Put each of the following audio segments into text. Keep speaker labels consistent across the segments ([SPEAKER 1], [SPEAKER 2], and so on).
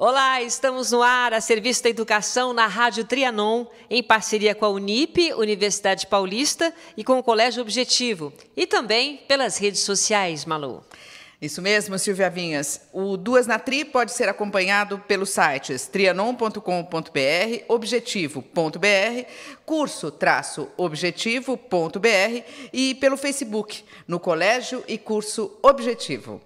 [SPEAKER 1] Olá, estamos no ar a Serviço da Educação na Rádio
[SPEAKER 2] Trianon, em parceria com a Unip, Universidade Paulista, e com o Colégio Objetivo, e
[SPEAKER 3] também pelas redes sociais, Malu. Isso mesmo, Silvia Vinhas. O Duas na Tri pode ser acompanhado pelos sites trianon.com.br, objetivo.br, curso-objetivo.br e pelo Facebook, no Colégio e Curso Objetivo.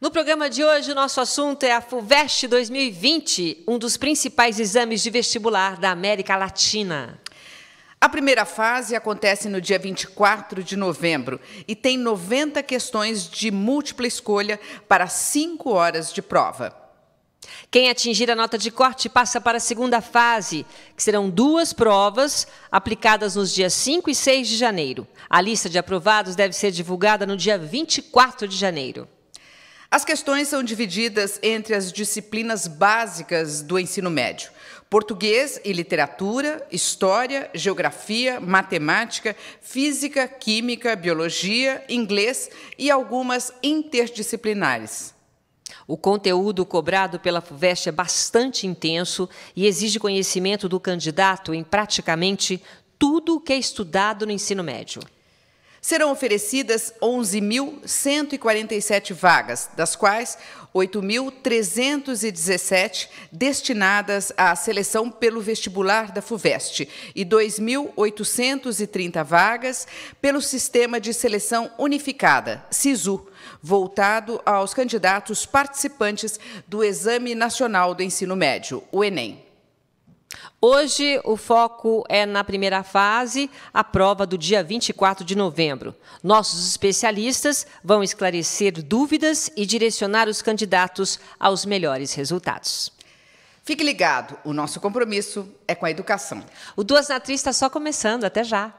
[SPEAKER 2] No programa de hoje, o nosso assunto é a FUVEST 2020, um dos principais exames de vestibular
[SPEAKER 3] da América Latina. A primeira fase acontece no dia 24 de novembro e tem 90 questões de múltipla escolha para 5 horas de prova. Quem atingir a nota de corte passa para a segunda fase,
[SPEAKER 2] que serão duas provas aplicadas nos dias 5 e 6 de janeiro. A lista de
[SPEAKER 3] aprovados deve ser divulgada no dia 24 de janeiro. As questões são divididas entre as disciplinas básicas do ensino médio: português e literatura, história, geografia, matemática, física, química, biologia, inglês e algumas interdisciplinares.
[SPEAKER 2] O conteúdo cobrado pela FUVEST é bastante intenso e exige conhecimento do
[SPEAKER 3] candidato em praticamente tudo o que é estudado no ensino médio serão oferecidas 11.147 vagas, das quais 8.317 destinadas à seleção pelo vestibular da FUVEST e 2.830 vagas pelo Sistema de Seleção Unificada, SISU, voltado aos candidatos participantes do Exame Nacional do Ensino Médio, o ENEM.
[SPEAKER 2] Hoje o foco é na primeira fase, a prova do dia 24 de novembro. Nossos especialistas vão esclarecer dúvidas e direcionar os candidatos aos melhores resultados. Fique ligado, o nosso compromisso é com a educação. O Duas na triste está só começando, até já.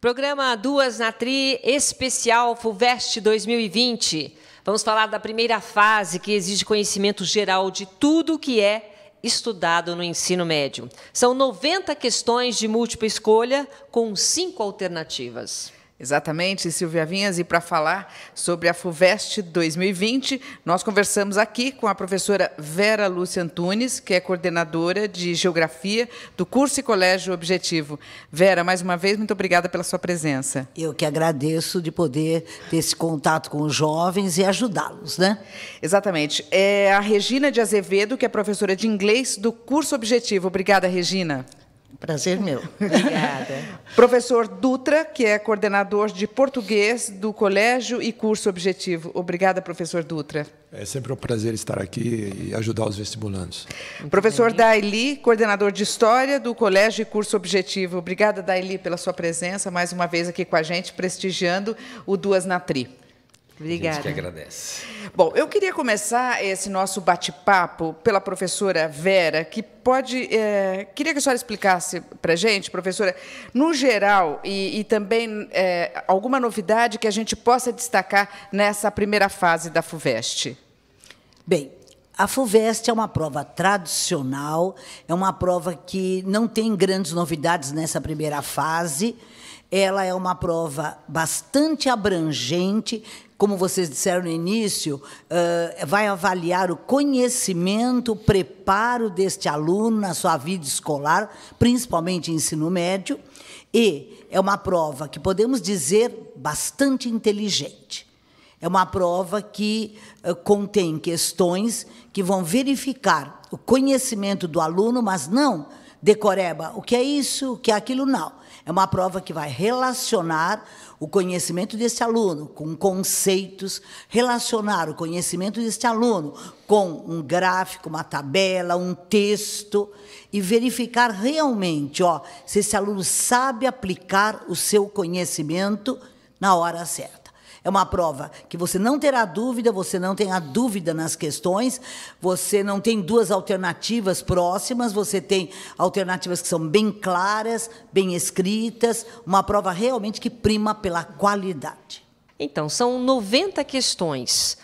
[SPEAKER 2] Programa Duas na Tri especial FUVEST 2020. Vamos falar da primeira fase que exige conhecimento geral de tudo o que é estudado no ensino médio. São 90 questões de múltipla escolha com
[SPEAKER 3] cinco alternativas. Exatamente, Silvia Vinhas. E para falar sobre a FUVEST 2020, nós conversamos aqui com a professora Vera Lúcia Antunes, que é coordenadora de Geografia do curso e Colégio Objetivo. Vera, mais uma vez, muito obrigada pela sua presença. Eu
[SPEAKER 1] que agradeço de poder ter esse contato com os jovens
[SPEAKER 3] e ajudá-los, né? Exatamente. É a Regina de Azevedo, que é professora de inglês do curso Objetivo. Obrigada, Regina. Prazer meu. Obrigada. Professor Dutra, que é coordenador de português do Colégio e Curso Objetivo. Obrigada, professor Dutra.
[SPEAKER 4] É sempre um prazer estar aqui e ajudar os vestibulandos.
[SPEAKER 3] Professor Daili, coordenador de História do Colégio e Curso Objetivo. Obrigada, Daili, pela sua presença mais uma vez aqui com a gente, prestigiando o Duas na Tri. Obrigada. A gente que
[SPEAKER 5] agradece.
[SPEAKER 3] Bom, eu queria começar esse nosso bate-papo pela professora Vera, que pode. É, queria que a senhora explicasse para a gente, professora, no geral, e, e também é, alguma novidade que a gente possa destacar nessa primeira
[SPEAKER 1] fase da FUVEST. Bem, a FUVEST é uma prova tradicional, é uma prova que não tem grandes novidades nessa primeira fase. Ela é uma prova bastante abrangente, como vocês disseram no início, eh, vai avaliar o conhecimento, o preparo deste aluno na sua vida escolar, principalmente ensino médio, e é uma prova que podemos dizer bastante inteligente. É uma prova que eh, contém questões que vão verificar o conhecimento do aluno, mas não decoreba o que é isso, o que é aquilo, não é uma prova que vai relacionar o conhecimento desse aluno com conceitos, relacionar o conhecimento desse aluno com um gráfico, uma tabela, um texto e verificar realmente, ó, se esse aluno sabe aplicar o seu conhecimento na hora certa. É uma prova que você não terá dúvida, você não tem a dúvida nas questões, você não tem duas alternativas próximas, você tem alternativas que são bem claras, bem escritas, uma prova realmente que prima pela qualidade. Então, são 90 questões.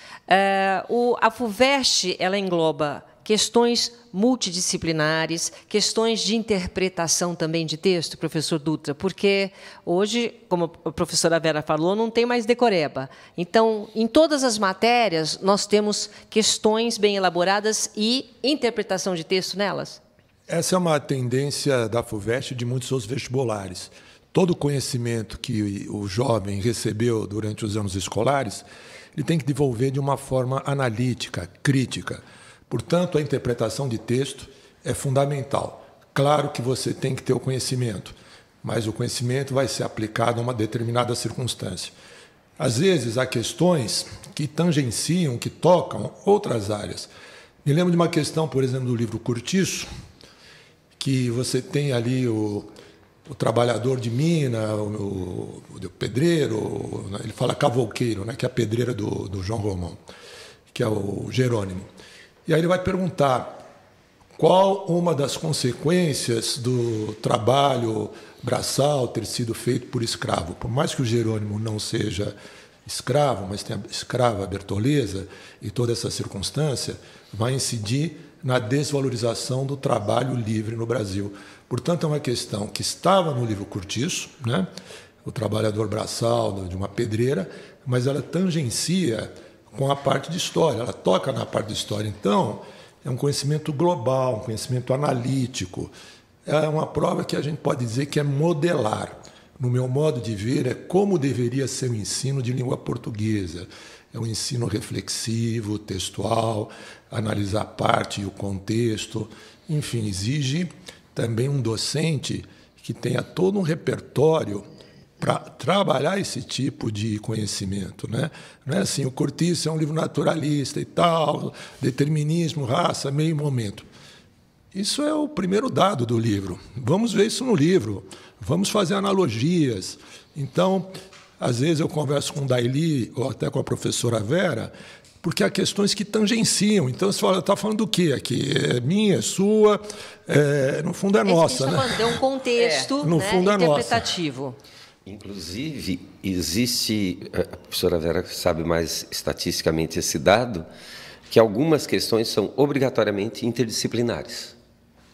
[SPEAKER 2] Uh, o, a FUVEST ela engloba questões multidisciplinares, questões de interpretação também de texto, professor Dutra, porque hoje, como a professora Vera falou, não tem mais decoreba. Então, em todas as matérias, nós temos questões bem elaboradas e interpretação de texto nelas?
[SPEAKER 4] Essa é uma tendência da FUVEST de muitos outros vestibulares. Todo o conhecimento que o jovem recebeu durante os anos escolares, ele tem que devolver de uma forma analítica, crítica Portanto, a interpretação de texto é fundamental. Claro que você tem que ter o conhecimento, mas o conhecimento vai ser aplicado a uma determinada circunstância. Às vezes há questões que tangenciam, que tocam outras áreas. Me lembro de uma questão, por exemplo, do livro Curtiço, que você tem ali o, o trabalhador de mina, o, o, o pedreiro, né? ele fala cavoqueiro, né, que é a pedreira do, do João Romão, que é o Jerônimo. E aí ele vai perguntar qual uma das consequências do trabalho braçal ter sido feito por escravo. Por mais que o Jerônimo não seja escravo, mas tem a escrava Bertoleza e toda essa circunstância, vai incidir na desvalorização do trabalho livre no Brasil. Portanto, é uma questão que estava no livro Curtiço, né? o trabalhador braçal de uma pedreira, mas ela tangencia com a parte de história, ela toca na parte de história. Então, é um conhecimento global, um conhecimento analítico. É uma prova que a gente pode dizer que é modelar. No meu modo de ver, é como deveria ser o ensino de língua portuguesa. É um ensino reflexivo, textual, analisar a parte e o contexto. Enfim, exige também um docente que tenha todo um repertório para trabalhar esse tipo de conhecimento. Né? Não é assim, o Cortiço é um livro naturalista e tal, determinismo, raça, meio e momento. Isso é o primeiro dado do livro. Vamos ver isso no livro, vamos fazer analogias. Então, às vezes eu converso com o Daili ou até com a professora Vera, porque há questões que tangenciam. Então você fala, está falando do quê aqui? É minha, é sua, é, no fundo é nossa. Né? Falando, é um contexto é, no né? fundo é interpretativo.
[SPEAKER 5] Nossa. Inclusive, existe, a professora Vera sabe mais estatisticamente esse dado, que algumas questões são obrigatoriamente interdisciplinares.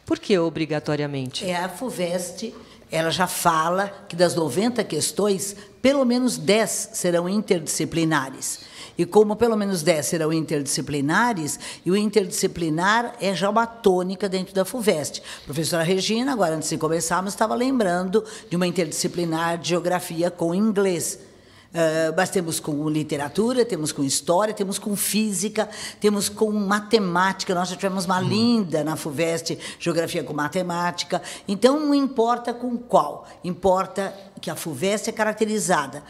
[SPEAKER 1] Por que obrigatoriamente? É a FUVEST, ela já fala que das 90 questões, pelo menos 10 serão interdisciplinares. E como pelo menos 10 serão interdisciplinares, e o interdisciplinar é já uma tônica dentro da FUVEST. A professora Regina, agora antes de começarmos, estava lembrando de uma interdisciplinar de geografia com inglês. Uh, mas temos com literatura, temos com história, temos com física, temos com matemática. Nós já tivemos uma hum. linda na FUVEST, geografia com matemática. Então, não importa com qual, importa que a FUVEST é caracterizada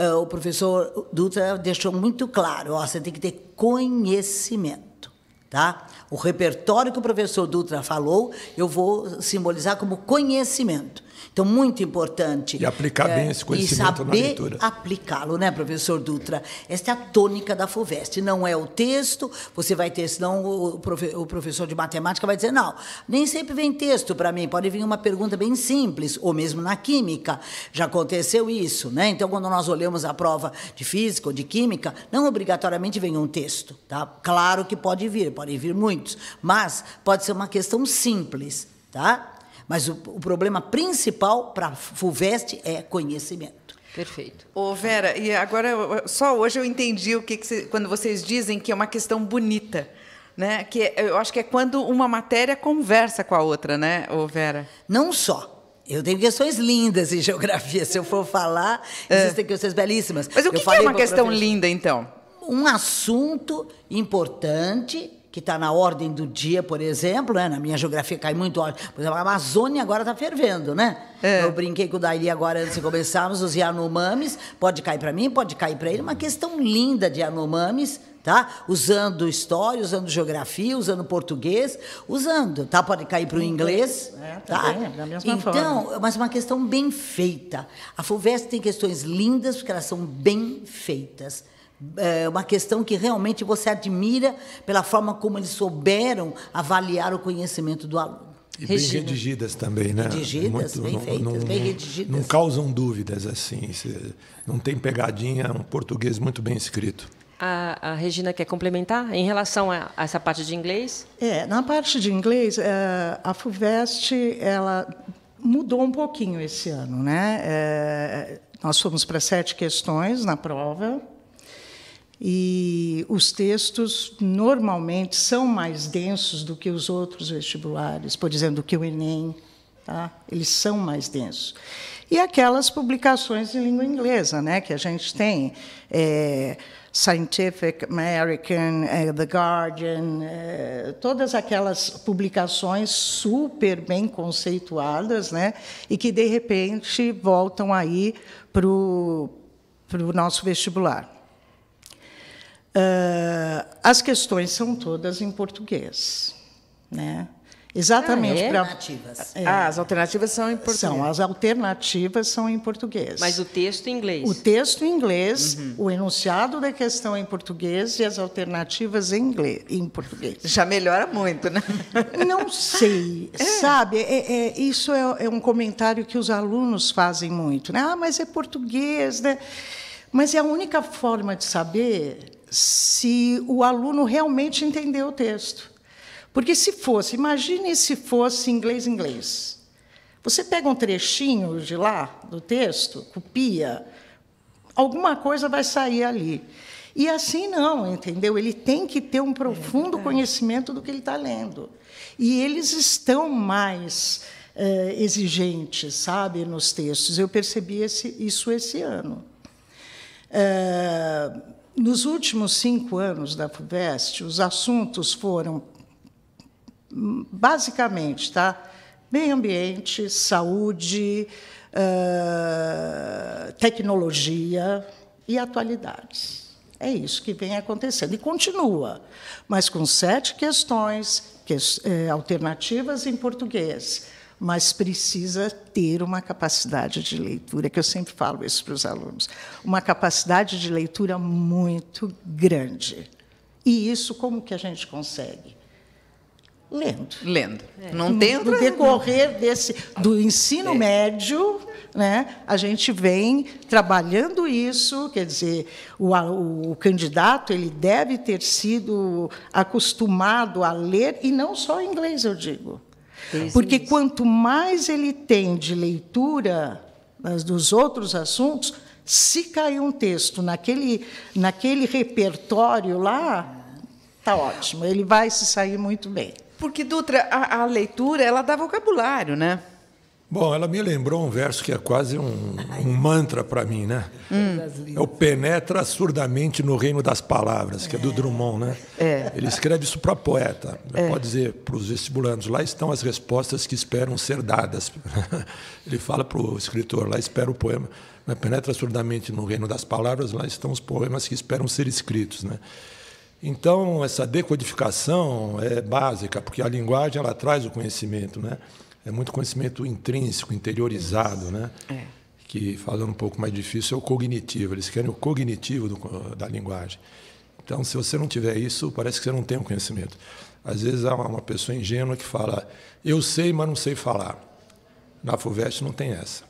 [SPEAKER 1] ah, o professor Dutra deixou muito claro, ó, você tem que ter conhecimento, tá? O repertório que o professor Dutra falou, eu vou simbolizar como conhecimento. Então, muito importante. E aplicar bem é, esse conhecimento na leitura. E saber aplicá-lo, né, professor Dutra? Esta é a tônica da FUVEST. Não é o texto, você vai ter, senão o, profe, o professor de matemática vai dizer, não, nem sempre vem texto para mim, pode vir uma pergunta bem simples, ou mesmo na química. Já aconteceu isso, né? Então, quando nós olhamos a prova de física ou de química, não obrigatoriamente vem um texto, tá? Claro que pode vir, podem vir muitos, mas pode ser uma questão simples, tá? Mas o, o problema principal para a FUVEST é conhecimento. Perfeito.
[SPEAKER 3] Ô, Vera, e agora só hoje eu entendi o que, que quando vocês dizem que é uma questão bonita. Né? Que é, eu acho que é quando uma matéria conversa
[SPEAKER 1] com a outra, né, ô Vera? Não só. Eu tenho questões lindas em geografia. Se eu for falar, é. existem questões belíssimas. Mas o que, que é uma questão linda, então? Um assunto importante que está na ordem do dia, por exemplo, né? na minha geografia cai muito óleo. Por exemplo, a Amazônia agora está fervendo, né? É. Eu brinquei com o Daili agora antes de começarmos, os Yanomamis, pode cair para mim, pode cair para ele, uma questão linda de Yanomamis, tá? Usando história, usando geografia, usando português, usando, tá? Pode cair para o inglês, é, tá? Também, é, da mesma então, forma. mas uma questão bem feita. A Fulvestre tem questões lindas porque elas são bem feitas é uma questão que realmente você admira pela forma como eles souberam avaliar o conhecimento do aluno. E Regina. bem redigidas
[SPEAKER 4] também, né? Redigidas, Muito, bem não, feitas, não, bem redigidas. Não causam dúvidas, assim. Não tem pegadinha, é um português muito bem escrito.
[SPEAKER 1] A,
[SPEAKER 2] a, Regina quer complementar em relação a, a, essa parte de inglês? É, na parte
[SPEAKER 6] de inglês, é, a FUVEST ela mudou um pouquinho esse ano, né? É, nós fomos para sete questões na prova, e os textos normalmente são mais densos do que os outros vestibulares, por exemplo, do que o Enem. Tá? Eles são mais densos. E aquelas publicações em língua inglesa, né, que a gente tem. É, Scientific American, é, The Guardian, é, todas aquelas publicações super bem conceituadas, né? E que de repente voltam aí para o nosso vestibular. Uh, as questões são todas em português, né? Exatamente. Ah, é?
[SPEAKER 1] alternativas. É, ah,
[SPEAKER 6] as alternativas são em português. São, as alternativas são em português.
[SPEAKER 2] Mas o texto em inglês. O
[SPEAKER 6] texto em inglês, uhum. o enunciado da questão em português e as alternativas em inglês, em português. Já melhora muito, né? Não sei, é. sabe? É, é isso é, é, um comentário que os alunos fazem muito, né? Ah, mas é português, né? Mas é a única forma de saber se o aluno realmente entendeu o texto. Porque se fosse, imagine se fosse inglês inglês. Você pega um trechinho de lá do texto, copia, alguma coisa vai sair ali. E assim não, entendeu? Ele tem que ter um é profundo é conhecimento do que ele está lendo. E eles estão mais eh, exigentes, sabe, nos textos. Eu percebi esse, isso esse ano. Uh, nos últimos cinco anos da FUVEST, os assuntos foram basicamente tá? meio ambiente, saúde, uh, tecnologia e atualidades. É isso que vem acontecendo. E continua, mas com sete questões, que, eh, alternativas em português mas precisa ter uma capacidade de leitura, que eu sempre falo isso para os alunos, uma capacidade de leitura muito grande. E isso como que a gente consegue? Lendo. Lendo. É. Não tem outra... No decorrer desse, do é. ensino é. médio, né, a gente vem trabalhando isso, quer dizer, o, o, o, candidato ele deve ter sido acostumado a ler, e não só inglês, eu digo. Porque quanto mais ele tem de leitura dos outros assuntos, se cair um texto naquele, naquele repertório lá, tá ótimo, ele vai se sair muito bem. Porque, Dutra, a, a
[SPEAKER 3] leitura ela dá vocabulário, né?
[SPEAKER 4] Bom, ela me lembrou um verso que é quase um, um mantra para mim, né?
[SPEAKER 3] Hum. É o
[SPEAKER 4] penetra surdamente no reino das palavras, que é do é. Drummond, né? É. Ele escreve isso para poeta. É. Pode dizer para os vestibulanos, lá estão as respostas que esperam ser dadas. Ele fala para o escritor, lá espera o poema. Né? Penetra surdamente no reino das palavras, lá estão os poemas que esperam ser escritos, né? Então, essa decodificação é básica, porque a linguagem ela traz o conhecimento, né? é muito conhecimento intrínseco, interiorizado, né? É. Que falando um pouco mais difícil é o cognitivo. Eles querem o cognitivo do, da linguagem. Então, se você não tiver isso, parece que você não tem o um conhecimento. Às vezes há uma pessoa ingênua que fala: "Eu sei, mas não sei falar". Na Fuvest não tem essa.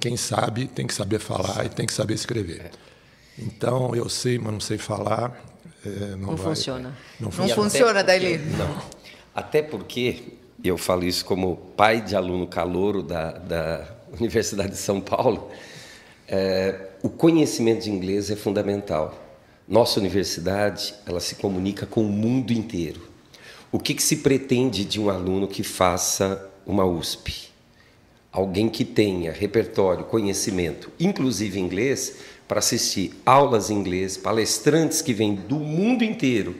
[SPEAKER 4] Quem sabe tem que saber falar e tem que saber escrever. É. Então, eu sei, mas não sei falar.
[SPEAKER 5] É, não, não vai, funciona. Não, funciona, Daili. Não. Até porque e eu falo isso como pai de aluno calouro da, da Universidade de São Paulo, é, o conhecimento de inglês é fundamental. Nossa universidade, ela se comunica com o mundo inteiro. O que, que se pretende de um aluno que faça uma USP? Alguém que tenha repertório, conhecimento, inclusive inglês, para assistir aulas em inglês, palestrantes que vêm do mundo inteiro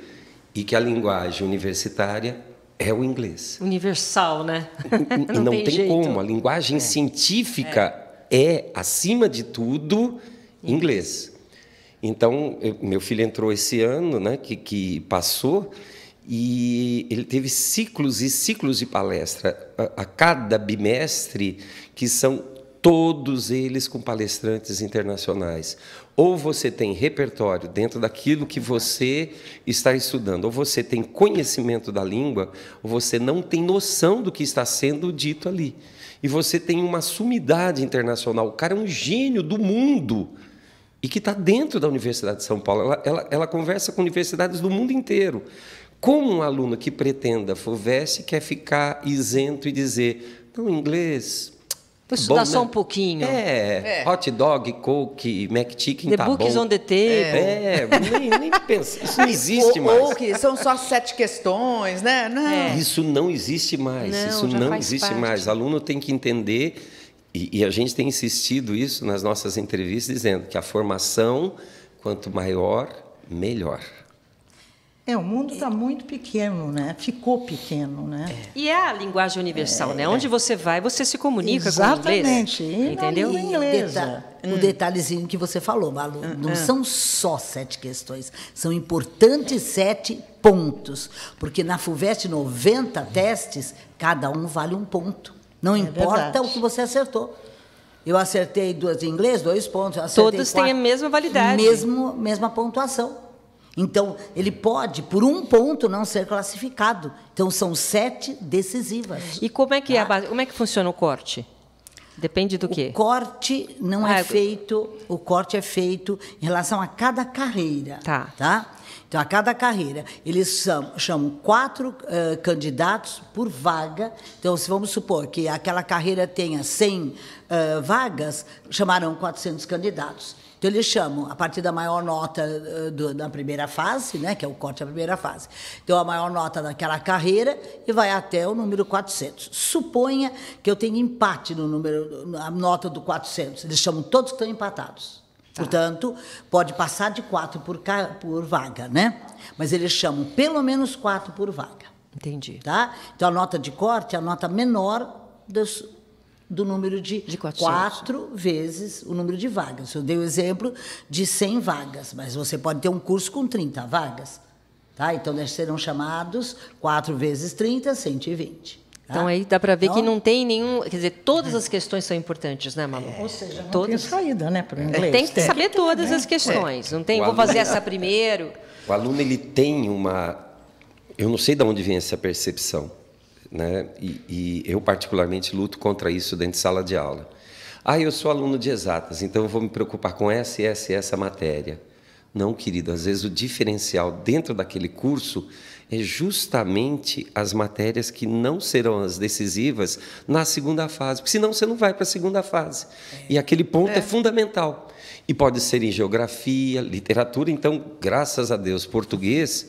[SPEAKER 5] e que a linguagem universitária é o inglês.
[SPEAKER 2] Universal, né? não, não tem, tem como.
[SPEAKER 5] A linguagem é. científica é. é. acima de tudo, inglês. inglês. Então, eu, meu filho entrou esse ano, né, que, que passou, e ele teve ciclos e ciclos de palestra a, a cada bimestre, que são todos eles com palestrantes internacionais. Ou você tem repertório dentro daquilo que você está estudando, ou você tem conhecimento da língua, ou você não tem noção do que está sendo dito ali. E você tem uma sumidade internacional. O cara é um gênio do mundo e que está dentro da Universidade de São Paulo. Ela, ela, ela conversa com universidades do mundo inteiro. Como um aluno que pretenda FUVEST quer ficar isento e dizer, não, inglês,
[SPEAKER 2] Vou estudar Bom, só um pouquinho. É, é, hot
[SPEAKER 5] dog, coke, McChicken, chicken tá bom. The book on the table. É, é
[SPEAKER 3] nem, nem pensa. Isso
[SPEAKER 2] não
[SPEAKER 5] existe ou, mais. Ou
[SPEAKER 3] são só sete questões, né? Não. É.
[SPEAKER 5] Isso não existe mais. Não, isso não existe parte. mais. Aluno tem que entender, e, e a gente tem insistido isso nas nossas entrevistas, dizendo que a formação, quanto maior, melhor.
[SPEAKER 6] É, o mundo está muito pequeno, né? Ficou pequeno, né? É.
[SPEAKER 2] E é a linguagem universal, é, né? Onde é. você vai, você se comunica Exatamente. com o inglês.
[SPEAKER 1] Exatamente. Entendeu? Inglês. Deta hum. O detalhezinho que você falou, Malu, hum, não hum. são só sete questões, são importantes sete pontos. Porque na FUVEST, 90 testes, cada um vale um ponto. Não é importa verdade. o que você acertou. Eu acertei duas de inglês, dois pontos. Todos têm a mesma validade. Mesmo, mesma pontuação. Então, ele pode, por um ponto, não ser classificado. Então, são sete decisivas. E como é que, é tá? base, como é que funciona o corte? Depende do o quê? O corte não ah, é feito, o corte é feito em relação a cada carreira. Tá. tá? Então, a cada carreira, eles são, chamam quatro uh, candidatos por vaga. Então, se vamos supor que aquela carreira tenha 100 uh, eh, vagas, chamarão 400 candidatos. Então eles chamam a partir da maior nota eh, do, da primeira fase, né, que é o corte da primeira fase. Então a maior nota daquela carreira e vai até o número 400. Suponha que eu tenha empate no número, na nota do 400. Eles chamam todos que estão empatados. Tá. Portanto, pode passar de quatro por, por vaga, né? Mas eles chamam pelo menos quatro por vaga. Entendi. Tá? Então, a nota de corte é a nota menor dos do número de, de quatro vezes o número de vagas. Eu dei o exemplo de 100 vagas, mas você pode ter um curso com 30 vagas. Tá? Então, serão chamados quatro vezes 30, 120. Tá? Então
[SPEAKER 2] aí dá para ver que então não tem nenhum, quer dizer, todas as questões são importantes, né, Malu? É, ou seja, não todas. tem saída, né, para o é. inglês. Tem que tem. É. saber todas as questões. É. Não tem, o vou fazer essa primeiro.
[SPEAKER 5] O aluno ele tem uma, eu não sei de onde vem essa percepção, né? E, e, eu particularmente luto contra isso dentro de sala de aula. Ah, eu sou aluno de exatas, então eu vou me preocupar com essa, essa, essa matéria. Não, querido, às vezes o diferencial dentro daquele curso é justamente as matérias que não serão as decisivas na segunda fase, porque senão você não vai para a segunda fase. É. E aquele ponto é. é. fundamental. E pode ser em geografia, literatura, então, graças a Deus, português,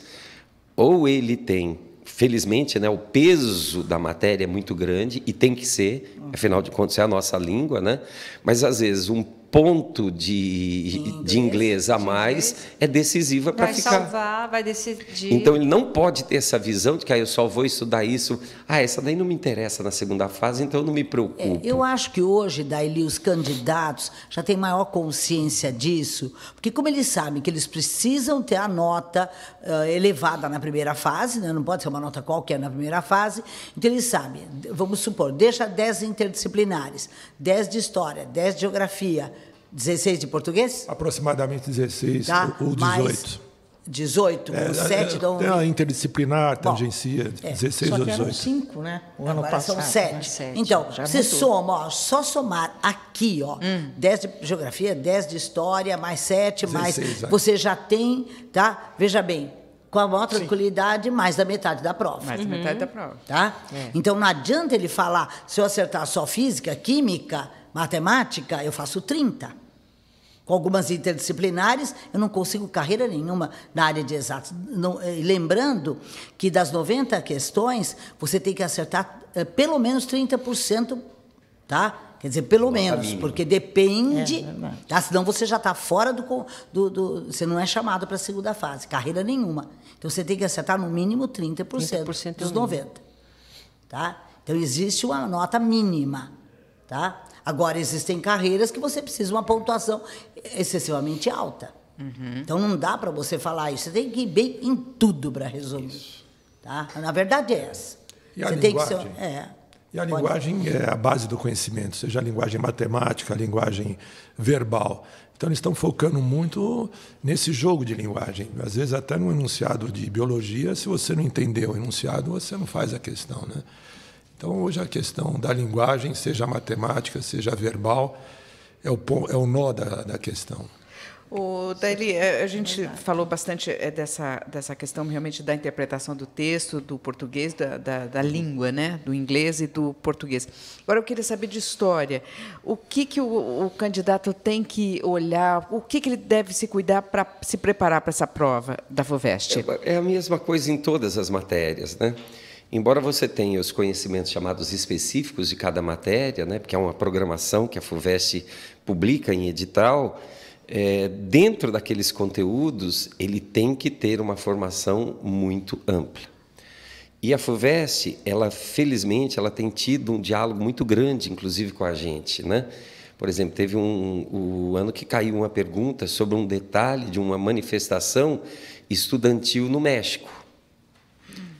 [SPEAKER 5] ou ele tem felizmente, né, o peso da matéria é muito grande e tem que ser, afinal de contas, é a nossa língua, né? Mas às vezes um ponto de, inglês, de inglês a mais inglês. é decisiva para ficar. Vai
[SPEAKER 2] salvar, vai
[SPEAKER 1] decidir. Então ele
[SPEAKER 5] não pode ter essa visão de que ah, eu só vou estudar isso. Ah, essa daí não me interessa na segunda fase, então eu não me é, preocupo. É,
[SPEAKER 1] eu acho que hoje, daí os candidatos já têm maior consciência disso, porque como eles sabem que eles precisam ter a nota uh, elevada na primeira fase, né? não pode ser uma nota qualquer na primeira fase, então eles sabem, vamos supor, deixa 10 interdisciplinares, 10 de história, 10 de geografia, 16 de português? Aproximadamente 16 tá? ou 18. Mais 18, é, o 7 é, dão. Então
[SPEAKER 4] é, a interdisciplinar, tangencia, Bom, é, 16 ou 18. Só
[SPEAKER 1] 5, né? O ano Agora passado. são 7. 7 então, você soma, ó, só somar aqui, ó, hum. 10 de geografia, 10 de história, mais 7, 16, mais. É. Você já tem, tá? Veja bem, com a maior tranquilidade, Sim. mais da metade da prova. Mais uhum. da metade da prova. Tá? É. Então não adianta ele falar, se eu acertar só física, química, matemática, eu faço 30 com algumas interdisciplinares, eu não consigo carreira nenhuma na área de exatos. Não, eh, lembrando que das 90 questões, você tem que acertar é, pelo menos 30%, tá? Quer dizer, pelo Boa menos, família. porque depende. É, é tá? Senão você já está fora do, do, do, Você não é chamado para a segunda fase, carreira nenhuma. Então você tem que acertar no mínimo 30%, 30% é dos 90%. Tá? Então existe uma nota mínima. Tá? Agora, existem carreiras que você precisa de uma pontuação excessivamente alta. Uhum. Então, não dá para você falar isso. Você tem que ir bem em tudo para resolver. Tá? Na verdade, é essa.
[SPEAKER 5] E você a tem linguagem? que
[SPEAKER 1] ser, é,
[SPEAKER 4] E a linguagem é a base do conhecimento, seja a linguagem matemática, a linguagem verbal. Então, eles estão focando muito nesse jogo de linguagem. Às vezes, até no enunciado de biologia, se você não entendeu o enunciado, você não faz a questão. Né? Então, hoje, a questão da linguagem, seja matemática, seja verbal, é o, é o nó da, da questão.
[SPEAKER 3] O Daily, é, a gente falou bastante é, dessa, dessa questão realmente da interpretação do texto, do português, da, da, da, língua, né? do inglês e do português. Agora eu queria saber de história. O que, que o, o candidato tem que olhar, o que, que ele deve se cuidar para se preparar para essa prova da
[SPEAKER 5] FUVEST? É, é a mesma coisa em todas as matérias. Né? Embora você tenha os conhecimentos chamados específicos de cada matéria, né, porque é uma programação que a FUVEST publica em edital, é, dentro daqueles conteúdos, ele tem que ter uma formação muito ampla. E a FUVEST, ela felizmente, ela tem tido um diálogo muito grande, inclusive com a gente, né? Por exemplo, teve um, o ano que caiu uma pergunta sobre um detalhe de uma manifestação estudantil no México.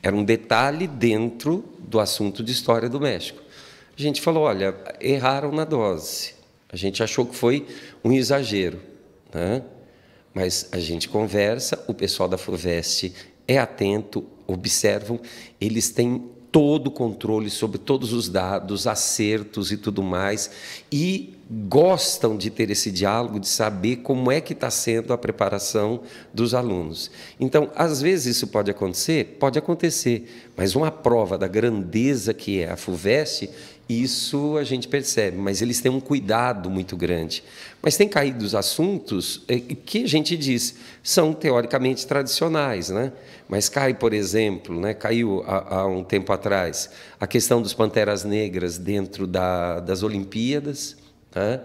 [SPEAKER 5] Era um detalhe dentro do assunto de história do México. A gente falou: olha, erraram na dose. A gente achou que foi um exagero. Né? Mas a gente conversa, o pessoal da FUVEST é atento, observam, eles têm todo o controle sobre todos os dados, acertos e tudo mais. E gostam de ter esse diálogo, de saber como é que está sendo a preparação dos alunos. Então, às vezes isso pode acontecer, pode acontecer, mas uma prova da grandeza que é a Fuvest, isso a gente percebe, mas eles têm um cuidado muito grande. Mas tem caído os assuntos eh, que a gente diz são teoricamente tradicionais, né? Mas cai, por exemplo, né? Caiu há, há um tempo atrás a questão dos panteras negras dentro da, das Olimpíadas. Né?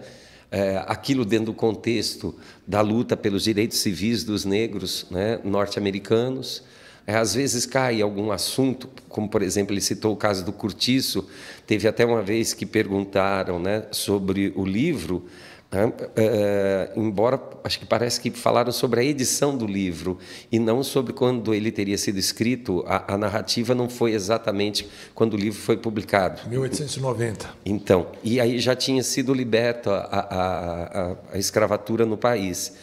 [SPEAKER 5] É, aquilo dentro do contexto da luta pelos direitos civis dos negros né, norte-americanos. É, às vezes cai algum assunto, como por exemplo, ele citou o caso do Curtiço, Teve até uma vez que perguntaram né, sobre o livro, Uh, embora acho que parece que falaram sobre a edição do livro e não sobre quando ele teria sido escrito, a, a narrativa não foi exatamente quando o livro foi publicado. 1890. Então, e aí já tinha sido liberta a, a, a escravatura no país.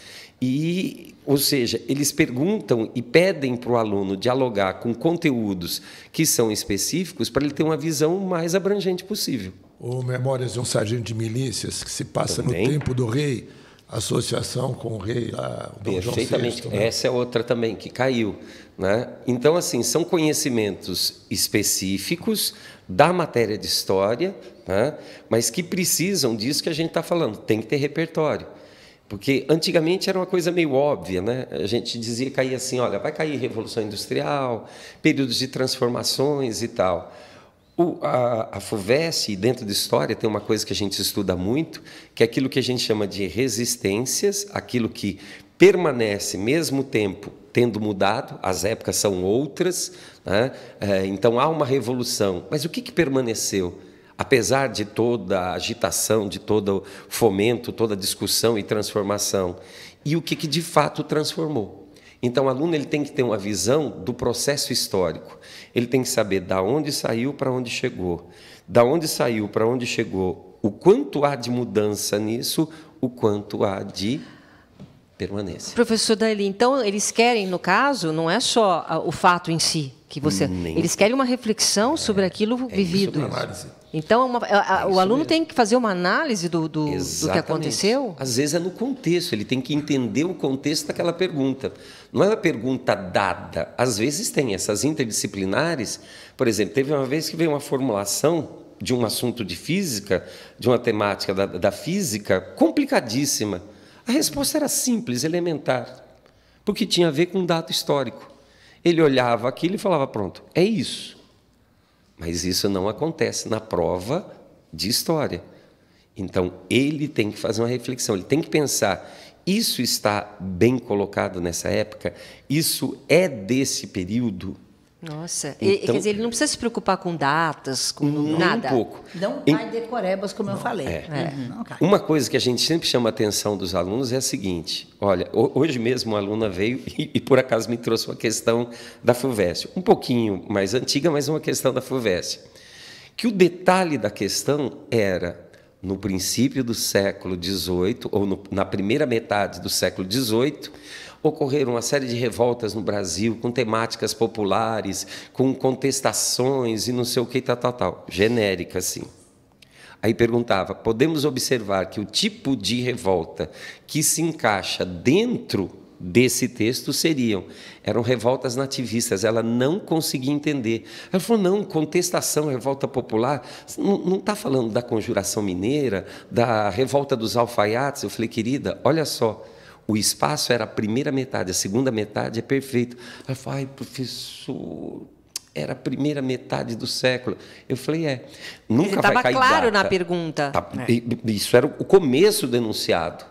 [SPEAKER 5] E, ou seja, eles perguntam e pedem para o aluno dialogar com conteúdos que são específicos para ele ter uma visão mais abrangente possível
[SPEAKER 4] o Memórias de um Sargento de Milícias, que se passa também. no tempo do rei, associação com o rei lá, o Dom João VI. Né?
[SPEAKER 5] Essa é outra também que caiu. Né? Então, assim, são conhecimentos específicos da matéria de história, né? mas que precisam disso que a gente está falando, tem que ter repertório. Porque antigamente era uma coisa meio óbvia, né? A gente dizia cair assim, olha, vai cair revolução industrial, períodos de transformações e tal. O, a, a FUVEST, dentro de história, tem uma coisa que a gente estuda muito, que é aquilo que a gente chama de resistências, aquilo que permanece mesmo tempo tendo mudado, as épocas são outras, né? é, então há uma revolução. Mas o que, que permaneceu? Apesar de toda a agitação, de todo o fomento, toda a discussão e transformação. E o que, que de fato transformou? Então, o aluno ele tem que ter uma visão do processo histórico. Ele tem que saber da onde saiu para onde chegou. Da onde saiu para onde chegou, o quanto há de mudança nisso, o quanto há de permanência.
[SPEAKER 2] Professor Daeli, então eles querem, no caso, não é só ah, o fato em si que você, Nem. eles querem uma reflexão é, sobre aquilo é vivido. Isso, uma análise. Então, uma, a, a, é o aluno mesmo. tem que fazer uma análise do, do, do, que aconteceu?
[SPEAKER 5] Às vezes é no contexto, ele tem que entender o contexto daquela pergunta. Não é uma pergunta dada. Às vezes tem essas interdisciplinares. Por exemplo, teve uma vez que veio uma formulação de um assunto de física, de uma temática da, da física, complicadíssima. A resposta era simples, elementar, porque tinha a ver com um dado histórico. Ele olhava aquilo e falava: pronto, é isso. Mas isso não acontece na prova de história. Então, ele tem que fazer uma reflexão, ele tem que pensar: isso está bem colocado nessa época? Isso é desse período?
[SPEAKER 2] Nossa, então, quer dizer, ele não precisa se preocupar com datas, com nada.
[SPEAKER 5] Um pouco. Não cai
[SPEAKER 1] decorebas, como não, eu falei. É. Uhum. É.
[SPEAKER 5] Uhum. Uma coisa que a gente sempre chama a atenção dos alunos é a seguinte: olha, hoje mesmo uma aluna veio e, e por acaso me trouxe uma questão da FUVEST, um pouquinho mais antiga, mas uma questão da FUVEST. Que o detalhe da questão era no princípio do século XVIII, ou no, na primeira metade do século XVIII, ocorreram uma série de revoltas no Brasil, com temáticas populares, com contestações e não sei o que, tal, tal, tal. Genérica, assim. Aí perguntava: podemos observar que o tipo de revolta que se encaixa dentro desse texto seriam eram revoltas nativistas ela não conseguia entender ela falou não contestação revolta popular não está falando da conjuração mineira da revolta dos alfaiates eu falei querida olha só o espaço era a primeira metade, a segunda metade é perfeito. Ela falou, ai, professor, era a primeira metade do século. Eu falei, é. Nunca Ele vai cair claro data. na pergunta. Tá, é. Isso era o começo do enunciado.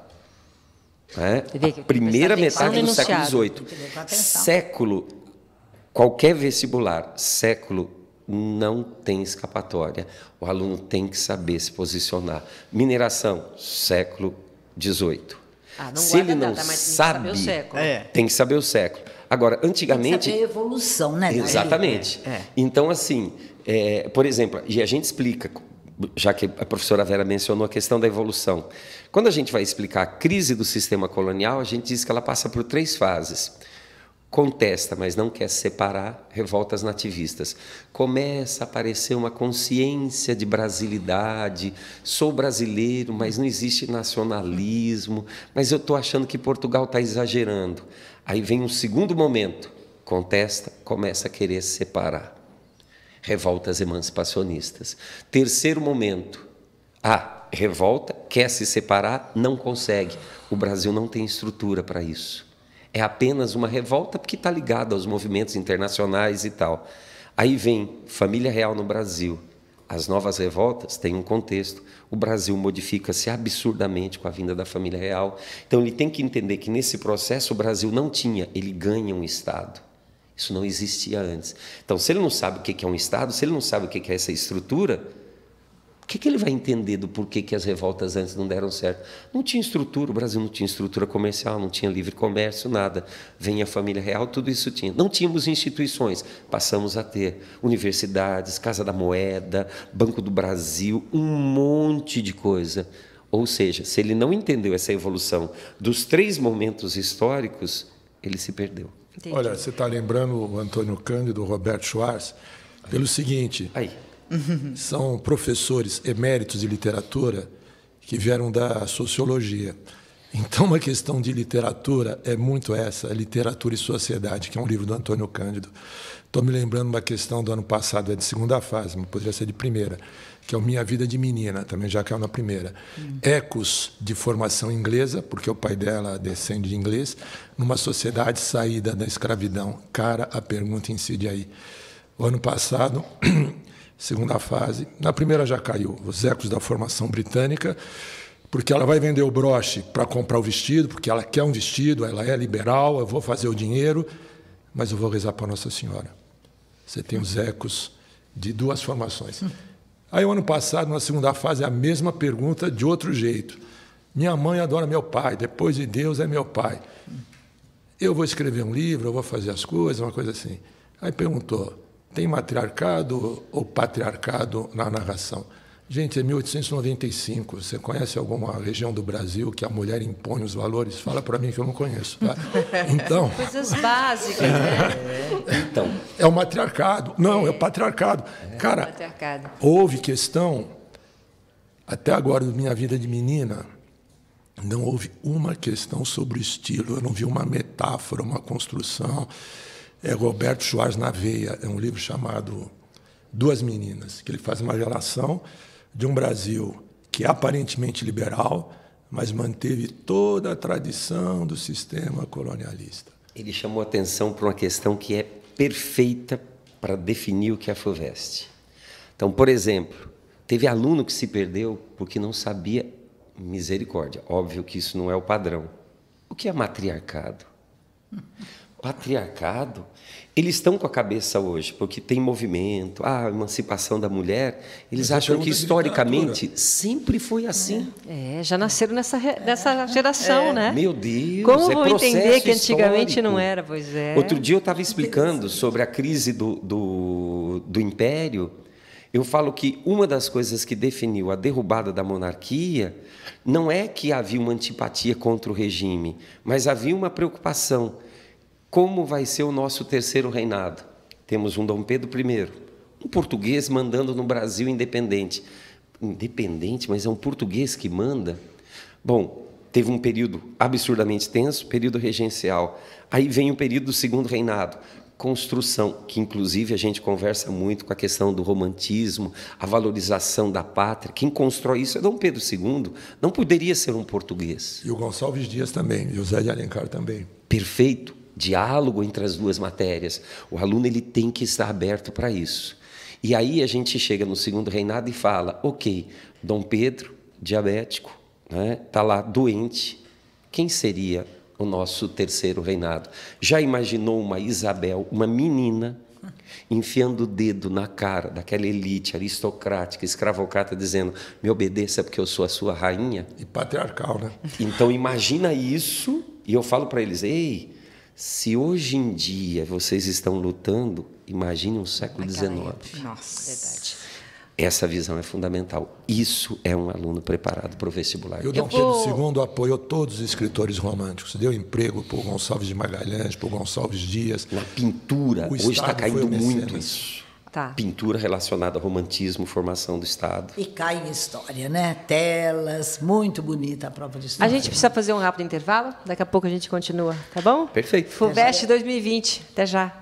[SPEAKER 5] Né? primeira metade do século XVIII. Século, qualquer vestibular, século não tem escapatória. O aluno tem que saber se posicionar. Mineração, século XVIII. Ah, não Se ele não data, sabe, tem que, é. tem que saber o século. Agora, antigamente. Tem que saber a
[SPEAKER 1] evolução, né? Exatamente. É, é.
[SPEAKER 5] Então, assim, é, por exemplo, e a gente explica, já que a professora Vera mencionou a questão da evolução. Quando a gente vai explicar a crise do sistema colonial, a gente diz que ela passa por três fases contesta, mas não quer separar revoltas nativistas. Começa a aparecer uma consciência de brasilidade. Sou brasileiro, mas não existe nacionalismo. Mas eu estou achando que Portugal está exagerando. Aí vem um segundo momento. Contesta, começa a querer separar. Revoltas emancipacionistas. Terceiro momento. Ah, revolta, quer se separar, não consegue. O Brasil não tem estrutura para isso é apenas uma revolta porque está ligada aos movimentos internacionais e tal. Aí vem família real no Brasil. As novas revoltas têm um contexto. O Brasil modifica-se absurdamente com a vinda da família real. Então ele tem que entender que nesse processo o Brasil não tinha, ele ganha um Estado. Isso não existia antes. Então, se ele não sabe o que é um Estado, se ele não sabe o que é essa estrutura, o que, que ele vai entender do porquê que as revoltas antes não deram certo? Não tinha estrutura, o Brasil não tinha estrutura comercial, não tinha livre comércio, nada. Vem a família real, tudo isso tinha. Não tínhamos instituições, passamos a ter universidades, Casa da Moeda, Banco do Brasil, um monte de coisa. Ou seja, se ele não entendeu essa evolução dos três momentos históricos, ele se perdeu.
[SPEAKER 4] Entendi. Olha, você está lembrando o Antônio Cândido, o Roberto Schwartz, pelo seguinte. Aí. São professores eméritos de literatura que vieram da sociologia. Então, uma questão de literatura é muito essa, Literatura e Sociedade, que é um livro do Antônio Cândido. Estou me lembrando uma questão do ano passado, é de segunda fase, mas poderia ser de primeira, que é o Minha Vida de Menina, também já caiu na primeira. Hum. Ecos de formação inglesa, porque o pai dela descende de inglês, numa sociedade saída da escravidão. Cara, a pergunta incide aí. O ano passado, segunda fase. Na primeira já caiu, os ecos da formação britânica, porque ela vai vender o broche para comprar o vestido, porque ela quer um vestido, ela é liberal, eu vou fazer o dinheiro, mas eu vou rezar para Nossa Senhora. Você tem os ecos de duas formações. Aí, o ano passado, na segunda fase, a mesma pergunta de outro jeito. Minha mãe adora meu pai, depois de Deus é meu pai. Eu vou escrever um livro, eu vou fazer as coisas, uma coisa assim. Aí perguntou: tem matriarcado ou patriarcado na narração? Gente, é 1895. Você conhece alguma região do Brasil que a mulher impõe os valores? Fala para mim que eu não conheço. Tá? Então. Coisas básicas, né? É. Então. É o matriarcado. Não, é, é o patriarcado. É. Cara, é houve questão, até agora, da minha vida de menina, não houve uma questão sobre o estilo. Eu não vi uma metáfora, uma construção é Roberto Soares na Veia. É um livro chamado Duas Meninas, que ele faz uma relação de um Brasil que é aparentemente liberal, mas manteve toda
[SPEAKER 5] a tradição do sistema colonialista. Ele chamou atenção para uma questão que é perfeita para definir o que é a FUVEST. Então, por exemplo, teve aluno que se perdeu porque não sabia misericórdia. Óbvio que isso não é o padrão. O que é matriarcado? patriarcado, eles estão com a cabeça hoje, porque tem movimento, a emancipação da mulher. Eles é acham que historicamente
[SPEAKER 2] sempre foi assim. É, é já nasceram nessa, nessa geração, é. né? Meu Deus! Como é vão entender que antigamente histórico. não era? Pois é. Outro
[SPEAKER 5] dia eu estava explicando sobre a crise do, do, do império. Eu falo que uma das coisas que definiu a derrubada da monarquia não é que havia uma antipatia contra o regime, mas havia uma preocupação como vai ser o nosso terceiro reinado? Temos um Dom Pedro I, um português mandando no Brasil independente. Independente, mas é um português que manda? Bom, teve um período absurdamente tenso, período regencial. Aí vem o período do segundo reinado, construção, que inclusive a gente conversa muito com a questão do romantismo, a valorização da pátria. Quem constrói isso é Dom Pedro II, não poderia ser um português.
[SPEAKER 4] E o Gonçalves
[SPEAKER 5] Dias também, José de Alencar também. Perfeito diálogo entre as duas matérias. O aluno ele tem que estar aberto para isso. E aí a gente chega no segundo reinado e fala: ok, Dom Pedro, diabético, está né, tá lá doente, quem seria o nosso terceiro reinado? Já imaginou uma Isabel, uma menina, enfiando o dedo na cara daquela elite aristocrática, escravocrata, dizendo: me obedeça porque eu sou a sua rainha?
[SPEAKER 4] E patriarcal,
[SPEAKER 5] né? Então imagina isso, e eu falo para eles: ei se hoje em dia vocês estão lutando, imagine um século XIX. Nossa, verdade. Essa visão é fundamental. Isso é um aluno preparado para o vestibular. E o Dom Pedro
[SPEAKER 4] II apoiou todos os escritores românticos. Deu emprego para o Gonçalves de Magalhães, para o Gonçalves Dias. Na pintura,
[SPEAKER 5] o hoje tá está caindo muito isso. Tá. Pintura relacionada ao romantismo, formação do Estado.
[SPEAKER 1] E cai em história, né? Telas, muito bonita a prova de história. A gente precisa fazer um
[SPEAKER 2] rápido intervalo, daqui a pouco a gente continua, tá bom? Perfeito. FUVEST 2020, até já.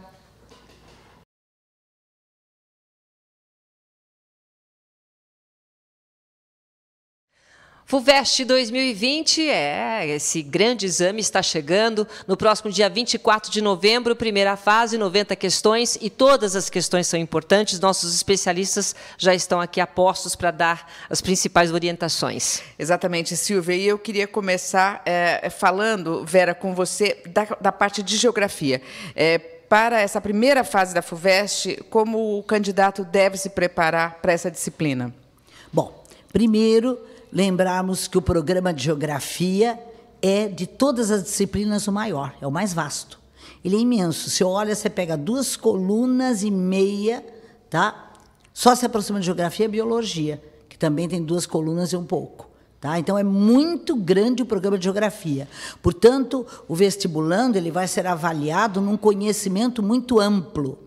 [SPEAKER 1] FUVEST 2020, é,
[SPEAKER 2] esse grande exame está chegando no próximo dia 24 de novembro, primeira fase, 90 questões, e todas as questões são importantes. Nossos especialistas já estão aqui a postos
[SPEAKER 3] para dar as principais orientações. Exatamente, Silvia, e eu queria começar é, é, falando, Vera, com você, da, da parte de geografia. É, para essa primeira fase da FUVEST, como o candidato deve se preparar para essa disciplina?
[SPEAKER 1] Bom, primeiro lembrarmos que o programa de geografia é, de todas as disciplinas, o maior, é o mais vasto. Ele é imenso. Você olha, você pega duas colunas e meia, tá? Só se aproxima de geografia e biologia, que também tem duas colunas e um pouco. Tá? Então é muito grande o programa de geografia. Portanto, o vestibulando ele vai ser avaliado num conhecimento muito amplo.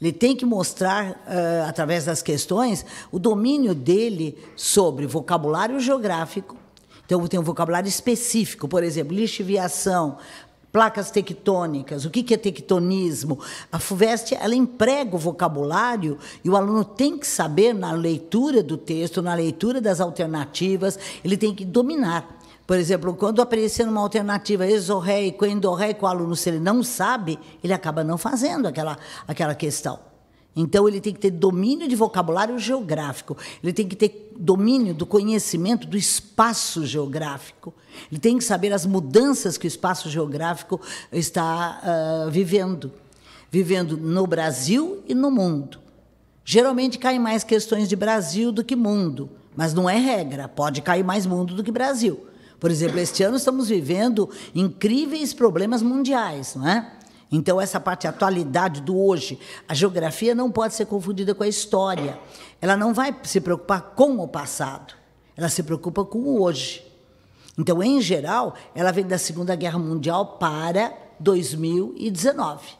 [SPEAKER 1] Ele tem que mostrar, uh, através das questões, o domínio dele sobre vocabulário geográfico. Então, tem um vocabulário específico, por exemplo, lixiviação, placas tectônicas, o que é tectonismo. A FUVEST ela emprega o vocabulário e o aluno tem que saber, na leitura do texto, na leitura das alternativas, ele tem que dominar. Por exemplo, quando aparecer uma alternativa exorreico, endorreico, o aluno, se ele não sabe, ele acaba não fazendo aquela, aquela questão. Então, ele tem que ter domínio de vocabulário geográfico, ele tem que ter domínio do conhecimento do espaço geográfico, ele tem que saber as mudanças que o espaço geográfico está uh, vivendo vivendo no Brasil e no mundo. Geralmente caem mais questões de Brasil do que mundo, mas não é regra, pode cair mais mundo do que Brasil. Por exemplo, este ano estamos vivendo incríveis problemas mundiais, não é? Então, essa parte a atualidade do hoje, a geografia não pode ser confundida com a história. Ela não vai se preocupar com o passado, ela se preocupa com o hoje. Então, em geral, ela vem da Segunda Guerra Mundial para 2019.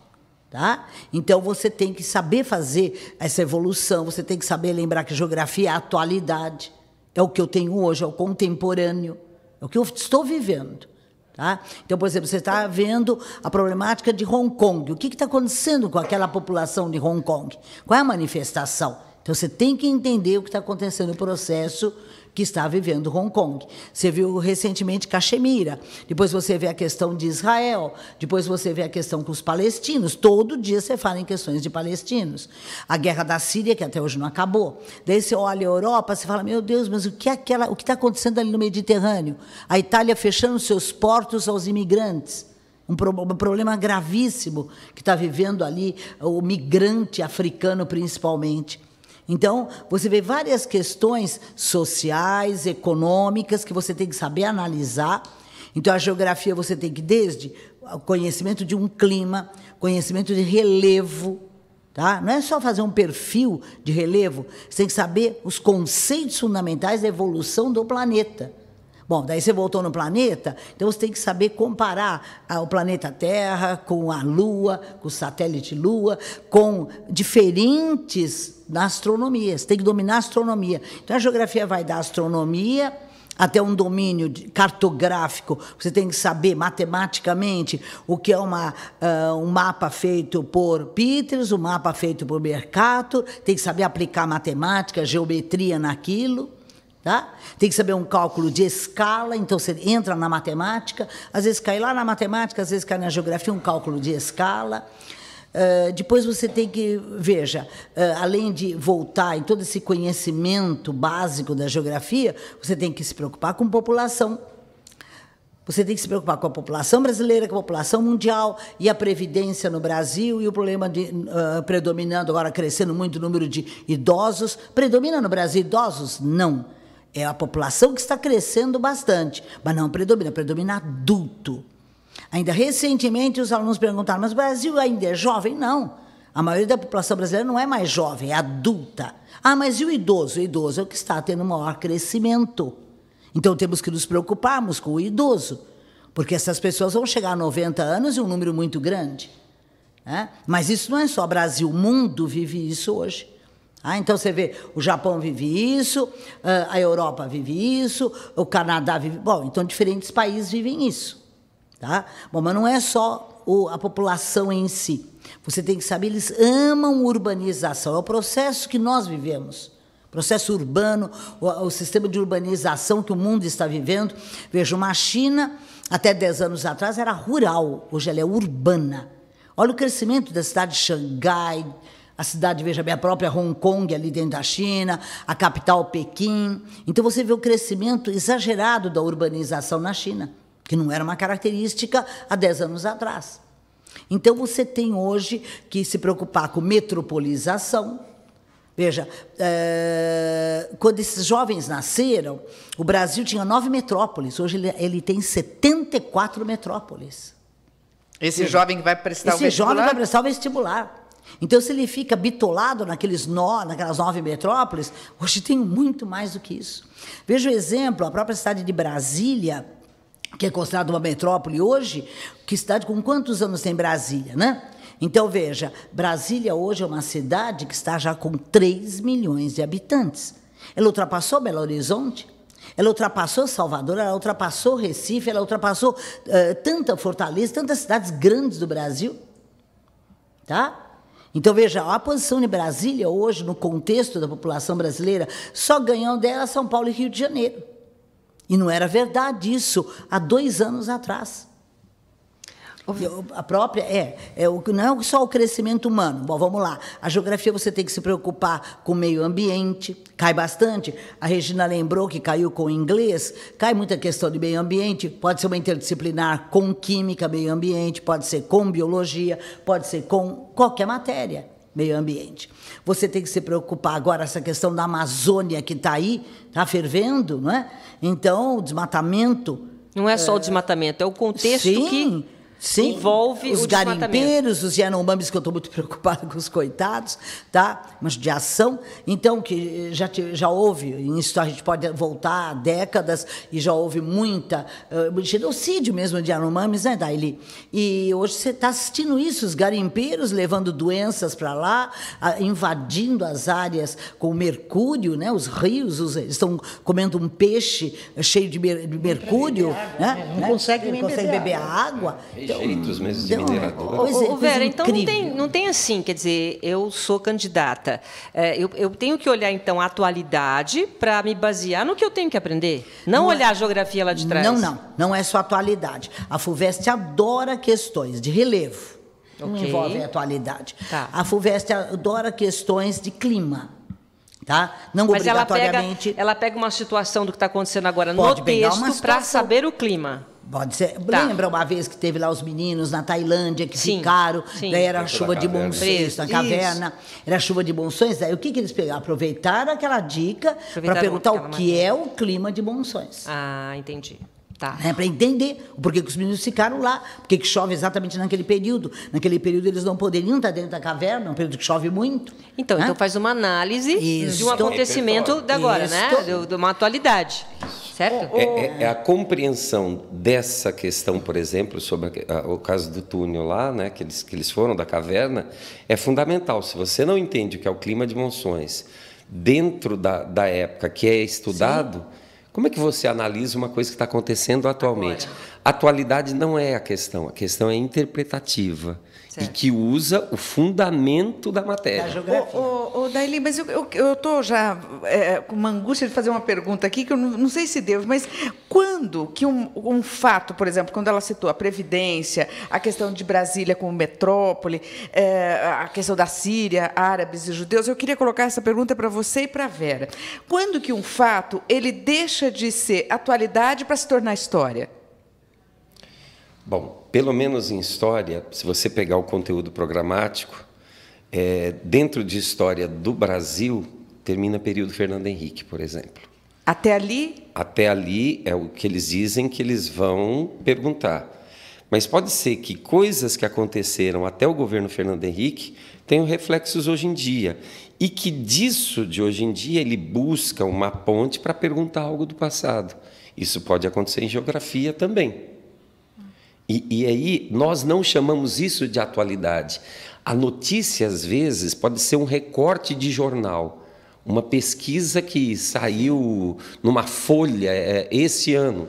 [SPEAKER 1] Tá? Então você tem que saber fazer essa evolução, você tem que saber lembrar que geografia é a atualidade, é o que eu tenho hoje, é o contemporâneo. É o que eu estou vivendo. Tá? Então, por exemplo, você está vendo a problemática de Hong Kong. O que está acontecendo com aquela população de Hong Kong? Qual é a manifestação? Então, você tem que entender o que está acontecendo no processo que está vivendo Hong Kong. Você viu recentemente Cachemira, depois você vê a questão de Israel, depois você vê a questão com os palestinos. Todo dia você fala em questões de palestinos. A guerra da Síria, que até hoje não acabou. Daí você olha a Europa, você fala: meu Deus, mas o que é aquela, o que está acontecendo ali no Mediterrâneo? A Itália fechando seus portos aos imigrantes. Um, problema gravíssimo que está vivendo ali o migrante africano, principalmente. Então, você vê várias questões sociais, econômicas, que você tem que saber analisar. Então, a geografia você tem que, desde o conhecimento de um clima, conhecimento de relevo, Tá? Não é só fazer um perfil de relevo, você tem que saber os conceitos fundamentais da evolução do planeta. Bom, daí você voltou no planeta, então você tem que saber comparar ah, o planeta Terra com a Lua, com o satélite Lua, com diferentes na astronomia. Você tem que dominar a astronomia. Então a geografia vai da astronomia até um domínio cartográfico. Você tem que saber matematicamente o que é uma, uh, um mapa feito por Peters, um mapa feito por Mercator, tem que saber aplicar matemática, geometria naquilo. Tá? Tem que saber um cálculo de escala, então você entra na matemática, às vezes cai lá na matemática, às vezes cai na geografia, um cálculo de escala. Uh, depois você tem que, veja, uh, além de voltar em todo esse conhecimento básico da geografia, você tem que se preocupar com população. Você tem que se preocupar com a população brasileira, com a população mundial e a previdência no Brasil e o problema de, uh, predominando agora crescendo muito o número de idosos. Predomina no Brasil idosos? Não é a população que está crescendo bastante, mas não predomina, predomina adulto. Ainda recentemente os alunos perguntaram: mas o Brasil ainda é jovem? Não. A maioria da população brasileira não é mais jovem, é adulta. Ah, mas e o idoso? O idoso é o que está tendo maior crescimento. Então temos que nos preocuparmos com o idoso, porque essas pessoas vão chegar a 90 anos e um número muito grande. Né? Mas isso não é só Brasil, o mundo vive isso hoje. Ah, então você vê, o Japão vive isso, ah, a Europa vive isso, o Canadá vive. Bom, então diferentes países vivem isso. Tá? Bom, mas não é só o, a população em si. Você tem que saber, eles amam urbanização. É o processo que nós vivemos. Processo urbano, o, o sistema de urbanização que o mundo está vivendo. Veja, uma China, até 10 anos atrás, era rural, hoje ela é urbana. Olha o crescimento da cidade de Xangai, a cidade, veja bem, a própria Hong Kong ali dentro da China, a capital Pequim. Então você vê o crescimento exagerado da urbanização na China, que não era uma característica há 10 anos atrás. Então você tem hoje que se preocupar com metropolização. Veja, é, quando esses jovens nasceram, o Brasil tinha nove metrópoles, hoje ele, ele tem 74 metrópoles.
[SPEAKER 3] Esse jovem que vai prestar esse o vestibular? Esse jovem vai
[SPEAKER 1] prestar o vestibular. Então, se ele fica bitolado naqueles nó, naquelas nove metrópoles, hoje tem muito mais do que isso. Veja o exemplo, a própria cidade de Brasília, que é considerada uma metrópole hoje, que cidade com quantos anos tem Brasília, né? Então, veja, Brasília hoje é uma cidade que está já com 3 milhões de habitantes. Ela ultrapassou Belo Horizonte, ela ultrapassou Salvador, ela ultrapassou Recife, ela ultrapassou uh, tanta Fortaleza, tantas cidades grandes do Brasil. Tá? Então, veja, a posição de Brasília hoje, no contexto da população brasileira, só ganhou dela São Paulo e Rio de Janeiro. E não era verdade isso há dois anos atrás. A própria é, é o não é só o crescimento humano. Bom, vamos lá. A geografia você tem que se preocupar com o meio ambiente. Cai bastante. A Regina lembrou que caiu com inglês. Cai muita questão de meio ambiente. Pode ser uma interdisciplinar com química, meio ambiente. Pode ser com biologia. Pode ser com qualquer matéria, meio ambiente. Você tem que se preocupar agora essa questão da Amazônia que está aí, está fervendo, não é? Então, o desmatamento. Não é só é... o
[SPEAKER 2] desmatamento,
[SPEAKER 1] é o contexto Sim. que Sim. envolve os garimpeiros, os Yanomamis, que eu estou muito preocupada com os coitados, tá? Mas de ação, então que eh, já já houve, isso a gente pode voltar décadas e já houve muita uh, genocídio mesmo de Yanomamis, né, Daili? E hoje você está assistindo isso, os garimpeiros levando doenças para lá, invadindo as áreas com mercúrio, né? Os rios, os, eles estão comendo um peixe eh, cheio de, mer de mercúrio, né? né? Não, né? Consegue, não consegue beber água.
[SPEAKER 5] água então, jeitos mesmo de mineradora. Ô, Vera, então não
[SPEAKER 2] tem, não tem assim, quer dizer, eu sou candidata. É, eu, eu, tenho que olhar, então, a atualidade para me basear no que eu tenho que aprender. Não, não é- olhar é, a geografia lá de trás. Não, não.
[SPEAKER 1] Não é só atualidade. A FUVEST adora questões de relevo.
[SPEAKER 2] Okay. que envolve a
[SPEAKER 1] atualidade. Tá. A FUVEST adora questões de clima. Tá? Não Mas obrigatoriamente.
[SPEAKER 2] Ela pega, ela pega uma situação do que está acontecendo agora Pode no texto para saber o clima.
[SPEAKER 1] Pode ser. Tá. Lembra uma vez que teve lá os meninos na Tailândia que sim, ficaram? Sim. Daí era chuva de monções na caverna. Era chuva de monções. Daí o que, que eles pegaram? Aproveitaram aquela dica para perguntar o que maneira. é o clima de monções. Ah, entendi. Tá. Né, para entender o porquê que os meninos ficaram lá, porque que chove exatamente naquele período. Naquele período eles não poderiam estar dentro da caverna, é um período que chove muito. Então, então né? então
[SPEAKER 2] faz uma análise Isto. de um acontecimento de da agora, Isto. né? De, de uma atualidade certo? É, é, é, é, a
[SPEAKER 5] compreensão dessa questão, por exemplo, sobre a, a, o caso do túnel lá, né, que, eles, que eles foram da caverna, é fundamental. Se você não entende o que é o clima de monções dentro da, da época que é estudado, Sim. como é que você analisa uma coisa que está acontecendo atualmente? Agora. Atualidade não é a questão, a questão é interpretativa certo. e que usa o fundamento da matéria. Da geografia.
[SPEAKER 3] Ô, Daily, mas eu estou já é, é, com uma angústia de fazer uma pergunta aqui que eu não, não sei se devo, mas quando que um, um, fato, por exemplo, quando ela citou a Previdência, a questão de Brasília como metrópole, é, a questão da Síria, árabes e judeus, eu queria colocar essa pergunta para você e para a Vera. Quando que um fato ele deixa de ser atualidade para se tornar história?
[SPEAKER 5] Bom, pelo menos em história, se você pegar o conteúdo programático, é, dentro de história do Brasil, termina período Fernando Henrique, por exemplo.
[SPEAKER 3] Até ali?
[SPEAKER 5] Até ali é o que eles dizem que eles vão perguntar. Mas pode ser que coisas que aconteceram até o governo Fernando Henrique tenham reflexos hoje em dia. E que disso de hoje em dia ele busca uma ponte para perguntar algo do passado. Isso pode acontecer em geografia também. E, e aí nós não chamamos isso de atualidade. A notícia, às vezes, pode ser um recorte de jornal, uma pesquisa que saiu numa folha é, esse ano.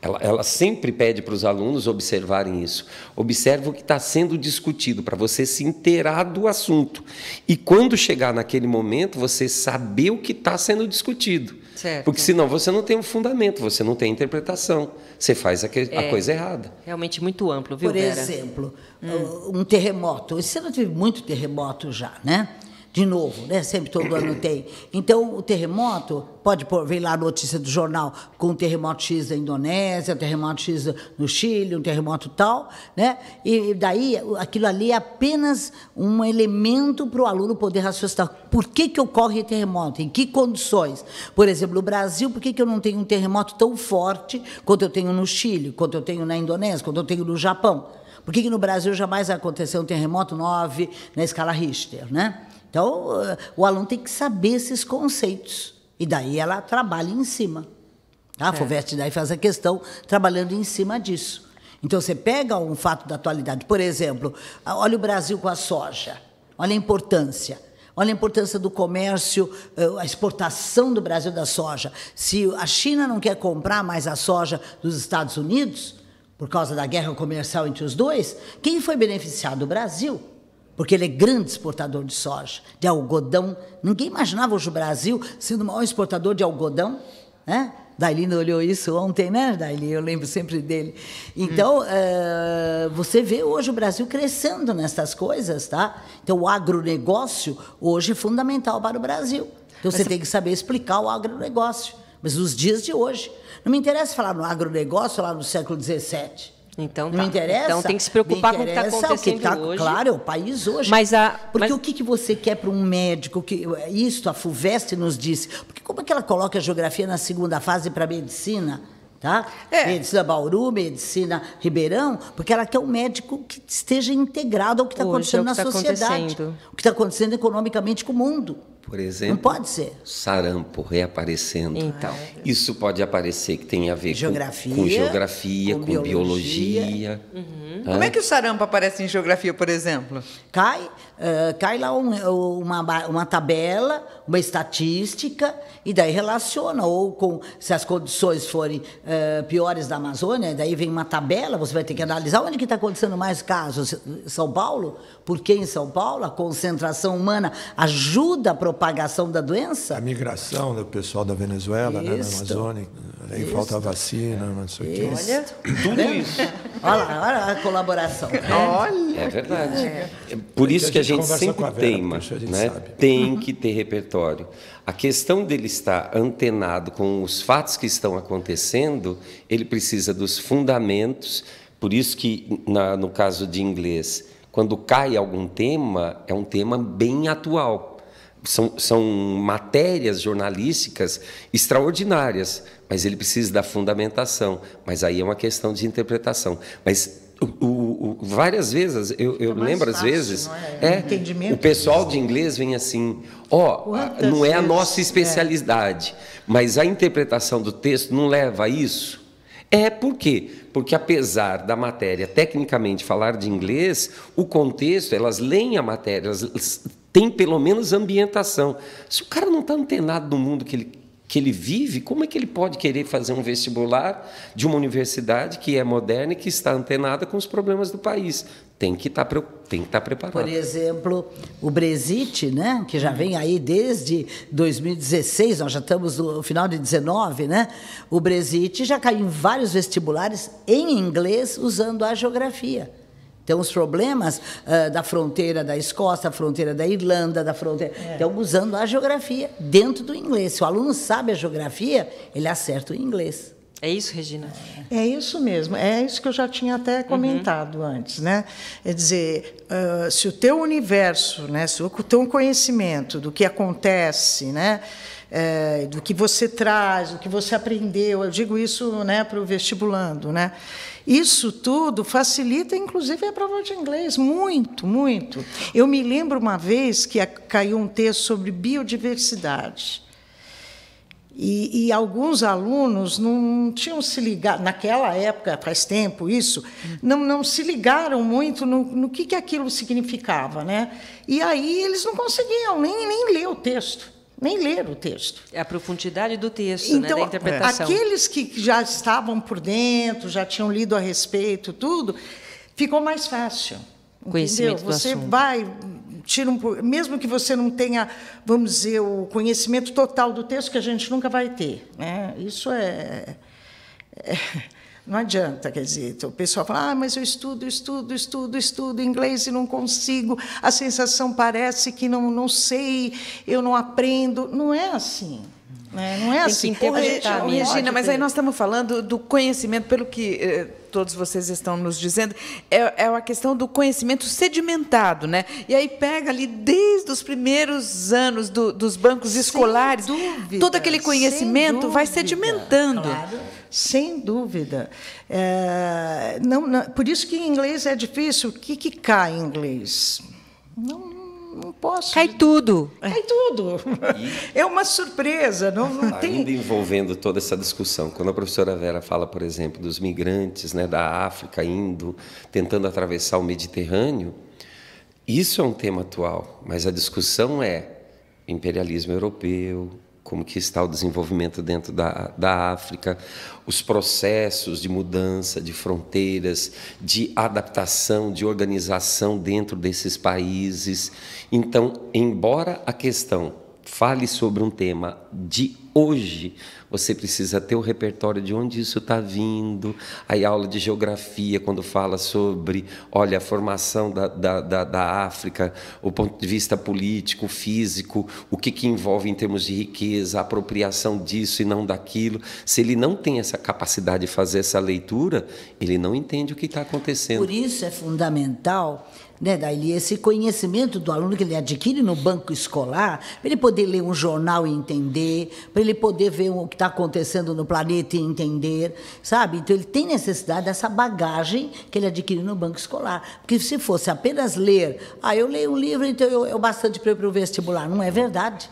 [SPEAKER 5] Ela, ela, sempre pede para os alunos observarem isso. Observe o que está sendo discutido, para você se inteirar do assunto. E quando chegar naquele momento, você saber o que está sendo discutido. Certo. Porque senão você não tem um fundamento, você não tem interpretação. Você faz a, que, é, a coisa errada.
[SPEAKER 2] Realmente muito amplo,
[SPEAKER 5] viu,
[SPEAKER 1] Por Vera? exemplo, hum. um terremoto. você não teve muito terremoto já, né? de novo, né? Sempre todo ano tem. Então, o terremoto, pode pôr, vem lá a notícia do jornal com um terremoto X na Indonésia, um terremoto X no Chile, um terremoto tal, né? E daí, aquilo ali é apenas um elemento para o aluno poder raciocinar. Por que, que ocorre terremoto? Em que condições? Por exemplo, no Brasil, por que, que eu não tenho um terremoto tão forte quanto eu tenho no Chile, quanto eu tenho na Indonésia, quanto eu tenho no Japão? Por que, que no Brasil jamais aconteceu um terremoto 9 na escala Richter, né? Então, eh, o aluno tem que saber esses conceitos. E daí ela trabalha em cima. Tá? A FUVEST daí faz a questão trabalhando em cima disso. Então, você pega um fato da atualidade, por exemplo, ah, olha o Brasil com a soja, olha a importância. Olha a importância do comércio, eh, a exportação do Brasil da soja. Se a China não quer comprar mais a soja dos Estados Unidos, por causa da guerra comercial entre os dois, quem foi beneficiado? O Brasil porque ele é grande exportador de soja, de algodão. Ninguém imaginava hoje o Brasil sendo o maior exportador de algodão, né? Dailina olhou isso ontem, né, Dailina? Eu lembro sempre dele. Então, hum. uh, você vê hoje o Brasil crescendo nessas coisas, tá? Então, o agronegócio hoje é fundamental para o Brasil. Então, você, você tem que saber explicar o agronegócio. Mas nos dias de hoje. Não me interessa falar no agronegócio lá no século XVII. Então, tá. não interessa. Então tem que se preocupar com o que está acontecendo que tá, hoje. Claro, é o país hoje. Mas a, porque mas... o que, que você quer para um médico? Que, isso a FUVEST nos disse. Porque como é que ela coloca a geografia na segunda fase para a medicina? tá? É. Medicina Bauru, medicina Ribeirão, porque ela quer um médico que esteja integrado ao que está é acontecendo é que na tá sociedade, acontecendo. o que está acontecendo economicamente com o mundo por exemplo. Não pode ser.
[SPEAKER 5] Sarampo reaparecendo. Então. Isso pode aparecer que tem a ver geografia, com, com, geografia, com, com biologia. biologia. Uhum. Como é que
[SPEAKER 1] o sarampo aparece em geografia, por exemplo? Cai, uh, cai lá um, uma, uma tabela, uma estatística, e daí relaciona. Ou com, se as condições forem uh, piores da Amazônia, daí vem uma tabela, você vai ter que analisar onde está acontecendo mais casos. São Paulo? Por que em São Paulo? A concentração humana ajuda a propagar propagação da doença? A migração do pessoal da Venezuela, né, na Amazônia, aí isto. falta vacina, não sei o que, Olha, tudo isso. olha olha a colaboração. Né? Olha. É verdade. É.
[SPEAKER 4] Por isso que a gente, que a
[SPEAKER 5] gente sempre a Vera, teima, né? tem que ter repertório. A questão dele estar antenado com os fatos que estão acontecendo, ele precisa dos fundamentos. Por isso que, na, no caso de inglês, quando cai algum tema, é um tema bem atual são, são matérias jornalísticas extraordinárias, mas ele precisa da fundamentação. Mas aí é uma questão de interpretação. Mas o, o, o, várias vezes, eu, eu é lembro fácil, às vezes, é? É, é o pessoal de inglês vem assim, ó, oh, não é a nossa é. especialidade, mas a interpretação do texto não leva a isso. É por quê? Porque apesar da matéria tecnicamente falar de inglês, o contexto, elas leem a matéria, elas têm pelo menos ambientação. Se o cara não está antenado no mundo que ele que ele vive, como é que ele pode querer fazer um vestibular de uma universidade que é moderna e que está antenada com os problemas do país? Tem que tá estar, tem que estar tá preparado. Por
[SPEAKER 1] exemplo, o Brexit, né, que já vem aí desde 2016, nós já estamos no final de 19, né? O Brexit já caiu em vários vestibulares em inglês usando a geografia. Então, os problemas uh, da fronteira da Escócia, da fronteira da Irlanda, da fronteira. É. Então, usando a geografia dentro do inglês. Se o aluno sabe a geografia, ele acerta o inglês.
[SPEAKER 2] É isso, Regina?
[SPEAKER 1] É isso mesmo. É isso que eu
[SPEAKER 6] já tinha até uhum. comentado uhum. antes, né? É dizer, uh, se o teu universo, né, se o teu conhecimento do que acontece, né, é, do que você traz, do que você aprendeu, eu digo isso, né, para o vestibulando, né? Isso tudo facilita, inclusive, a prova de inglês, muito, muito. Eu me lembro uma vez que caiu um texto sobre biodiversidade. E, e, alguns alunos não tinham se ligado, naquela época, faz tempo isso, não, não se ligaram muito no, no que, que aquilo significava. Né? E aí eles não conseguiam nem, nem ler o texto nem ler o texto. É a profundidade
[SPEAKER 2] do texto, então, né, da então, interpretação. Aqueles
[SPEAKER 6] que já estavam por dentro, já tinham lido a respeito, tudo, ficou mais fácil. Conhecimento entendeu? Você vai tira um, mesmo que você não tenha, vamos dizer, o conhecimento total do texto que a gente nunca vai ter, né? Isso é, é não adianta, quer dizer, o pessoal fala, ah, mas eu estudo, estudo, estudo, estudo inglês e não consigo, a sensação parece que não, não sei, eu não aprendo. Não é assim. É, não é assim. Que interpretar Ô, Regina, mas aí
[SPEAKER 3] nós estamos falando do conhecimento, pelo que eh, todos vocês estão nos dizendo, é, é a questão do conhecimento sedimentado, né? E aí pega ali desde os primeiros anos do, dos bancos sem escolares, dúvida, todo aquele conhecimento dúvida, vai sedimentando. Claro.
[SPEAKER 6] Sem dúvida. É, não, não, por isso que em inglês é difícil. O que, que cai em inglês? Não, não posso. Cai tudo. Cai tudo. É uma surpresa. Não, não Ainda tem...
[SPEAKER 5] envolvendo toda essa discussão, quando a professora Vera fala, por exemplo, dos migrantes né, da África indo, tentando atravessar o Mediterrâneo, isso é um tema atual, mas a discussão é imperialismo europeu, como que está o desenvolvimento dentro da, da África, os processos de mudança de fronteiras, de adaptação, de organização dentro desses países. Então, embora a questão fale sobre um tema de hoje, você precisa ter o repertório de onde isso está vindo. Aí a aula de geografia, quando fala sobre, olha, a formação da, da, da, da África, o ponto de vista político, físico, o que, que envolve em termos de riqueza, a apropriação disso e não daquilo. Se ele não tem essa capacidade de fazer essa leitura, ele não entende o que está acontecendo. Por
[SPEAKER 1] isso é fundamental né, Esse conhecimento do aluno que ele adquire no banco escolar, para ele poder ler um jornal e entender, para ele poder ver o que está acontecendo no planeta e entender, sabe? Então, ele tem necessidade dessa bagagem que ele adquire no banco escolar. Porque se fosse apenas ler, ah, eu leio um livro, então eu, eu bastante para o vestibular. Não é verdade,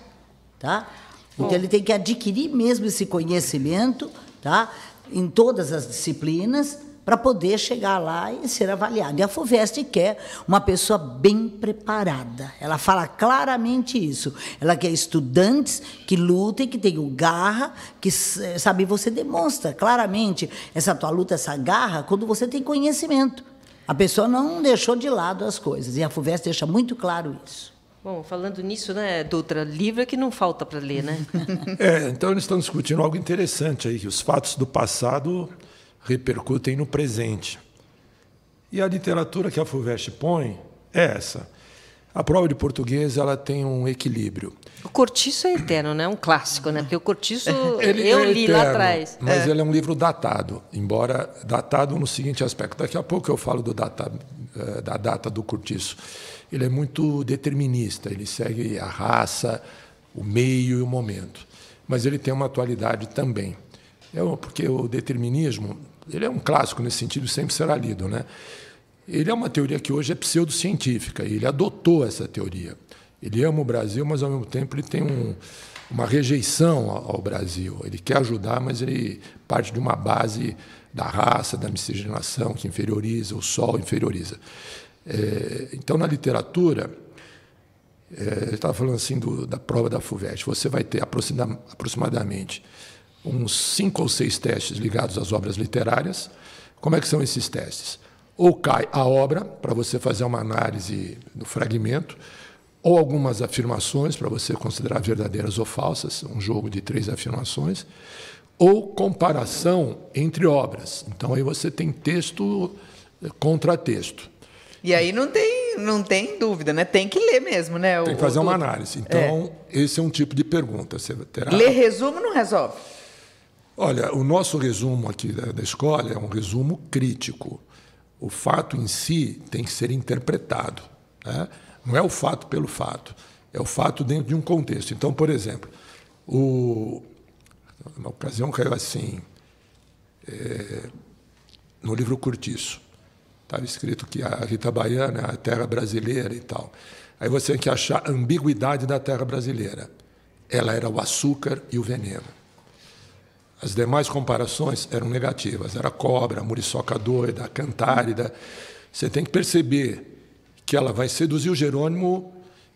[SPEAKER 1] tá? Então, Bom. ele tem que adquirir mesmo esse conhecimento, tá? Em todas as disciplinas, para poder chegar lá e ser avaliado. E a FUVEST quer uma pessoa bem preparada. Ela fala claramente isso. Ela quer estudantes que lutem, que tenham garra, que sabe você demonstra claramente essa tua luta, essa garra quando você tem conhecimento. A pessoa não deixou de lado as coisas e a FUVEST deixa muito claro isso.
[SPEAKER 2] Bom, falando nisso, né, Doutra, livro é que não falta para ler, né?
[SPEAKER 4] é, então eles estão discutindo algo interessante aí, que os fatos do passado repercutem no presente. E a literatura que a FUVEST põe é essa. A prova de português ela tem um equilíbrio.
[SPEAKER 2] O Cortiço é eterno, né? Um clássico, né? Porque o Cortiço ele é eu é li eterno, lá atrás. Mas
[SPEAKER 4] é. ele é um livro datado, embora datado no seguinte aspecto. Daqui a pouco eu falo do data, eh, da data do Cortiço. Ele é muito determinista. Ele segue a raça, o meio e o momento. Mas ele tem uma atualidade também. É porque o determinismo ele é um clássico nesse sentido, sempre será lido. Né? Ele é uma teoria que hoje é pseudocientífica, e ele adotou essa teoria. Ele ama o Brasil, mas ao mesmo tempo ele tem um, uma rejeição ao Brasil. Ele quer ajudar, mas ele parte de uma base da raça, da miscigenação, que inferioriza, o sol inferioriza. É, então, na literatura, é, eu estava falando assim do, da prova da FUVEST, você vai ter aproxima, aproximadamente uns cinco ou seis testes ligados às obras literárias. Como é que são esses testes? Ou cai a obra, para você fazer uma análise do fragmento, ou algumas afirmações, para você considerar verdadeiras ou falsas, um jogo de três afirmações, ou comparação entre obras. Então, aí você tem texto eh, contra texto.
[SPEAKER 3] E aí não tem, não tem dúvida, né? Tem que ler mesmo, né? O, tem que fazer uma análise. Então,
[SPEAKER 4] é. esse é um tipo de pergunta. Você terá... Ler
[SPEAKER 3] resumo não resolve.
[SPEAKER 4] Olha, o nosso resumo aqui da, da escola é um resumo crítico. O fato em si tem que ser interpretado. Né? Não é o fato pelo fato, é o fato dentro de um contexto. Então, por exemplo, o, uma ocasião caiu assim, é, no livro Curtiço. Estava escrito que a Rita Baiana é a terra brasileira e tal. Aí você tem que achar a ambiguidade da terra brasileira. Ela era o açúcar e o veneno. As demais comparações eram negativas. Era cobra, muriçoca doida, cantárida. Você tem que perceber que ela vai seduzir o Jerônimo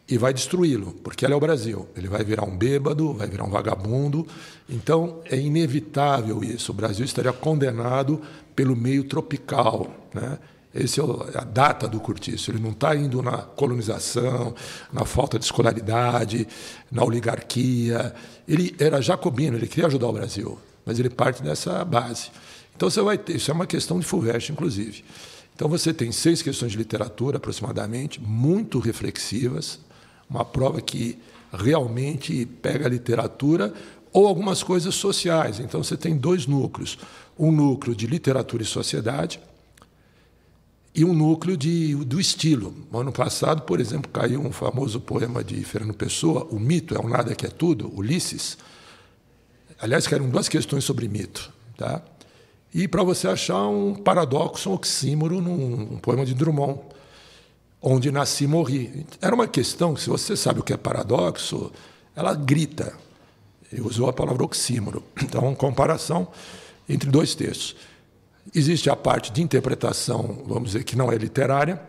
[SPEAKER 4] e vai destruí-lo, porque ela é o Brasil. Ele vai virar um bêbado, vai virar um vagabundo. Então, é inevitável isso. O Brasil estaria condenado pelo meio tropical. Né? Essa é a data do curtiço. Ele não está indo na colonização, na falta de escolaridade, na oligarquia. Ele era jacobino, ele queria ajudar o Brasil mas ele parte dessa base. Então você vai ter, isso é uma questão de Fulvestre, inclusive. Então você tem seis questões de literatura, aproximadamente, muito reflexivas, uma prova que realmente pega a literatura ou algumas coisas sociais. Então você tem dois núcleos, um núcleo de literatura e sociedade e um núcleo de, do estilo. No ano passado, por exemplo, caiu um famoso poema de Fernando Pessoa, O Mito é o Nada que é Tudo, Ulisses, Aliás, eram duas questões sobre mito. Tá? E para você achar um paradoxo, um oxímoro num um poema de Drummond, onde nasci e morri. Era uma questão que, se você sabe o que é paradoxo, ela grita. Ele usou a palavra oxímoro. Então, uma comparação entre dois textos. Existe a parte de interpretação, vamos dizer, que não é literária.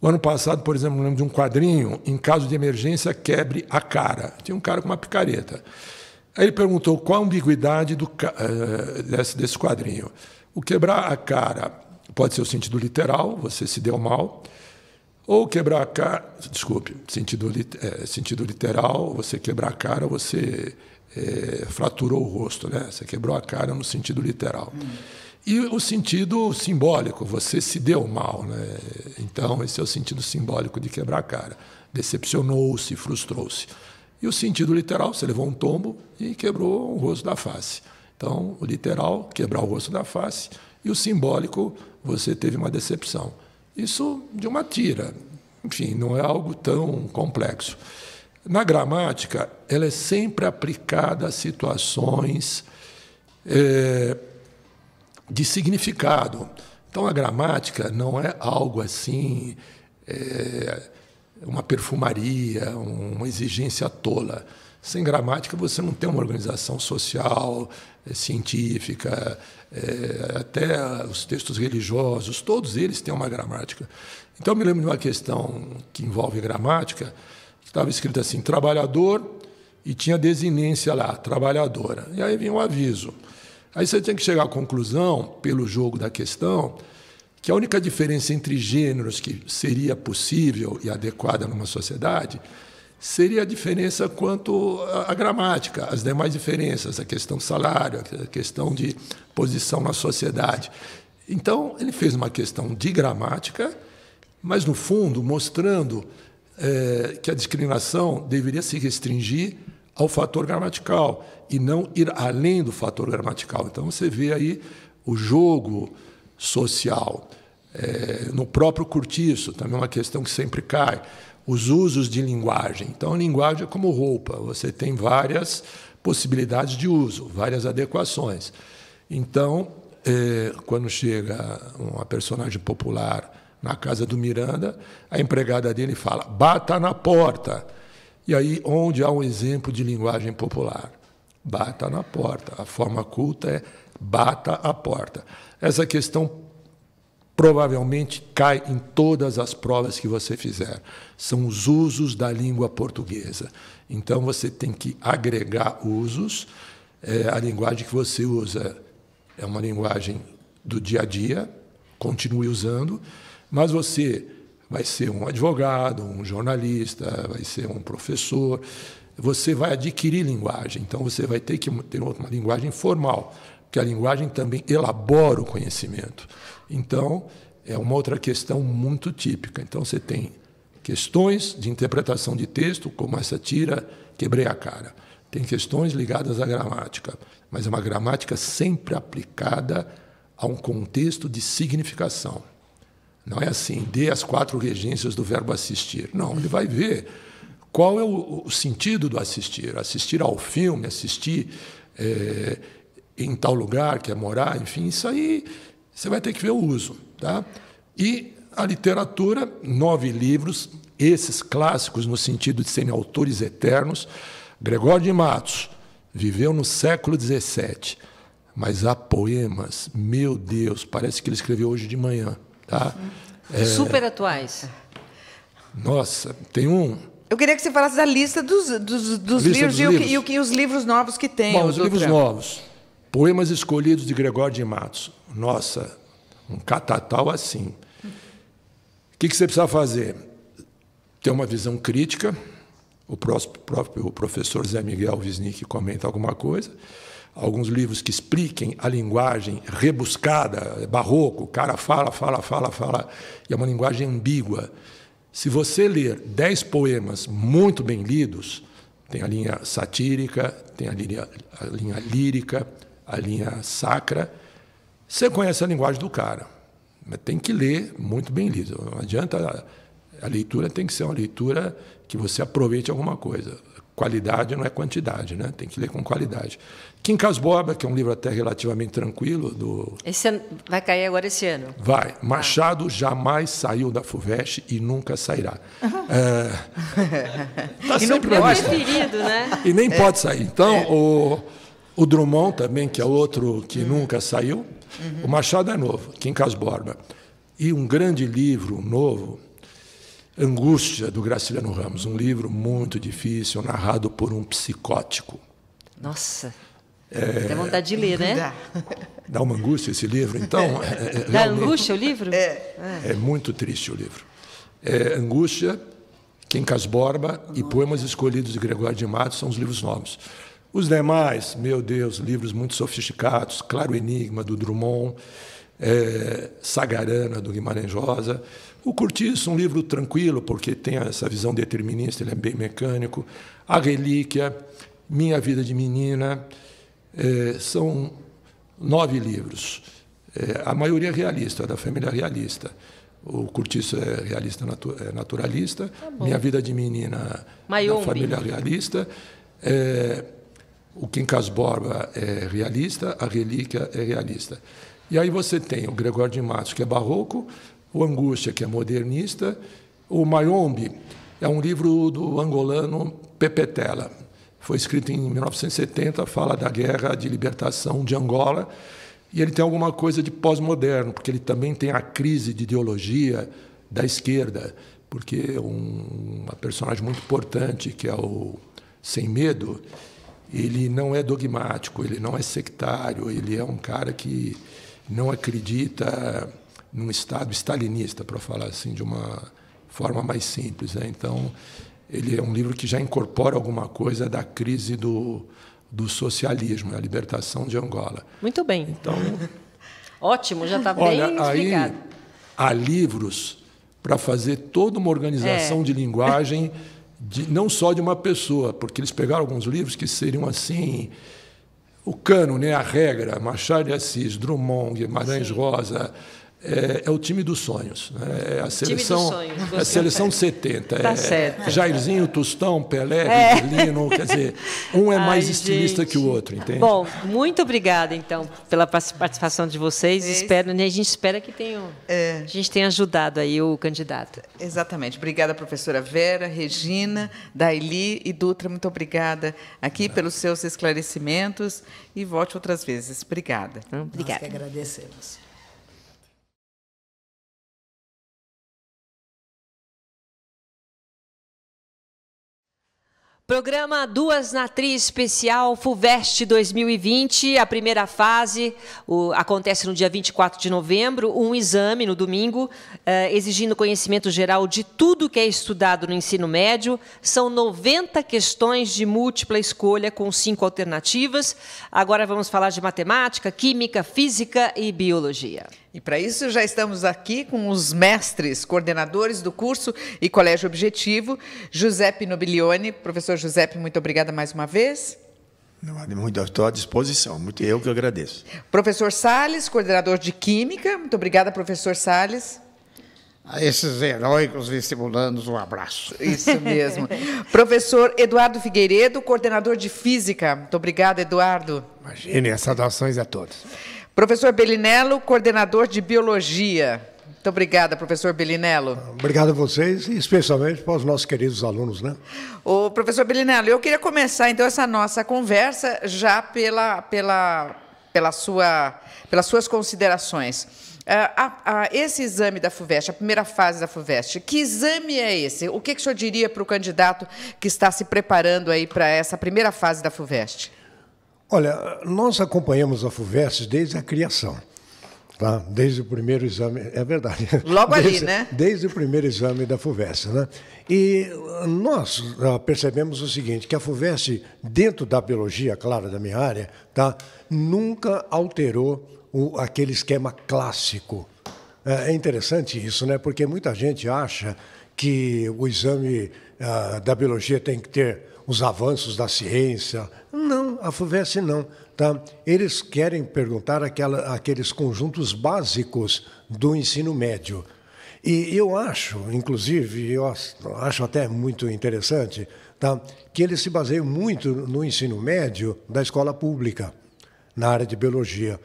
[SPEAKER 4] O ano passado, por exemplo, lembro de um quadrinho, em caso de emergência, quebre a cara. Tinha um cara com uma picareta. Aí ele perguntou qual a ambiguidade do, eh, desse, desse quadrinho. O quebrar a cara pode ser o sentido literal, você se deu mal, ou quebrar a cara, desculpe, sentido, é, sentido literal, você quebrar a cara, você é, fraturou o rosto, né? Você quebrou a cara no sentido literal. Hum. E o sentido simbólico, você se deu mal, né? Então esse é o sentido simbólico de quebrar a cara, decepcionou-se, frustrou-se. E o sentido literal, você levou um tombo e quebrou o rosto da face. Então, o literal, quebrar o rosto da face, e o simbólico, você teve uma decepção. Isso de uma tira. Enfim, não é algo tão complexo. Na gramática, ela é sempre aplicada a situações é, de significado. Então, a gramática não é algo assim. É, uma perfumaria, uma exigência tola. Sem gramática, você não tem uma organização social, eh, científica, eh, até os textos religiosos, todos eles têm uma gramática. Então, eu me lembro de uma questão que envolve gramática, que estava escrito assim: trabalhador, e tinha desinência lá, trabalhadora. E aí vinha um aviso. Aí você tinha que chegar à conclusão, pelo jogo da questão, que a única diferença entre gêneros que seria possível e adequada numa sociedade seria a diferença quanto à gramática, as demais diferenças, a questão do salário, a questão de posição na sociedade. Então, ele fez uma questão de gramática, mas, no fundo, mostrando é, que a discriminação deveria se restringir ao fator gramatical e não ir além do fator gramatical. Então, você vê aí o jogo social. É, no próprio curtiço, também é uma questão que sempre cai, os usos de linguagem. Então, a linguagem é como roupa, você tem várias possibilidades de uso, várias adequações. Então, é, quando chega uma personagem popular na casa do Miranda, a empregada dele fala: bata na porta. E aí, onde há um exemplo de linguagem popular? Bata na porta. A forma culta é bata a porta. Essa questão provavelmente cai em todas as provas que você fizer. São os usos da língua portuguesa. Então você tem que agregar usos. É, a linguagem que você usa é uma linguagem do dia a dia, continue usando, mas você vai ser um advogado, um jornalista, vai ser um professor, você vai adquirir linguagem. Então você vai ter que ter uma linguagem formal que a linguagem também elabora o conhecimento. Então, é uma outra questão muito típica. Então, você tem questões de interpretação de texto, como essa tira, quebrei a cara. Tem questões ligadas à gramática, mas é uma gramática sempre aplicada a um contexto de significação. Não é assim, dê as quatro regências do verbo assistir. Não, ele vai ver qual é o, sentido do assistir. Assistir ao filme, assistir. É, em tal lugar, quer é morar, enfim, isso aí você vai ter que ver o uso. Tá? E a literatura, nove livros, esses clássicos no sentido de serem autores eternos. Gregório de Matos viveu no século XVII, mas há poemas, meu Deus, parece que ele escreveu hoje de manhã. Tá? É... Super
[SPEAKER 3] atuais.
[SPEAKER 4] Nossa, tem um.
[SPEAKER 3] Eu queria que você falasse da lista dos, dos, dos lista livros, dos e, livros. O que, e, o que, e os livros novos que tem. Bom, os livros Trump.
[SPEAKER 4] novos. Poemas escolhidos de Gregório de Matos. Nossa, um catatal assim. O que, que você precisa fazer? Ter uma visão crítica. O próprio professor Zé Miguel Wisnik comenta alguma coisa. Alguns livros que expliquem a linguagem rebuscada, barroco. O cara fala, fala, fala, fala. E é uma linguagem ambígua. Se você ler dez poemas muito bem lidos, tem a linha satírica, tem a linha, a linha lírica, a linha sacra, você conhece a linguagem do cara. Mas tem que ler muito bem lido. Não adianta. A leitura tem que ser uma leitura que você aproveite alguma coisa. Qualidade não é quantidade, né? Tem que ler com qualidade. Kim Casboba, que é um livro até relativamente tranquilo do.
[SPEAKER 2] Esse ano vai cair agora esse ano.
[SPEAKER 4] Vai. Ah. Machado ah. jamais saiu da Fuvest e nunca sairá.
[SPEAKER 3] Uhum. É... Tá e sempre não é preferido, né? E nem é. pode sair.
[SPEAKER 4] Então, é. o o Drummond também, que é outro que nunca saiu. Uhum. O Machado é novo, Quincas Borba. E um grande livro novo, Angústia, do Graciliano Ramos. Um livro muito difícil, narrado por um psicótico.
[SPEAKER 2] Nossa! É... Dá vontade de ler, né? Dá.
[SPEAKER 4] Dá uma angústia esse livro, então. É, é, Dá angústia
[SPEAKER 2] o livro?
[SPEAKER 3] É. Ah.
[SPEAKER 2] é
[SPEAKER 4] muito triste o livro. É, angústia, Quincas Borba e Poemas Escolhidos de Gregório de Matos são os livros novos. Os demais, meu Deus, livros muito sofisticados, Claro Enigma, do Drummond, é, Sagarana, do Guimarães Rosa. O Curtiço, um livro tranquilo, porque tem essa visão determinista, ele é bem mecânico. A Relíquia, Minha Vida de Menina, é, são nove livros. É, a maioria é realista, da família realista. O Curtiço é realista natu é naturalista. Tá Minha Vida de Menina, da família realista. É, o Quincas Borba é realista, a relíquia é realista. E aí você tem o Gregório de Matos, que é barroco, o Angústia, que é modernista, o Mayombe, é um livro do angolano Pepetela. Foi escrito em 1970, fala da guerra de libertação de Angola, e ele tem alguma coisa de pós-moderno, porque ele também tem a crise de ideologia da esquerda, porque um, uma personagem muito importante, que é o Sem Medo, ele não é dogmático, ele não é sectário, ele é um cara que não acredita num Estado stalinista, para falar assim de uma forma mais simples. Né? Então, ele é um livro que já incorpora alguma coisa da crise do, do socialismo, a libertação de Angola.
[SPEAKER 2] Muito bem. Então, Ótimo, já está bem explicado. Aí,
[SPEAKER 4] há livros para fazer toda uma organização é. de linguagem de, não só de uma pessoa, porque eles pegaram alguns livros que seriam assim, o cano, né, a regra, Machado de Assis, Drummond, Guimarães Rosa, é, é, o time dos sonhos. Né? É a seleção, a seleção de 70. É tá é, certo. Jairzinho, Tostão, Pelé, é. Lino, quer dizer, um é Ai, mais gente. estilista que o outro, entende? Bom,
[SPEAKER 2] muito obrigada, então, pela participação de vocês. Esse... Espero, né, a gente espera que tenham,
[SPEAKER 3] é. a gente tenha ajudado aí o candidato. Exatamente. Obrigada, professora Vera, Regina, Daili e Dutra. Muito obrigada aqui pelos seus esclarecimentos e
[SPEAKER 7] volte outras vezes. Obrigada. Obrigada. Nós que
[SPEAKER 1] agradecemos.
[SPEAKER 2] Programa Duas na Tri Especial FUVEST 2020, a primeira fase o, acontece no dia 24 de novembro, um exame no domingo, eh, exigindo conhecimento geral de tudo que é estudado no ensino médio. São 90 questões de múltipla escolha com cinco alternativas. Agora
[SPEAKER 3] vamos falar de matemática, química, física e biologia. E para isso já estamos aqui com os mestres, coordenadores do curso e Colégio Objetivo, Giuseppe Nobilione. Professor Giuseppe, muito obrigada mais uma vez.
[SPEAKER 7] Muito, estou à disposição, muito eu que agradeço.
[SPEAKER 3] Professor Sales, coordenador de Química. Muito obrigada, professor Sales.
[SPEAKER 7] A esses heróicos vestibulandos, um abraço. Isso
[SPEAKER 3] mesmo. Professor Eduardo Figueiredo, coordenador de Física. Muito obrigado, Eduardo. Imagine, saudações a todos. Professor Belinello, coordenador de Biologia. Muito obrigada, professor Belinello. Obrigado
[SPEAKER 8] a vocês e especialmente para os nossos queridos alunos, né?
[SPEAKER 3] O professor Belinello, eu queria começar então essa nossa conversa já pela, pela, pela sua, pelas suas considerações. É, esse exame da FUVEST, a primeira fase da FUVEST, que exame é esse? O que, que o senhor diria para o candidato que está se preparando aí para essa primeira fase da FUVEST?
[SPEAKER 8] Olha, nós acompanhamos a FUVEST desde a criação. Tá? Desde o primeiro exame, é verdade. Logo desde, ali, né? Desde o primeiro exame da FUVEST. Né? E ah, nós ah, percebemos o seguinte, que a FUVEST, dentro da biologia, claro, da minha área, tá? nunca alterou o, aquele esquema clássico. É, é interessante isso, né? porque muita gente acha que o exame uh, da biologia tem que ter os avanços da ciência. Não, a FUVEST não. Tá? Eles querem perguntar aquela, aqueles conjuntos básicos do ensino médio. E eu acho, inclusive, eu acho até muito interessante, tá? que eles se baseiam muito no ensino médio da escola pública, na área de biologia.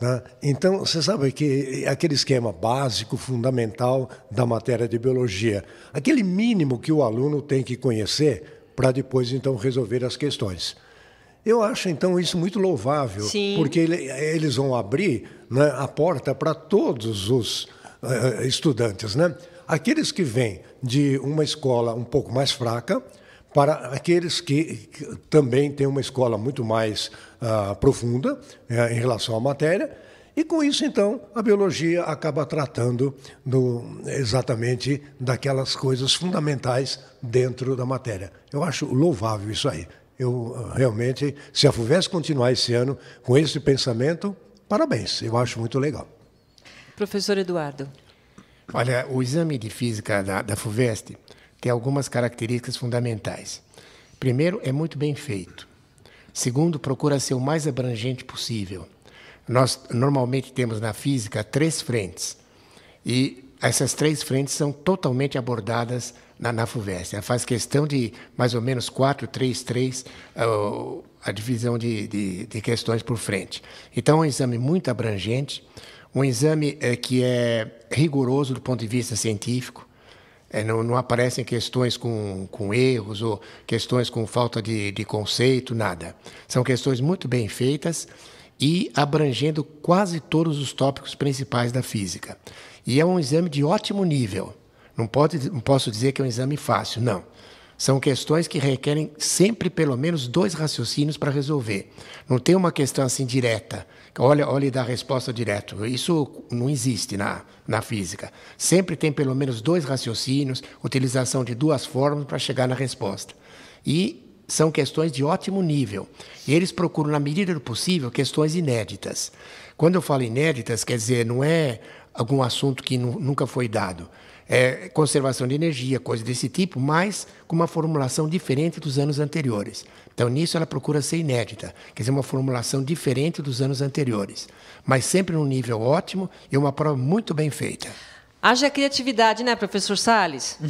[SPEAKER 8] Tá? Então, você sabe que aquele esquema básico, fundamental da matéria de biologia, aquele mínimo que o aluno tem que conhecer para depois, então, resolver as questões. Eu acho, então, isso muito louvável, Sim. porque eles vão abrir né, a porta para todos os uh, estudantes. Né? Aqueles que vêm de uma escola um pouco mais fraca, para aqueles que, que também têm uma escola muito mais uh, profunda uh, em relação à matéria, e com isso, então, a biologia acaba tratando do, exatamente daquelas coisas fundamentais dentro da matéria. Eu acho louvável isso aí eu ah, realmente, se a FUVEST continuar esse ano com esse pensamento, parabéns, eu acho muito legal.
[SPEAKER 2] Professor Eduardo.
[SPEAKER 9] Olha, o exame de física da, da FUVEST tem algumas características fundamentais. Primeiro, é muito bem feito. Segundo, procura ser o mais abrangente possível. Nós normalmente temos na física três frentes. E essas três frentes são totalmente abordadas na, na FUVEST. Ela faz questão de mais ou menos 4, 3, 3, a divisão de, de, de questões por frente. Então, é um exame muito abrangente, um exame eh, que é rigoroso do ponto de vista científico, é, não, não, aparecem questões com, com, erros ou questões com falta de, de, conceito, nada. São questões muito bem feitas e abrangendo quase todos os tópicos principais da física. E é um exame de ótimo nível. Não, pode, não posso dizer que é um exame fácil, não. São questões que requerem sempre pelo menos dois raciocínios para resolver. Não tem uma questão assim direta. Olha, olha e dá a resposta direto. Isso não existe na, na física. Sempre tem pelo menos dois raciocínios, utilização de duas formas para chegar na resposta. E são questões de ótimo nível. E eles procuram, na medida do possível, questões inéditas. Quando eu falo inéditas, quer dizer, não é algum assunto que nunca foi dado é, conservação de energia, coisas desse tipo, mas com uma formulação diferente dos anos anteriores. Então, nisso ela procura ser inédita, quer dizer, uma formulação diferente dos anos anteriores, mas sempre num nível ótimo e uma prova muito bem feita.
[SPEAKER 2] Haja criatividade, né, professor Salles?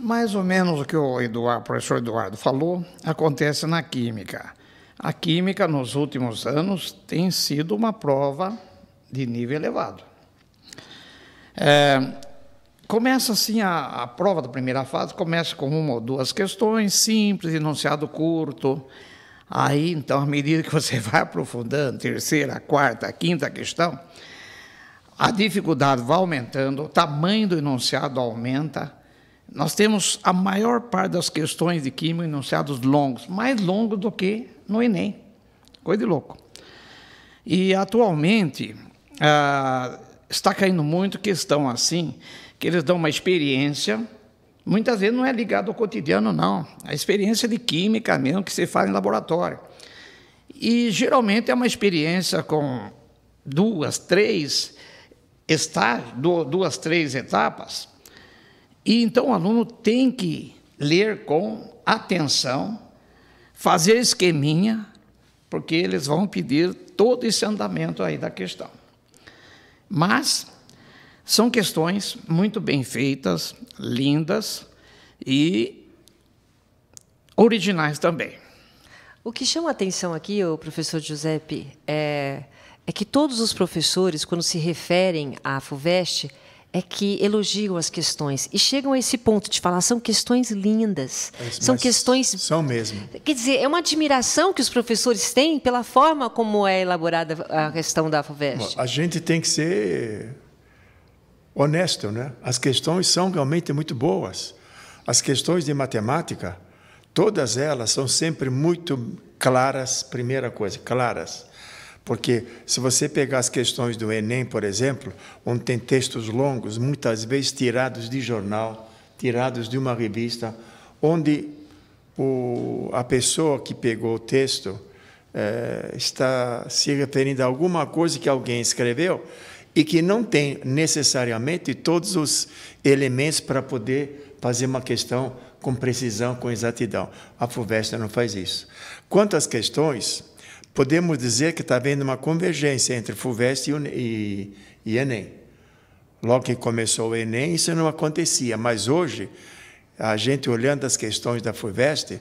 [SPEAKER 10] Mais ou menos o que o Eduardo, professor Eduardo falou acontece na química. A química, nos últimos anos, tem sido uma prova de nível elevado. É, Começa assim a, a prova da primeira fase, começa com uma ou duas questões simples, enunciado curto. Aí, então, à medida que você vai aprofundando, terceira, quarta, quinta questão, a dificuldade vai aumentando, o tamanho do enunciado aumenta. Nós temos a maior parte das questões de química enunciados longos, mais longos do que no Enem. Coisa de louco. E atualmente ah, está caindo muito questão assim que eles dão uma experiência, muitas vezes não é ligado ao cotidiano, não. A experiência de química mesmo que se faz em laboratório. E geralmente é uma experiência com duas, três estágios, duas, três etapas. E então o aluno tem que ler com atenção, fazer esqueminha, porque eles vão pedir todo esse andamento aí da questão. Mas são questões muito bem feitas, lindas e originais também.
[SPEAKER 2] O que chama a atenção aqui, o professor Giuseppe, é, é que todos os professores, quando se referem à FUVEST, é que elogiam as questões e chegam a esse ponto de falar são questões lindas, é
[SPEAKER 7] são questões são mesmo.
[SPEAKER 2] Quer dizer, é uma admiração que os professores têm pela forma como é elaborada a questão da FUVEST.
[SPEAKER 7] A gente tem que ser honesto, né? As questões são realmente muito boas. As questões de matemática, todas elas são sempre muito claras, primeira coisa, claras. Porque se você pegar as questões do Enem, por exemplo, onde tem textos longos, muitas vezes tirados de jornal, tirados de uma revista, onde o, a pessoa que pegou o texto é, está se referindo a alguma coisa que alguém escreveu, e que não tem necessariamente todos os elementos para poder fazer uma questão com precisão, com exatidão. A FUVEST não faz isso. Quanto às questões, podemos dizer que está havendo uma convergência entre FUVEST e, e Enem. Logo que começou o Enem, isso não acontecia, mas hoje, a gente olhando as questões da FUVEST,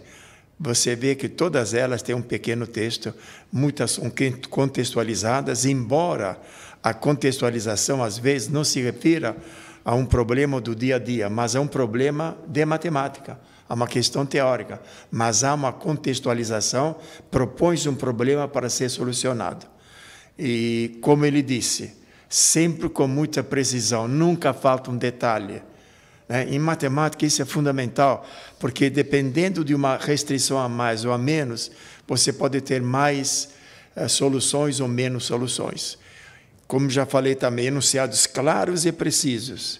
[SPEAKER 7] você vê que todas elas têm um pequeno texto, muitas contextualizadas, embora a contextualização, às vezes, não se refira a um problema do dia a dia, mas a um problema de matemática, a uma questão teórica. Mas há uma contextualização, propõe um problema para ser solucionado. E, como ele disse, sempre com muita precisão, nunca falta um detalhe. Né? Em matemática, isso é fundamental, porque dependendo de uma restrição a mais ou a menos, você pode ter mais eh, soluções ou menos soluções como já falei também, enunciados claros e precisos.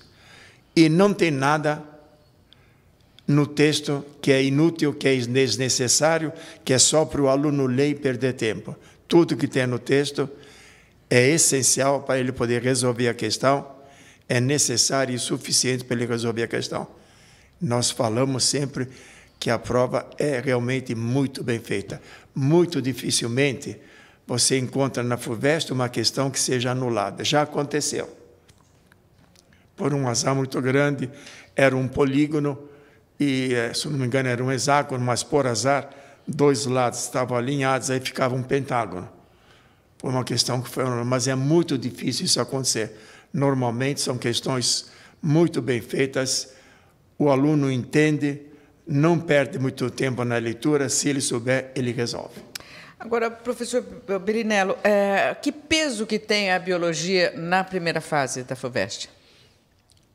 [SPEAKER 7] E não tem nada no texto que é inútil, que é desnecessário, que é só para o aluno ler e perder tempo. Tudo que tem no texto é essencial para ele poder resolver a questão, é necessário e suficiente para ele resolver a questão. Nós falamos sempre que a prova é realmente muito bem feita. Muito dificilmente você encontra na FUVEST uma questão que seja anulada. Já aconteceu. Por um azar muito grande, era um polígono, e, eh, se não me engano, era um hexágono, mas por azar, dois lados estavam alinhados, aí ficava um pentágono. Por uma questão que foi. anulada. Mas é muito difícil isso acontecer. Normalmente são questões muito bem feitas, o aluno entende, não perde muito tempo na leitura, se ele souber, ele resolve.
[SPEAKER 3] Agora, professor Berinello, é, que peso que tem a biologia na primeira fase da FUVEST?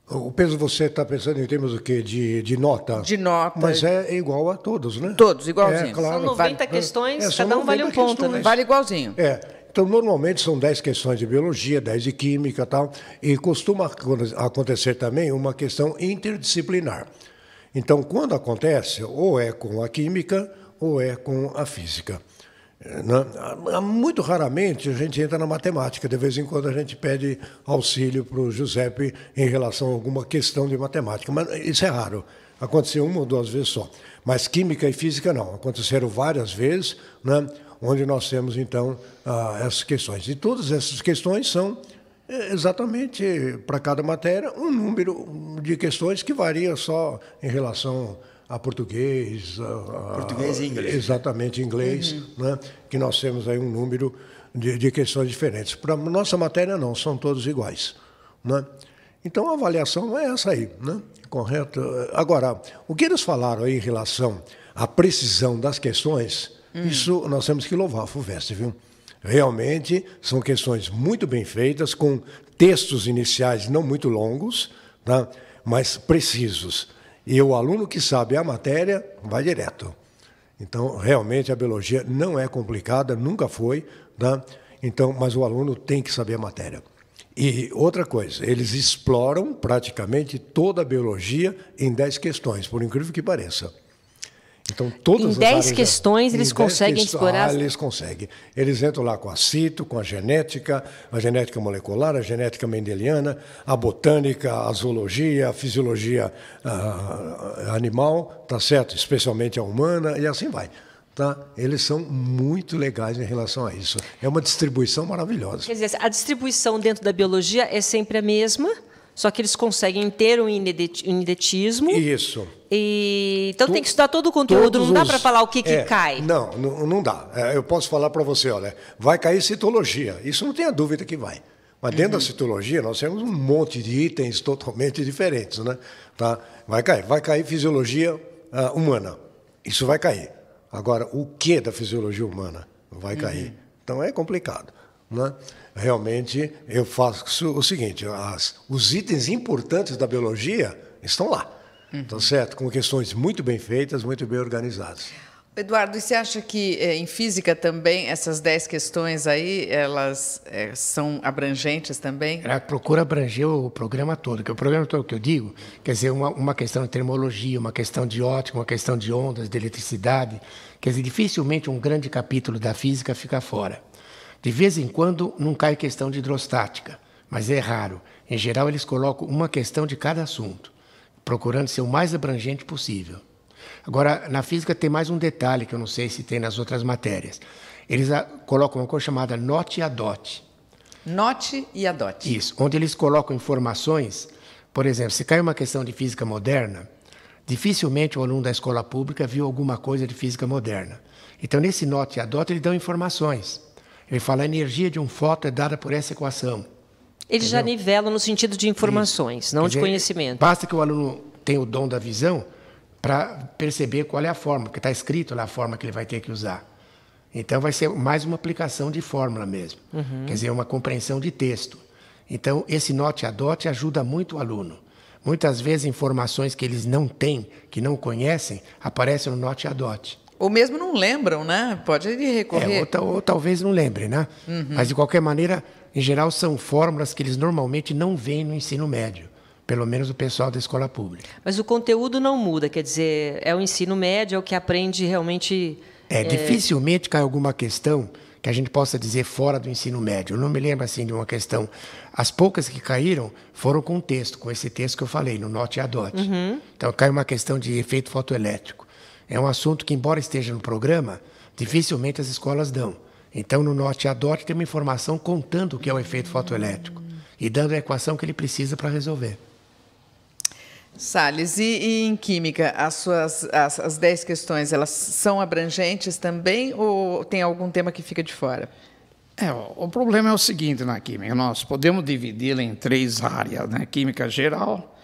[SPEAKER 8] O peso você está pensando em termos do quê? De, de nota? De nota. Mas é igual a todos, né? Todos, igualzinho. É, claro. São 90 vale, questões, é, cada um vale um ponto, né? Vale igualzinho. É. Então, normalmente são 10 questões de biologia, 10 de química e tal. E costuma acontecer também uma questão interdisciplinar. Então, quando acontece, ou é com a química ou é com a física. É, né? ah, ah, muito raramente a gente entra na matemática, de vez em quando a gente pede auxílio para o Giuseppe em relação a alguma questão de matemática, mas isso é raro. Aconteceu uma ou duas vezes só. Mas química e física não, aconteceram várias vezes, né? onde nós temos então ah, essas questões. E todas essas questões são é, exatamente para cada matéria um número de questões que varia só em relação a português. A, português e inglês. Exatamente, inglês, uhum. né? que nós temos aí um número de, de questões diferentes. Para nossa matéria, não, são todos iguais. Né? Então, a avaliação é essa aí, né? correto? Agora, o que eles falaram aí em relação à precisão das questões, uhum. isso nós temos que louvar a FUVEST, viu? Realmente, são questões muito bem feitas, com textos iniciais não muito longos, tá? mas precisos. E o aluno que sabe a matéria vai direto. Então, realmente, a biologia não é complicada, nunca foi, né? então, mas o aluno tem que saber a matéria. E outra coisa, eles exploram praticamente toda a biologia em 10 questões, por incrível que pareça. Então, todas em 10 questões eles conseguem quest... explorar. Ah, eles conseguem. Eles entram lá com a cito, com a genética, a genética molecular, a genética mendeliana, a botânica, a zoologia, a fisiologia ah, animal, tá certo? Especialmente a humana, e assim vai. Tá? Eles são muito legais em relação a isso. É uma distribuição maravilhosa.
[SPEAKER 2] Quer dizer, a distribuição dentro da biologia é sempre a mesma? Só que eles conseguem ter um indetismo. Isso. E... Então tu, tem que estudar todo o conteúdo, não dá os... para falar o que, que é,
[SPEAKER 8] cai. Não, não, dá. É, eu posso falar para você, olha, vai cair citologia. Isso não tenha dúvida que vai. Mas dentro uhum. da citologia nós temos um monte de itens totalmente diferentes, né? Tá? Vai cair, vai cair fisiologia uh, humana. Isso vai cair. Agora, o que da fisiologia humana vai cair? Uhum. Então é complicado, né? realmente eu faço o seguinte: as, os itens importantes da biologia estão lá, uhum. tá certo? Com questões muito bem feitas, muito bem organizadas.
[SPEAKER 3] Eduardo, e você acha que eh, em física também essas dez questões aí elas é, são abrangentes também?
[SPEAKER 9] Ela procura abranger o programa todo, que o programa todo que eu digo, quer dizer, uma, uma questão de termologia, uma questão de ótica, uma questão de ondas, de eletricidade, quer dizer, dificilmente um grande capítulo da física fica fora. De vez em quando não cai questão de hidrostática, mas é raro. Em geral, eles colocam uma questão de cada assunto, procurando ser o mais abrangente possível. Agora, na física tem mais um detalhe que eu não sei se tem nas outras matérias. Eles ah, colocam uma coisa chamada note e adote.
[SPEAKER 3] Note e adote.
[SPEAKER 9] Isso, onde eles colocam informações, por exemplo, se cai uma questão de física moderna, dificilmente o aluno da escola pública viu alguma coisa de física moderna. Então, nesse note e adote, eles dão informações. Ele fala a energia de um fóton é dada por essa equação.
[SPEAKER 2] Ele entendeu? já nivela no sentido de informações, Isso. não de conhecimento.
[SPEAKER 9] Basta que o aluno tenha o dom da visão para perceber qual é a forma, porque está escrito lá a forma que ele vai ter que usar. Então vai ser mais uma aplicação de fórmula mesmo, uhum. quer dizer, uma compreensão de texto. Então esse note a dote ajuda muito o aluno. Muitas vezes informações que eles não têm, que não conhecem, aparecem no note a dote.
[SPEAKER 3] Ou mesmo não lembram, né? Pode recorrer. É, ou, ou,
[SPEAKER 9] talvez não lembrem, né? Uhum. Mas, de qualquer maneira, em geral, são fórmulas que eles normalmente não veem no ensino médio. Pelo menos o pessoal da escola pública.
[SPEAKER 2] Mas o conteúdo não muda, quer dizer, é o ensino médio, é o que aprende realmente. É, é... dificilmente
[SPEAKER 9] cai alguma questão que a gente possa dizer fora do ensino médio. Eu não me lembro assim de uma questão. As poucas que caíram foram com o texto, com esse texto que eu falei, no Note e a
[SPEAKER 6] Uhum.
[SPEAKER 9] Então cai uma questão de efeito fotoelétrico é um assunto que, embora esteja no programa, dificilmente as escolas dão. Então, no Norte a Dote tem uma informação contando o que é o efeito fotoelétrico e dando a equação que ele precisa para resolver.
[SPEAKER 3] Salles, e, e, em química, as suas as, as dez questões, elas são abrangentes também ou tem algum tema que fica de fora? É, o problema é o seguinte na né, química,
[SPEAKER 10] nós podemos dividi-la em três áreas, né? química geral,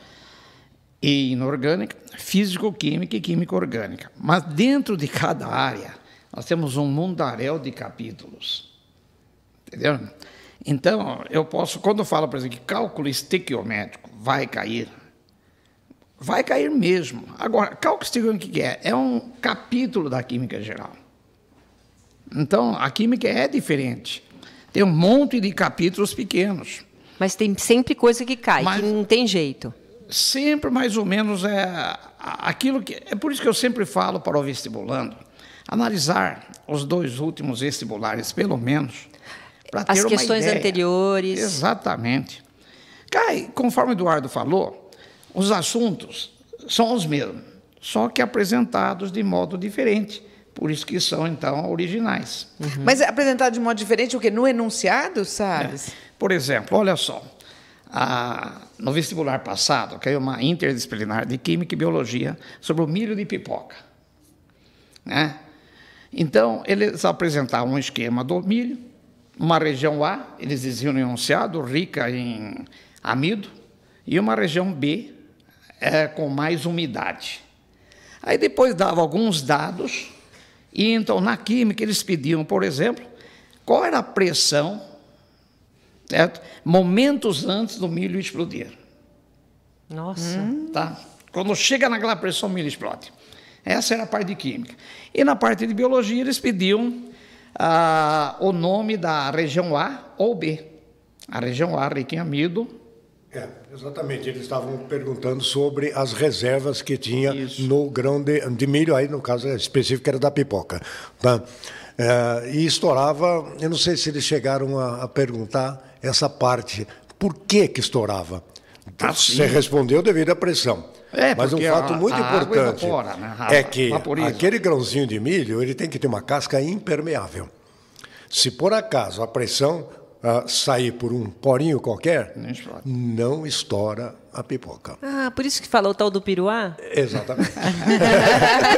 [SPEAKER 10] e inorgânica, físico-química e químico-orgânica. Mas dentro de cada área, nós temos um mundaréu de capítulos. Entendeu? Então, eu posso, quando eu falo, por exemplo, que cálculo estequiométrico vai cair, vai cair mesmo. Agora, cálculo estequiométrico, o que é? É um capítulo da química geral. Então, a química é diferente. Tem um monte de capítulos pequenos. Mas tem sempre coisa que cai, Mas, que não tem jeito sempre mais ou menos é aquilo que. É por isso que eu sempre falo para o vestibulando, analisar os dois últimos vestibulares, pelo menos, para ter As questões ideia. anteriores. Exatamente. Cai, conforme o Eduardo falou, os assuntos são os mesmos, só que apresentados de modo diferente. Por isso que são, então, originais. Uhum. Mas é apresentado de modo diferente o quê? No enunciado, sabe? É. Por exemplo, olha só. A, no vestibular passado, caiu uma interdisciplinar de Química e Biologia sobre o milho de pipoca. Né? Então, eles apresentavam um esquema do milho, uma região A, eles diziam no enunciado, rica em amido, e uma região B, é, com mais umidade. Aí depois dava alguns dados, e então na química eles pediam, por exemplo, qual era a pressão certo? Momentos antes do milho explodir. Nossa. Hum, tá? Quando chega naquela pressão, o milho explode. Essa era a parte de química. E na parte de biologia, eles pediam ah, o nome da região A ou B. A região A rica em amido. É, exatamente. Eles estavam perguntando
[SPEAKER 8] sobre as reservas que tinha Isso. no grão de, de, milho, aí no caso é específico era da pipoca. Tá? É, e estourava, eu não sei se eles chegaram a, a perguntar essa parte. Por que que estourava? Ah, Você respondeu devido à pressão. É, Mas um fato a, muito a importante evapora, né? é que vaporiza. aquele grãozinho de milho ele tem que ter uma casca impermeável. Se por acaso a pressão ah, sair por um porinho qualquer, não estoura a pipoca.
[SPEAKER 2] Ah, por isso que fala o tal do piruá? Exatamente.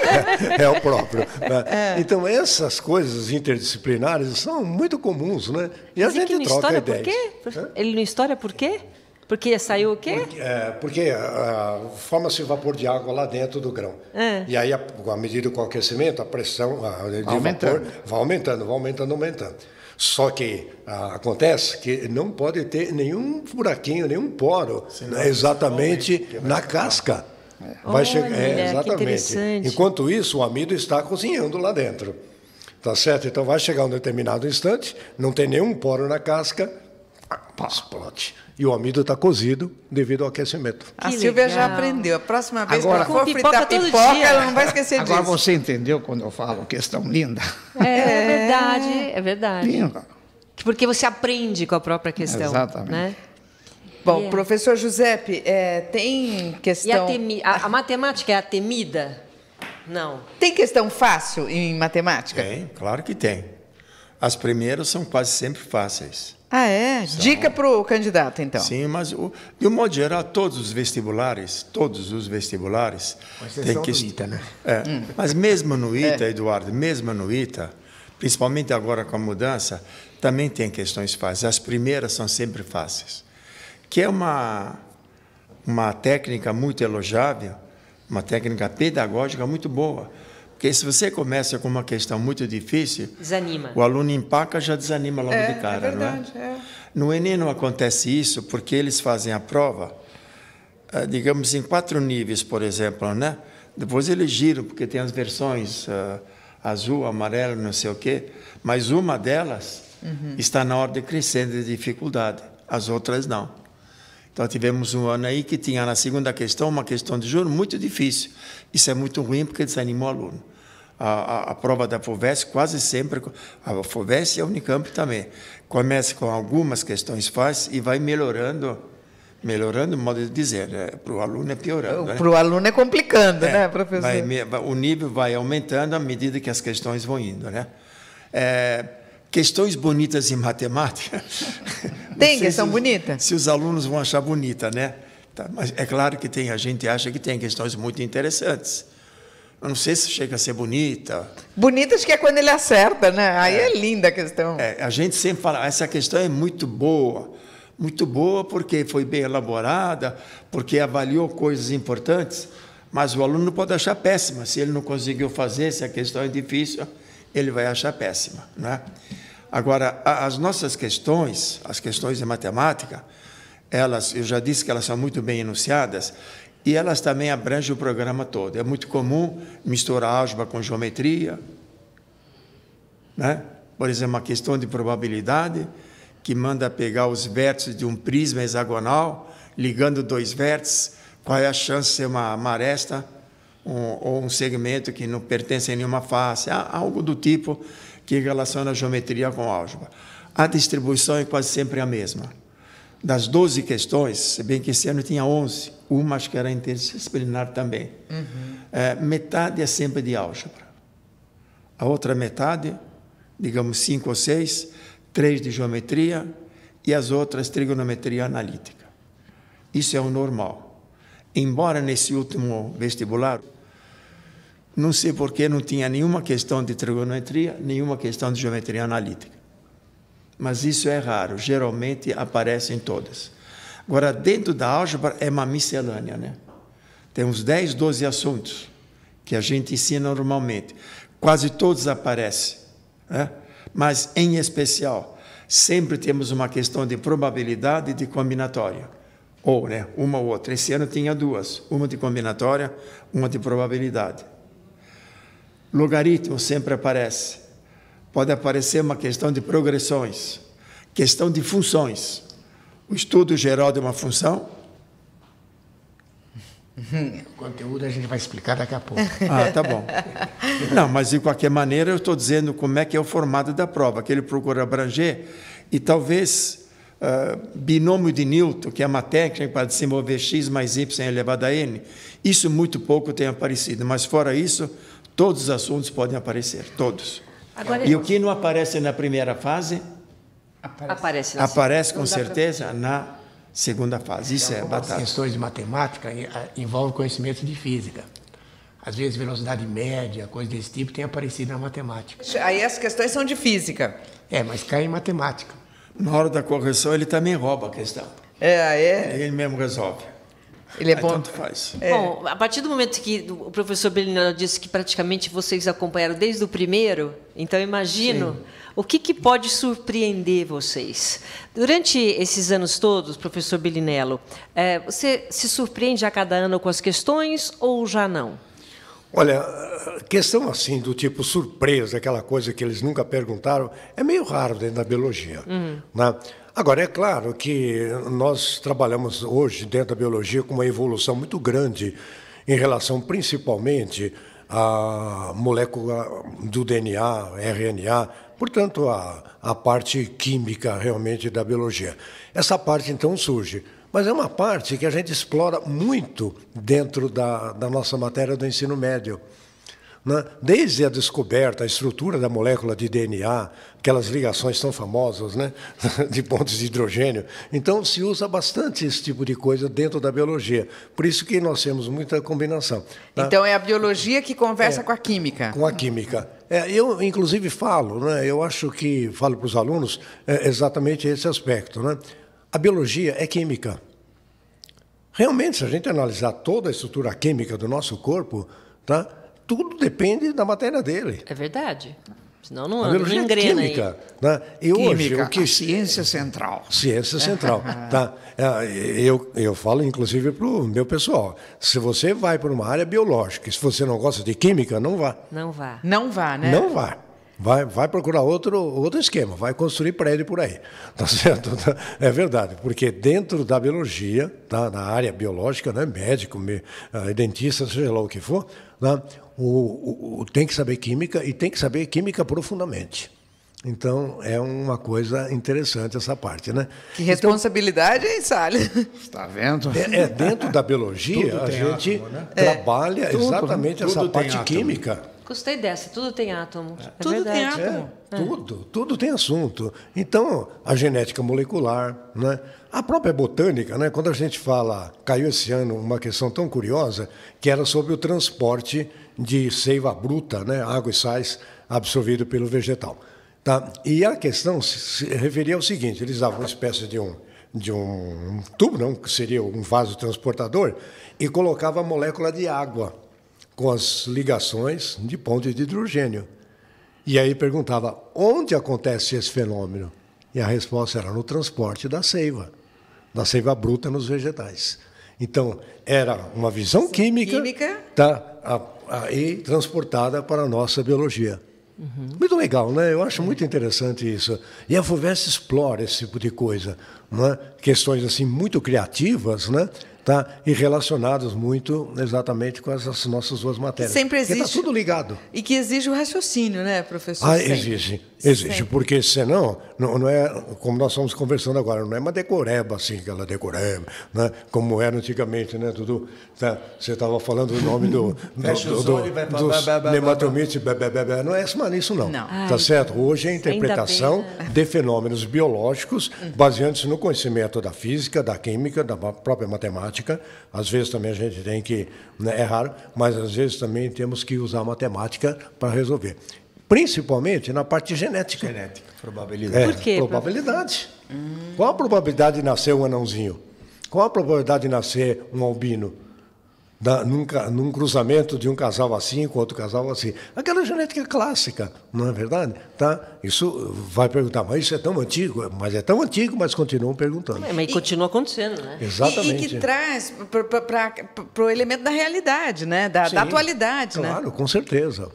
[SPEAKER 5] é o
[SPEAKER 8] próprio. Né? É. Então, essas coisas interdisciplinares são muito comuns, né? E Mas a é gente ele não história ideias.
[SPEAKER 2] Por quê? Ele não estoura por quê? Porque saiu o quê? Porque,
[SPEAKER 8] é, porque uh, forma-se vapor de água lá dentro do grão. É. E aí, à medida do aquecimento, a pressão a, de aumentando. vapor vai aumentando, vai aumentando, aumentando. Só que ah, acontece que não pode ter nenhum buraquinho, nenhum poro né, exatamente na casca. É. Vai chegar, é, exatamente. Enquanto isso, o amido está cozinhando lá dentro. Tá certo? Então vai chegar um determinado instante, não tem nenhum poro na casca, Explode. E o amido está cozido devido ao aquecimento.
[SPEAKER 3] Que a Silvia legal. já aprendeu. A próxima vez agora,
[SPEAKER 2] que for pipoca fritar pipoca, pipoca dia. ela não vai esquecer agora disso. Agora você
[SPEAKER 10] entendeu quando eu falo questão é linda.
[SPEAKER 3] É, é verdade, é verdade. Linda. Porque você aprende com a própria questão. Exatamente. Né? Bom, é. professor Giuseppe, é, tem questão. A,
[SPEAKER 2] temi... a, a, matemática é a temida?
[SPEAKER 3] Não. Tem questão fácil em matemática?
[SPEAKER 7] Tem, claro que tem. As primeiras são quase sempre fáceis.
[SPEAKER 3] Ah, é? Dica para o candidato, então. Sim,
[SPEAKER 7] mas o, de um modo geral, todos os vestibulares, todos os vestibulares. Com tem que... do ITA, né? É. Hum. Mas mesmo no é. ITA, é. Eduardo, mesmo no ITA, principalmente agora com a mudança, também tem questões fáceis. As primeiras são sempre fáceis. Que é uma, uma técnica muito elogiável, uma técnica pedagógica muito boa. Porque se você começa com uma questão muito difícil,
[SPEAKER 2] desanima. O
[SPEAKER 7] aluno empaca já desanima logo é, de é cara, é verdade, não é? é? No Enem não acontece isso porque eles fazem a prova, eh, digamos em quatro níveis, por exemplo, né? Depois eles giram porque tem as versões uh, azul, amarelo, não sei o quê, mas uma delas uhum. está na ordem crescente de dificuldade, as outras não. Então, tivemos um ano aí que tinha na segunda questão uma questão de juro muito difícil. Isso é muito ruim porque desanimou o aluno. A, a, a, prova da FUVEST quase sempre, a FUVEST e a Unicamp também, começa com algumas questões fáceis e vai melhorando, melhorando, modo de dizer, né? para o aluno é piorando. Né? Para o
[SPEAKER 3] aluno é complicando, é, né, professor?
[SPEAKER 7] Vai, o nível vai aumentando à medida que as questões vão indo, né? É, questões bonitas em matemática. Tem questão se, bonita? Se os alunos vão achar bonita, né? Tá, mas é claro que tem, a gente acha que tem questões muito interessantes. Eu não sei se chega a ser bonita.
[SPEAKER 3] Bonita acho que é quando ele acerta, né? Aí
[SPEAKER 7] é, é linda a questão. É, a gente sempre fala, essa questão é muito boa. Muito boa porque foi bem elaborada, porque avaliou coisas importantes, mas o aluno pode achar péssima se ele não conseguiu fazer, se a questão é difícil ele vai achar péssima. Né? Agora, as nossas questões, as questões de matemática, elas, eu já disse que elas são muito bem enunciadas, e elas também abrangem o programa todo. É muito comum misturar álgebra com geometria, né? por exemplo, uma questão de probabilidade, que manda pegar os vértices de um prisma hexagonal, ligando dois vértices, qual é a chance de ser uma, uma aresta, um, ou um segmento que não pertence a nenhuma face, algo do tipo que relaciona a geometria com álgebra. A distribuição é quase sempre a mesma. Das 12 questões, se bem que esse ano tinha 11, uma acho que era interdisciplinar também, uhum. é, metade é sempre de álgebra. A outra metade, digamos cinco ou seis, três de geometria e as outras trigonometria analítica. Isso é o normal. Embora nesse último vestibular não sei porque não tinha nenhuma questão de trigonometria, nenhuma questão de geometria analítica. Mas isso é raro, geralmente aparecem todas. Agora, dentro da álgebra é uma miscelânea, né? Tem uns 10, 12 assuntos que a gente ensina normalmente. Quase todos aparecem, né? mas em especial, sempre temos uma questão de probabilidade e de combinatória. Ou, né, uma ou outra. Esse ano tinha duas, uma de combinatória, uma de probabilidade logaritmo sempre aparece. Pode aparecer uma questão de progressões, questão de funções. O estudo geral de uma função.
[SPEAKER 9] O conteúdo a gente vai explicar daqui a pouco. Ah, tá bom.
[SPEAKER 7] Não, mas de qualquer maneira eu estou dizendo como é que é o formato da prova, que ele procura abranger e talvez uh, binômio de Newton, que é uma técnica para desenvolver x mais y elevado a n, isso muito pouco tem aparecido, mas fora isso Todos os assuntos podem aparecer, todos. Agora, e o que não aparece na primeira fase
[SPEAKER 2] aparece, aparece, aparece com certeza
[SPEAKER 7] na segunda fase. Isso então, é batata. questões de
[SPEAKER 9] matemática envolvem conhecimento de física. Às vezes velocidade média, coisa desse tipo, tem aparecido na matemática. Aí as questões são de física. É, mas cai em matemática.
[SPEAKER 7] Na hora da correção ele também rouba a questão.
[SPEAKER 3] É,
[SPEAKER 2] é.
[SPEAKER 7] Ele mesmo resolve. Ele é Aí bom. Tanto faz. É. Bom,
[SPEAKER 2] a partir do momento que o professor Belinello disse que praticamente vocês acompanharam desde o primeiro, então imagino Sim. o que, que, pode surpreender vocês. Durante esses anos todos, professor Belinello, é, você se surpreende a cada ano com as questões ou já não?
[SPEAKER 8] Olha, questão assim do tipo surpresa, aquela coisa que eles nunca perguntaram, é meio raro dentro da biologia. Uhum. Né? Agora, é claro que nós trabalhamos hoje dentro da biologia com uma evolução muito grande em relação principalmente à molécula do DNA, RNA, portanto, a, a parte química realmente da biologia. Essa parte então surge. Mas é uma parte que a gente explora muito dentro da, da nossa matéria do ensino médio. Né? Desde a descoberta, a estrutura da molécula de DNA, aquelas ligações tão famosas né? de pontos de hidrogênio. Então, se usa bastante esse tipo de coisa dentro da biologia. Por isso que nós temos muita combinação. Tá?
[SPEAKER 3] Então, é a biologia que conversa é, com a química.
[SPEAKER 8] Com a química. É, eu, inclusive, falo, né? eu acho que falo para os alunos é, exatamente esse aspecto. Né? A biologia é química. Realmente, se a gente analisar toda a estrutura química do nosso corpo, tá? tudo depende da
[SPEAKER 2] matéria dele. É verdade. Senão não, anda, não engrena química,
[SPEAKER 8] aí. Né? E química, hoje, o que... ciência central. Ciência central. tá? É, eu, eu falo, inclusive, para o meu pessoal. Se você vai para uma área biológica, se você não gosta de química, não vá.
[SPEAKER 3] Não vá. Não vá, né? Não vá.
[SPEAKER 8] Vai, vai procurar outro, outro esquema, vai construir prédio por aí. Tá certo? É verdade, porque dentro da biologia, tá, na área biológica, né, médico, me, eh, dentista, seja lá o que for, né, o, o, tem que saber química e tem que saber química profundamente. Então, é uma coisa interessante essa parte, né?
[SPEAKER 3] Que responsabilidade, então, hein, Salles? Está
[SPEAKER 8] vendo? É, é, dentro da biologia, a gente átomo, né? É. trabalha é, exatamente tudo essa parte química.
[SPEAKER 3] Gostei
[SPEAKER 2] dessa, tudo tem átomo. É, é tudo tem átomo. É, tudo,
[SPEAKER 8] tudo tem assunto. Então, a genética molecular, né? A própria botânica, né, quando a gente fala, caiu esse ano uma questão tão curiosa, que era sobre o transporte de seiva bruta, né, água e sais absorvido pelo vegetal. Tá? E a questão se referia ao seguinte: eles davam uma espécie de um, de um tubo, não, que seria um vaso transportador, e colocava a molécula de água com as ligações de ponte de hidrogênio. E aí perguntava: onde acontece esse fenômeno? E a resposta era no transporte da seiva da seiva bruta nos vegetais. Então, era uma visão Sim, química, química. Tá, e transportada para a nossa biologia. Uhum. Muito legal, né? Eu acho muito interessante isso. E a FUVEST explora esse tipo de coisa, né? questões assim muito criativas, né? Tá? E relacionadas muito exatamente com essas nossas duas matérias. Sempre tá existe. está tudo
[SPEAKER 3] ligado. E que exige o raciocínio, né, professor? Ah, exige.
[SPEAKER 8] Existe, Sim. porque senão, não, não é, como nós estamos conversando agora, não é uma decoreba assim, aquela decoreba, né? como era antigamente, né, Dudu? Tá, você estava falando o nome do, do, do, do, dos não é isso não, não. tá certo? Hoje é a interpretação bem, né? de fenômenos biológicos uhum. baseando-se no conhecimento da física, da química, da própria matemática. Às vezes também a gente tem que, né, é raro, mas às vezes também temos que usar a matemática para resolver. Principalmente na parte genética. Genética,
[SPEAKER 7] probabilidade. É, Por quê?
[SPEAKER 8] Probabilidade. Hum. Qual a probabilidade de nascer um anãozinho? Qual a probabilidade de nascer um albino? Da, num, num, cruzamento de um casal assim com outro casal assim. Aquela genética clássica, não é verdade? Tá? Isso vai perguntar, mas isso é tão antigo, mas é tão antigo, mas continuam perguntando. É, mas
[SPEAKER 3] e, continua acontecendo, né? Exatamente. E, e que traz para o elemento da realidade, né? da, Sim, da atualidade. Né? Claro,
[SPEAKER 8] né? com certeza.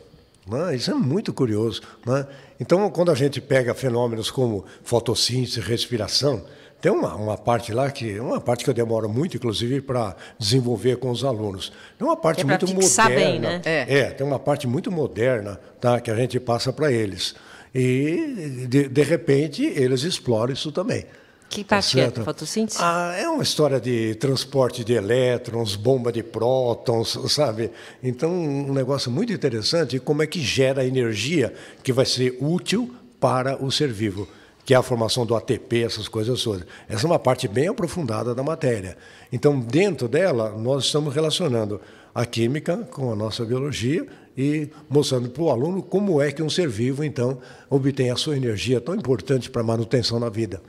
[SPEAKER 8] Né? Isso é muito curioso. Né? Então, quando a gente pega fenômenos como fotossíntese, respiração, tem uma, uma parte lá que uma parte que eu demoro muito, inclusive, para desenvolver com os alunos. Tem uma parte é muito moderna. Bem, né? é. é. tem uma parte muito moderna tá, que a gente passa para eles. E, de, de repente, eles exploram isso também. Que tá parte tá é a fotossíntese? Ah, é uma história de transporte de elétrons, bomba de prótons, sabe? Então, um negócio muito interessante, como é que gera energia que vai ser útil para o ser vivo que é a formação do ATP, essas coisas todas. Essa é uma parte bem aprofundada da matéria. Então, dentro dela, nós estamos relacionando a química com a nossa biologia e mostrando para o aluno como é que um ser vivo, então, obtém a sua energia tão importante para a manutenção na vida.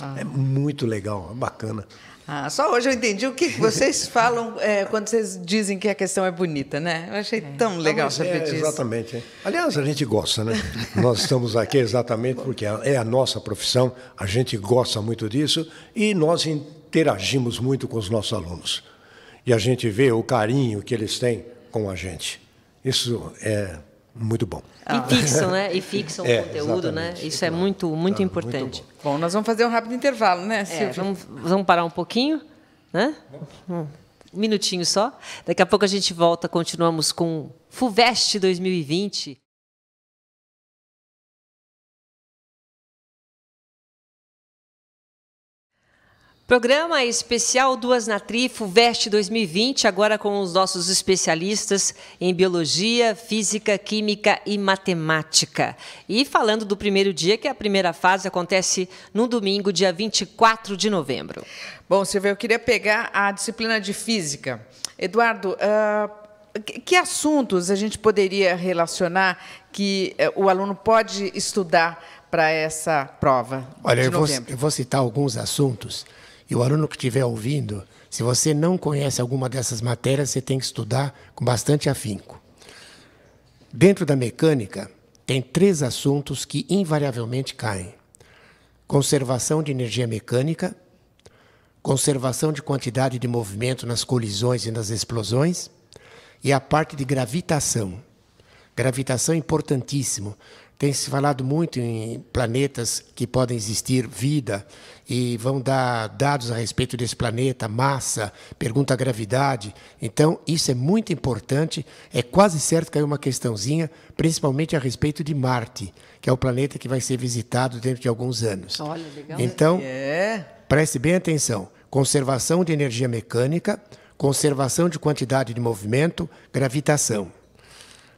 [SPEAKER 3] Ah. É muito legal, é bacana. Ah, só hoje eu entendi o que vocês falam é, quando vocês dizem que a questão é bonita, né? Eu achei é. tão legal ah, saber é, disso. Exatamente.
[SPEAKER 8] Aliás, a gente gosta, né? Nós estamos aqui exatamente porque é, é a nossa profissão, a gente gosta muito disso e nós interagimos muito com os nossos alunos. E a gente vê o carinho que eles têm com a gente. Isso é
[SPEAKER 2] muito bom. Ah. E fixam, né? E fixam é, o conteúdo, né? Isso é muito, muito claro, importante. Muito bom. bom. nós vamos fazer um rápido intervalo, né, É, vamos, vamos parar um pouquinho, né? Hum, um minutinho só. Daqui a pouco a gente volta, continuamos com FUVEST 2020.
[SPEAKER 1] Programa especial Duas na Tri Veste
[SPEAKER 2] 2020, agora com os nossos especialistas em biologia, física, química e matemática. E falando do primeiro dia, que é a primeira fase acontece
[SPEAKER 3] no domingo, dia 24 de novembro. Bom, Silvia, eu queria pegar a disciplina de física. Eduardo, uh, que assuntos a gente poderia relacionar que eh, o aluno pode estudar para essa
[SPEAKER 7] prova? Olha, eu
[SPEAKER 3] vou,
[SPEAKER 9] eu vou citar alguns assuntos e o aluno que estiver ouvindo, se você não conhece alguma dessas matérias, você tem que estudar com bastante afinco. Dentro da mecânica, tem três assuntos que invariavelmente caem: conservação de energia mecânica, conservação de quantidade de movimento nas colisões e nas explosões, e a parte de gravitação. Gravitação é importantíssimo, tem se falado muito em planetas que podem existir vida e vão dar dados a respeito desse planeta, massa, pergunta a gravidade. Então, isso é muito importante. É quase certo que é uma questãozinha, principalmente a respeito de Marte, que é o planeta que vai ser visitado dentro de alguns anos.
[SPEAKER 7] Olha,
[SPEAKER 3] legal. Então, é.
[SPEAKER 9] preste bem atenção. Conservação de energia mecânica, conservação de quantidade de movimento, gravitação.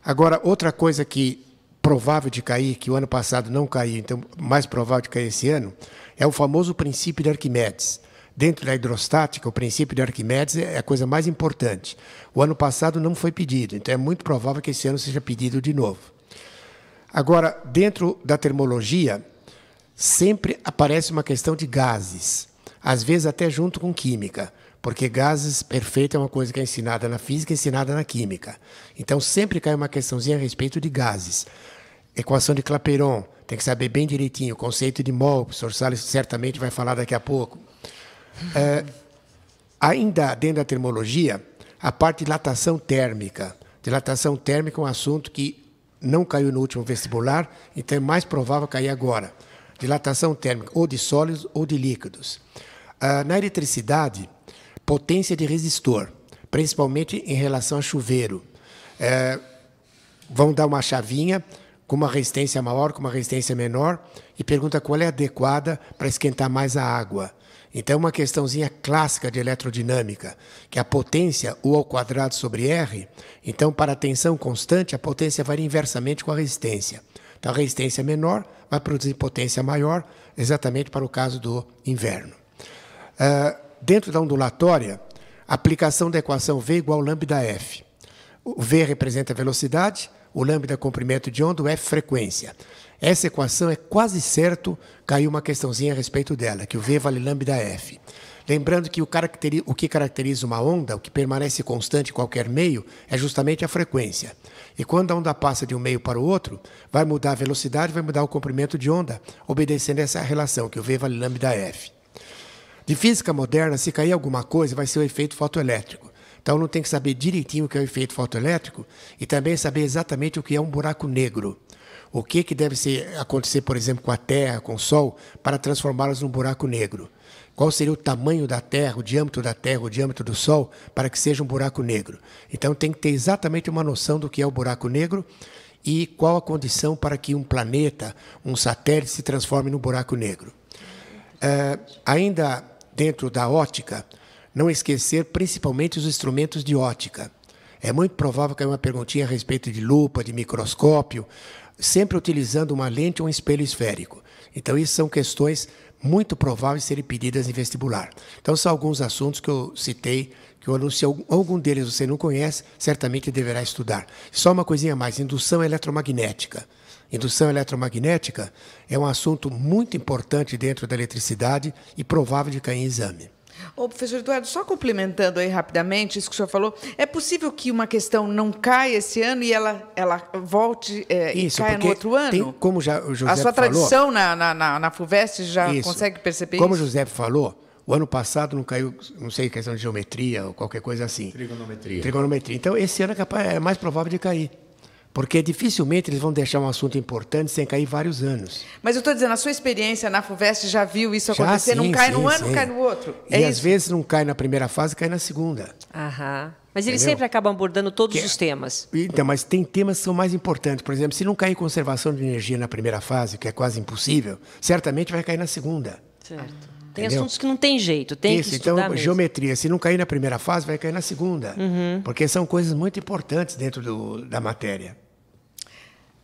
[SPEAKER 9] Agora, outra coisa que provável de cair, que o ano passado não caiu, então mais provável de cair esse ano, é o famoso princípio de Arquimedes. Dentro da hidrostática, o princípio de Arquimedes é a coisa mais importante. O ano passado não foi pedido, então é muito provável que esse ano seja pedido de novo. Agora, dentro da termologia, sempre aparece uma questão de gases, às vezes até junto com química, porque gases perfeito é uma coisa que é ensinada na física e ensinada na química. Então sempre cai uma questãozinha a respeito de gases equação de Clapeyron, tem que saber bem direitinho o conceito de mol, o professor Salles certamente vai falar daqui a pouco. É, ainda dentro da termologia, a parte de dilatação térmica. Dilatação térmica é um assunto que não caiu no último vestibular, então é mais provável cair agora. Dilatação térmica, ou de sólidos ou de líquidos. Ah, na eletricidade, potência de resistor, principalmente em relação a chuveiro. É, vão dar uma chavinha, com uma resistência maior, com uma resistência menor, e pergunta qual é adequada para esquentar mais a água. Então, uma questãozinha clássica de eletrodinâmica, que a potência, U ao quadrado sobre R, então, para a tensão constante, a potência varia inversamente com a resistência. Então, a resistência menor vai produzir potência maior, exatamente para o caso do inverno. Uh, dentro da ondulatória, aplicação da equação V igual lambda F. O V representa a velocidade, o lambda comprimento de onda, o F é frequência. Essa equação é quase certo, caiu uma questãozinha a respeito dela, que o V vale lambda F. Lembrando que o, o, que caracteriza uma onda, o que permanece constante em qualquer meio, é justamente a frequência. E quando a onda passa de um meio para o outro, vai mudar a velocidade, vai mudar o comprimento de onda, obedecendo essa relação, que o V vale lambda F. De física moderna, se cair alguma coisa, vai ser o efeito fotoelétrico. Então não tem que saber direitinho o que é o efeito fotoelétrico e também saber exatamente o que é um buraco negro. O que, que deve ser, acontecer, por exemplo, com a Terra, com o Sol, para transformá-las num buraco negro? Qual seria o tamanho da Terra, o diâmetro da Terra, o diâmetro do Sol, para que seja um buraco negro? Então tem que ter exatamente uma noção do que é o buraco negro e qual a condição para que um planeta, um satélite, se transforme num buraco negro. É, ainda dentro da ótica, não esquecer principalmente os instrumentos de ótica. É muito provável que haja uma perguntinha a respeito de lupa, de microscópio, sempre utilizando uma lente ou um espelho esférico. Então, isso são questões muito prováveis de serem pedidas em vestibular. Então, são alguns assuntos que eu citei, que eu anunciei. se algum deles você não conhece, certamente deverá estudar. Só uma coisinha a mais, indução eletromagnética. Indução eletromagnética é um assunto muito importante dentro da eletricidade e provável de cair em exame.
[SPEAKER 3] Ô, professor Eduardo, só complementando aí rapidamente isso que o senhor falou, é possível que uma questão não caia esse ano e ela, ela volte é, isso, e caia no outro ano? Tem,
[SPEAKER 9] como já o José A sua tradição
[SPEAKER 3] na, na, na, na FUVEST já isso, consegue perceber como isso? Como o
[SPEAKER 9] José falou, o ano passado não caiu, não sei, questão de geometria ou qualquer coisa assim. Trigonometria. Trigonometria. Então, esse ano é, capaz, é mais provável de cair. Porque dificilmente eles vão deixar um assunto importante sem cair vários anos.
[SPEAKER 3] Mas eu estou dizendo, a sua experiência na FUVEST já viu isso já, acontecer? Sim, não cai num ano, sim. cai no outro. É e isso? às
[SPEAKER 9] vezes não cai na primeira fase, cai na segunda.
[SPEAKER 2] Aham. Mas eles sempre acabam abordando todos que, os temas.
[SPEAKER 9] Então, mas tem temas que são mais importantes. Por exemplo, se não cair conservação de energia na primeira fase, que é quase impossível, certamente vai cair na segunda.
[SPEAKER 5] Certo. Tem Entendeu? assuntos que
[SPEAKER 9] não tem jeito, tem Isso, que estudar então, mesmo. geometria, se não cair na primeira fase, vai cair na segunda. Uhum. Porque são coisas muito importantes dentro do, da matéria.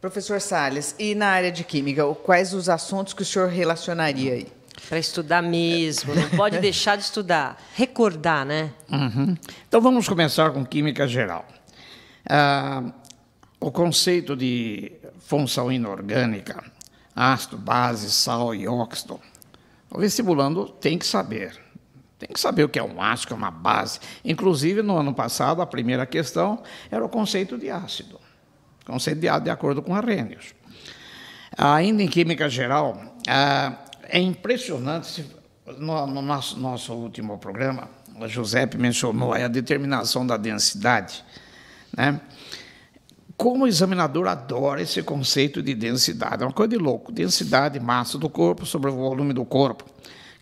[SPEAKER 3] Professor Salles, e na área de química, quais os assuntos que o senhor relacionaria aí? Para estudar mesmo, não pode deixar de estudar. Recordar, né?
[SPEAKER 10] Uhum. Então vamos começar com química geral. Ah, o conceito de função inorgânica, ácido, base, sal e óxido, o vestibulando tem que saber. Tem que saber o que é um ácido, o que é uma base. Inclusive, no ano passado, a primeira questão era o conceito de ácido concediado de acordo com Arrhenius. Ainda em química geral, eh, é impressionante, no, nosso, último programa, o Giuseppe mencionou a determinação da densidade, né? Como examinador adora esse conceito de densidade, é uma coisa de louco, densidade, massa do corpo sobre o volume do corpo.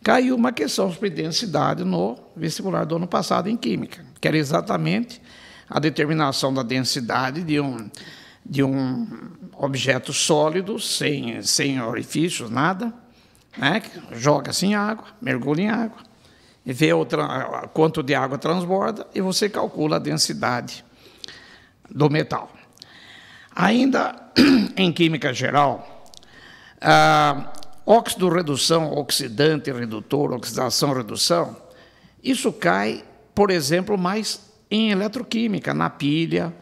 [SPEAKER 10] Caiu uma questão sobre densidade no vestibular do ano passado em química, que era exatamente a determinação da densidade de um de um objeto sólido, sem, sem orifícios, nada, né? joga assim água, mergulha em água, e vê outra, quanto de água transborda e você calcula a densidade do metal. Ainda em química geral, ah, óxido redução, oxidante redutor, oxidação redução, isso cai, por exemplo, mais em eletroquímica, na pilha,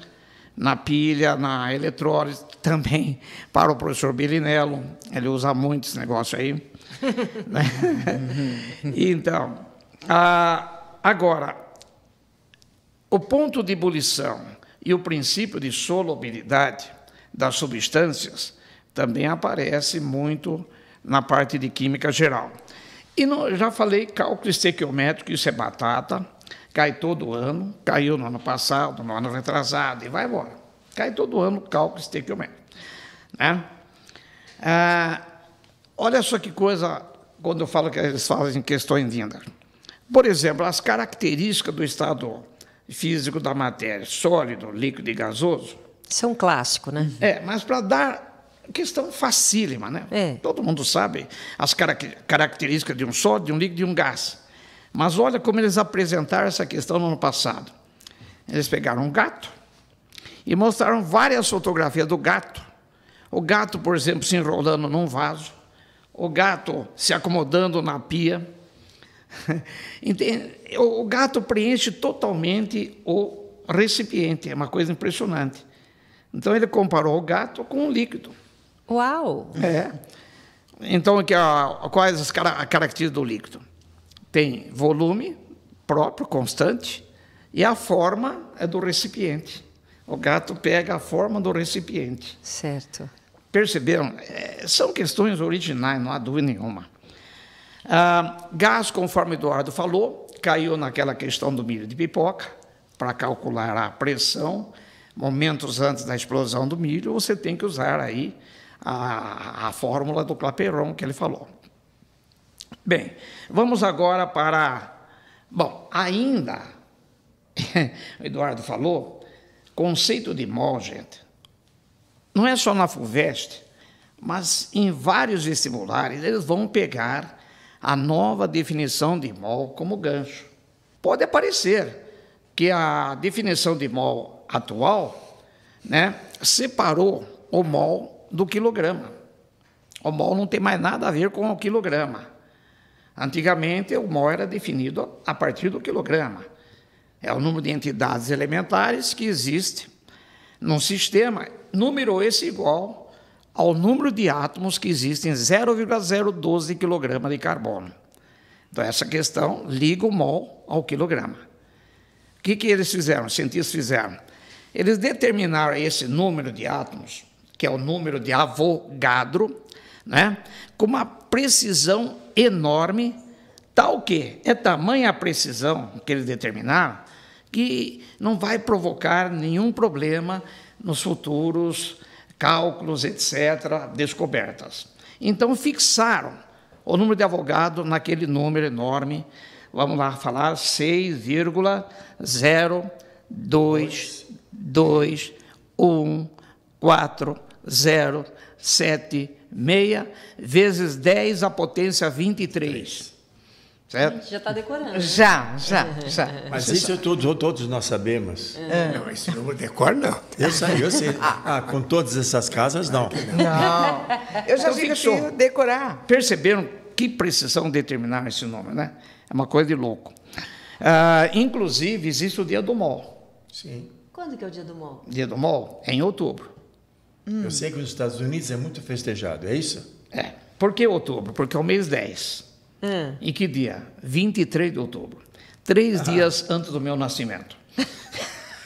[SPEAKER 10] na pilha, na eletrólise, também para o professor Belinello ele usa muito esse negócio aí. Né? então, agora, o ponto de ebulição e o princípio de solubilidade das substâncias também aparece muito na parte de química geral. E já falei cálculo estequiométrico, isso é batata. Cai todo ano, caiu no ano passado, no ano retrasado, e vai embora. Cai todo ano o cálculo estequiométrico. Né? Ah, olha só que coisa, quando eu falo que eles fazem questões vindas. Por exemplo, as características do estado físico da matéria, sólido, líquido e gasoso. Isso é um clássico, né? É, mas para dar questão facílima, né? É. Todo mundo sabe as características de um sólido, de um líquido e de um gás. Mas olha como eles apresentaram essa questão no ano passado. Eles pegaram um gato e mostraram várias fotografias do gato. O gato, por exemplo, se enrolando num vaso, o gato se acomodando na pia. o gato preenche totalmente o recipiente, é uma coisa impressionante. Então ele comparou o gato com o líquido. Uau! É. Então, quais as características do líquido? tem volume próprio, constante, e a forma é do recipiente. O gato pega a forma do recipiente. Certo. Perceberam? É, são questões originais, não há dúvida nenhuma. Ah, gás, conforme Eduardo falou, caiu naquela questão do milho de pipoca, para calcular a pressão. Momentos antes da explosão do milho, você tem que usar aí a, a fórmula do clapeyron que ele falou. Bem, vamos agora para. Bom, ainda, o Eduardo falou, conceito de mol, gente, não é só na FUVEST, mas em vários vestibulares eles vão pegar a nova definição de mol como gancho. Pode aparecer que a definição de mol atual né, separou o mol do quilograma. O mol não tem mais nada a ver com o quilograma. Antigamente, o mol era definido a partir do quilograma. É o número de entidades elementares que existe num sistema, número esse igual ao número de átomos que existem 0,012 quilograma de carbono. Então, essa questão liga o mol ao quilograma. O que, que eles fizeram, os cientistas fizeram? Eles determinaram esse número de átomos, que é o número de Avogadro, né, com uma precisão enorme, tal que é tamanha a precisão que ele determinar, que não vai provocar nenhum problema nos futuros cálculos, etc., descobertas. Então, fixaram o número de advogado naquele número enorme, vamos lá falar, 6,02214075 meia vezes 10 a potência 23.
[SPEAKER 7] 3. Certo?
[SPEAKER 2] Já está decorando. Né? Já,
[SPEAKER 10] já, já. Mas isso
[SPEAKER 7] todos, todos nós sabemos. É. é. Não,
[SPEAKER 9] isso eu não decoro, não. Eu sei, eu sei. Ah,
[SPEAKER 7] com todas essas casas, não.
[SPEAKER 3] Não. Eu já vi então que assim, decorar.
[SPEAKER 7] Perceberam que precisão
[SPEAKER 10] determinar esse nome, né? É uma coisa de louco. Ah, inclusive, existe o dia do
[SPEAKER 7] mol. Sim.
[SPEAKER 2] Quando que é o dia do mol?
[SPEAKER 7] Dia do mol? É em outubro. Hum. Eu sei que nos Estados Unidos é muito festejado, é isso? É. Por que outubro? Porque é o mês 10.
[SPEAKER 10] Hum. É. E que dia? 23 de outubro. Três ah. dias antes do meu nascimento.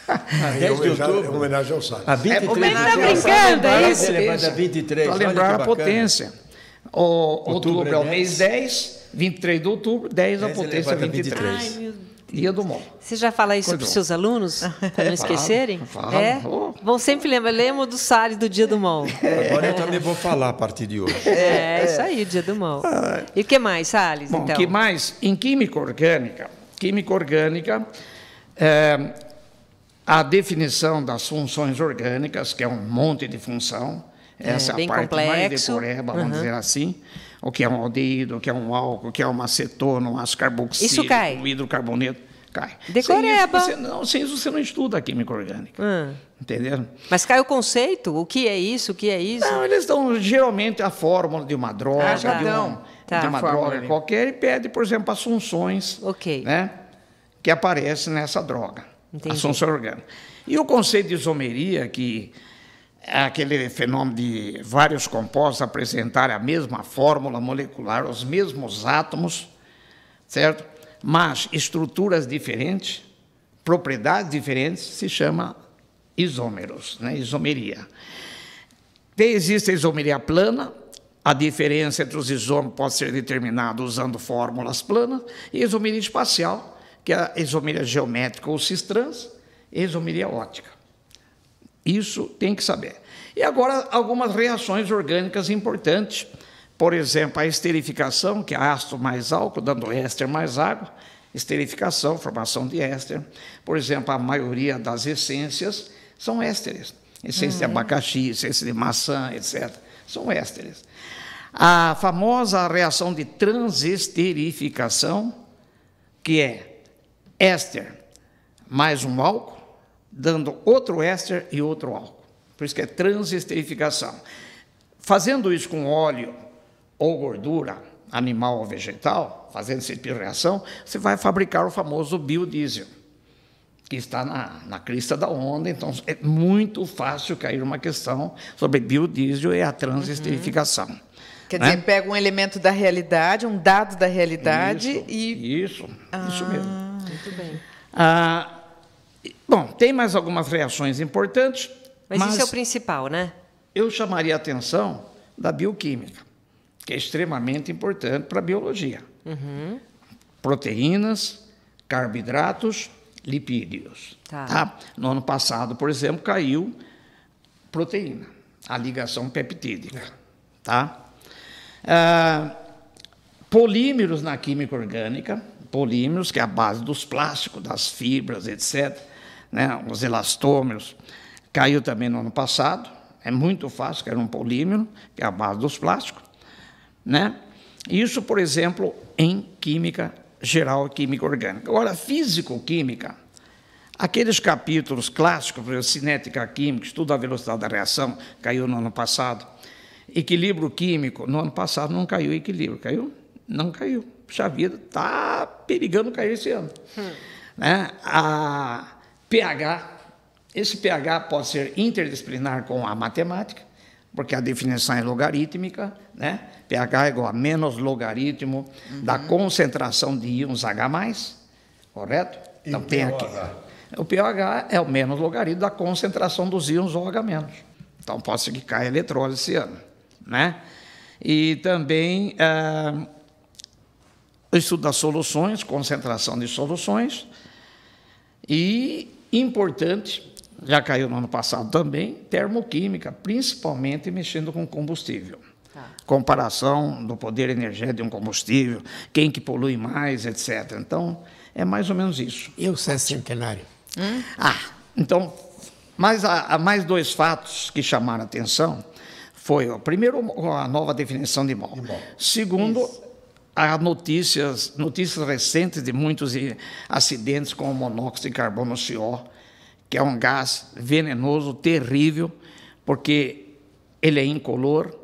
[SPEAKER 10] Ah, 10 de outubro. É
[SPEAKER 8] homenagem ao Salles. A ah, 23 é, homenagem tá brincando, é
[SPEAKER 10] isso? Para lembrar a potência. O, outubro, outubro é, é o mês 10, 23 de outubro, 10, 10 é a potência 23. 23. Ai, meu Deus. Dia do Mol.
[SPEAKER 2] Você já fala isso para os seus alunos? Para não é, esquecerem? Falo, falo. É? Vão sempre lembrar. lembra do Sari do Dia do Mol.
[SPEAKER 10] Agora eu
[SPEAKER 7] também vou falar a partir de hoje.
[SPEAKER 2] É, é. isso aí, Dia do Mol. Ah. E o que mais, Salles? Bom, o então? que
[SPEAKER 10] mais? Em química orgânica, química orgânica, é, a definição das funções orgânicas, que é um monte de função, é, essa é, a parte complexo. mais decoreba, vamos uhum. dizer assim, o que é um aldeído, o que é um álcool, o que é um acetona, um ácido carboxílico, um hidrocarboneto. Cai.
[SPEAKER 5] Decoreba. Sem isso, você, não, sem isso
[SPEAKER 10] você não estuda a química orgânica. Hum. Mas cai o conceito,
[SPEAKER 2] o que é isso, o que é isso? Não,
[SPEAKER 10] eles dão geralmente a fórmula de uma droga, ah, tá. de, um, então, tá. de uma, droga ali. qualquer, e pede, por exemplo, as funções okay. né, que aparecem nessa droga. Entendi. A função orgânica. E o conceito de isomeria, que é aquele fenômeno de vários compostos apresentarem a mesma fórmula molecular, os mesmos átomos, certo? Mas estruturas diferentes, propriedades diferentes, se chama isômeros, né? isomeria. Existe a isomeria plana, a diferença entre os isômeros pode ser determinada usando fórmulas planas, e isomeria espacial, que é a isomeria geométrica ou cistrans, e isomeria ótica. Isso tem que saber. E agora, algumas reações orgânicas importantes. Por exemplo, a esterificação, que é ácido mais álcool, dando éster mais água. Esterificação, formação de éster. Por exemplo, a maioria das essências são ésteres. Essência uhum. de hum. abacaxi, essência de maçã, etc. São ésteres. A famosa reação de transesterificação, que é éster mais um álcool, dando outro éster e outro álcool. Por isso que é transesterificação. Fazendo isso com óleo ou gordura, animal ou vegetal, fazendo esse tipo de reação, você vai fabricar o famoso biodiesel, que está na, na crista da onda, então é muito fácil cair uma questão sobre biodiesel e a transesterificação. Uhum.
[SPEAKER 3] Quer né? dizer, pega um elemento da realidade, um dado da realidade isso, e. Isso, ah, isso mesmo. Muito bem.
[SPEAKER 10] Ah, Bom, tem mais algumas reações importantes. Mas, mas isso é o principal, né? Eu chamaria a atenção da bioquímica, que é extremamente importante para a biologia. Uhum. Proteínas, carboidratos, lipídios. Tá. tá. No ano passado, por exemplo, caiu proteína, a ligação peptídica. Tá? Ah, polímeros na química orgânica, polímeros, que é a base dos plásticos, das fibras, etc né, os elastômeros, caiu também no ano passado, é muito fácil, que era um polímero, que é a base dos plásticos. Né? Isso, por exemplo, em química geral e química orgânica. Agora, físico-química, aqueles capítulos clássicos, por exemplo, cinética química, estudo da velocidade da reação, caiu no ano passado. Equilíbrio químico, no ano passado não caiu equilíbrio, caiu? Não caiu. Puxa vida, está perigando cair esse ano. Hum. Né? A pH. Esse pH pode ser interdisciplinar com a matemática, porque a definição é logarítmica, né? pH é igual a menos logaritmo uhum. da concentração de íons H+, correto? Então tem aqui. O pH é o menos logaritmo da concentração dos íons OH-. Então pode ser que caia eletrólise esse ano, né? E também é, eh, das soluções, concentração de soluções e importante, já caiu no ano passado também, termoquímica, principalmente mexendo com combustível. Tá. Comparação do poder energético de um combustível, quem que polui mais, etc. Então, é mais ou menos isso. E o SES Centenário? Hum? Ah, então, mais, a, mais dois fatos que chamaram a atenção foi, primeiro, a nova definição de imóvel. Segundo, isso Há notícias, notícias recentes de muitos acidentes com o monóxido de carbono CO, que é um gás venenoso terrível, porque ele é incolor,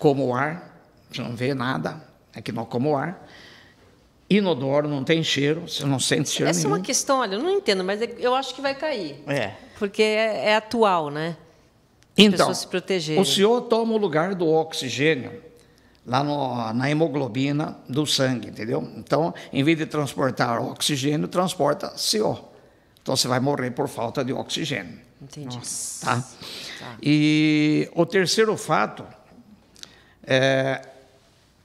[SPEAKER 10] como o ar, você não vê nada, é que não como o ar, inodoro, não tem cheiro, você não sente cheiro Essa nenhum. é uma
[SPEAKER 2] questão, olha, eu não entendo, mas é, eu acho que vai cair. É. Porque é, é atual, né? As então, o
[SPEAKER 10] CO toma o lugar do oxigênio lá no, na hemoglobina do sangue, entendeu? Então, em vez de transportar oxigênio, transporta CO. Então, você vai morrer por falta de oxigênio.
[SPEAKER 2] Entendi. Tá? Nossa. Tá? tá?
[SPEAKER 10] E o terceiro fato é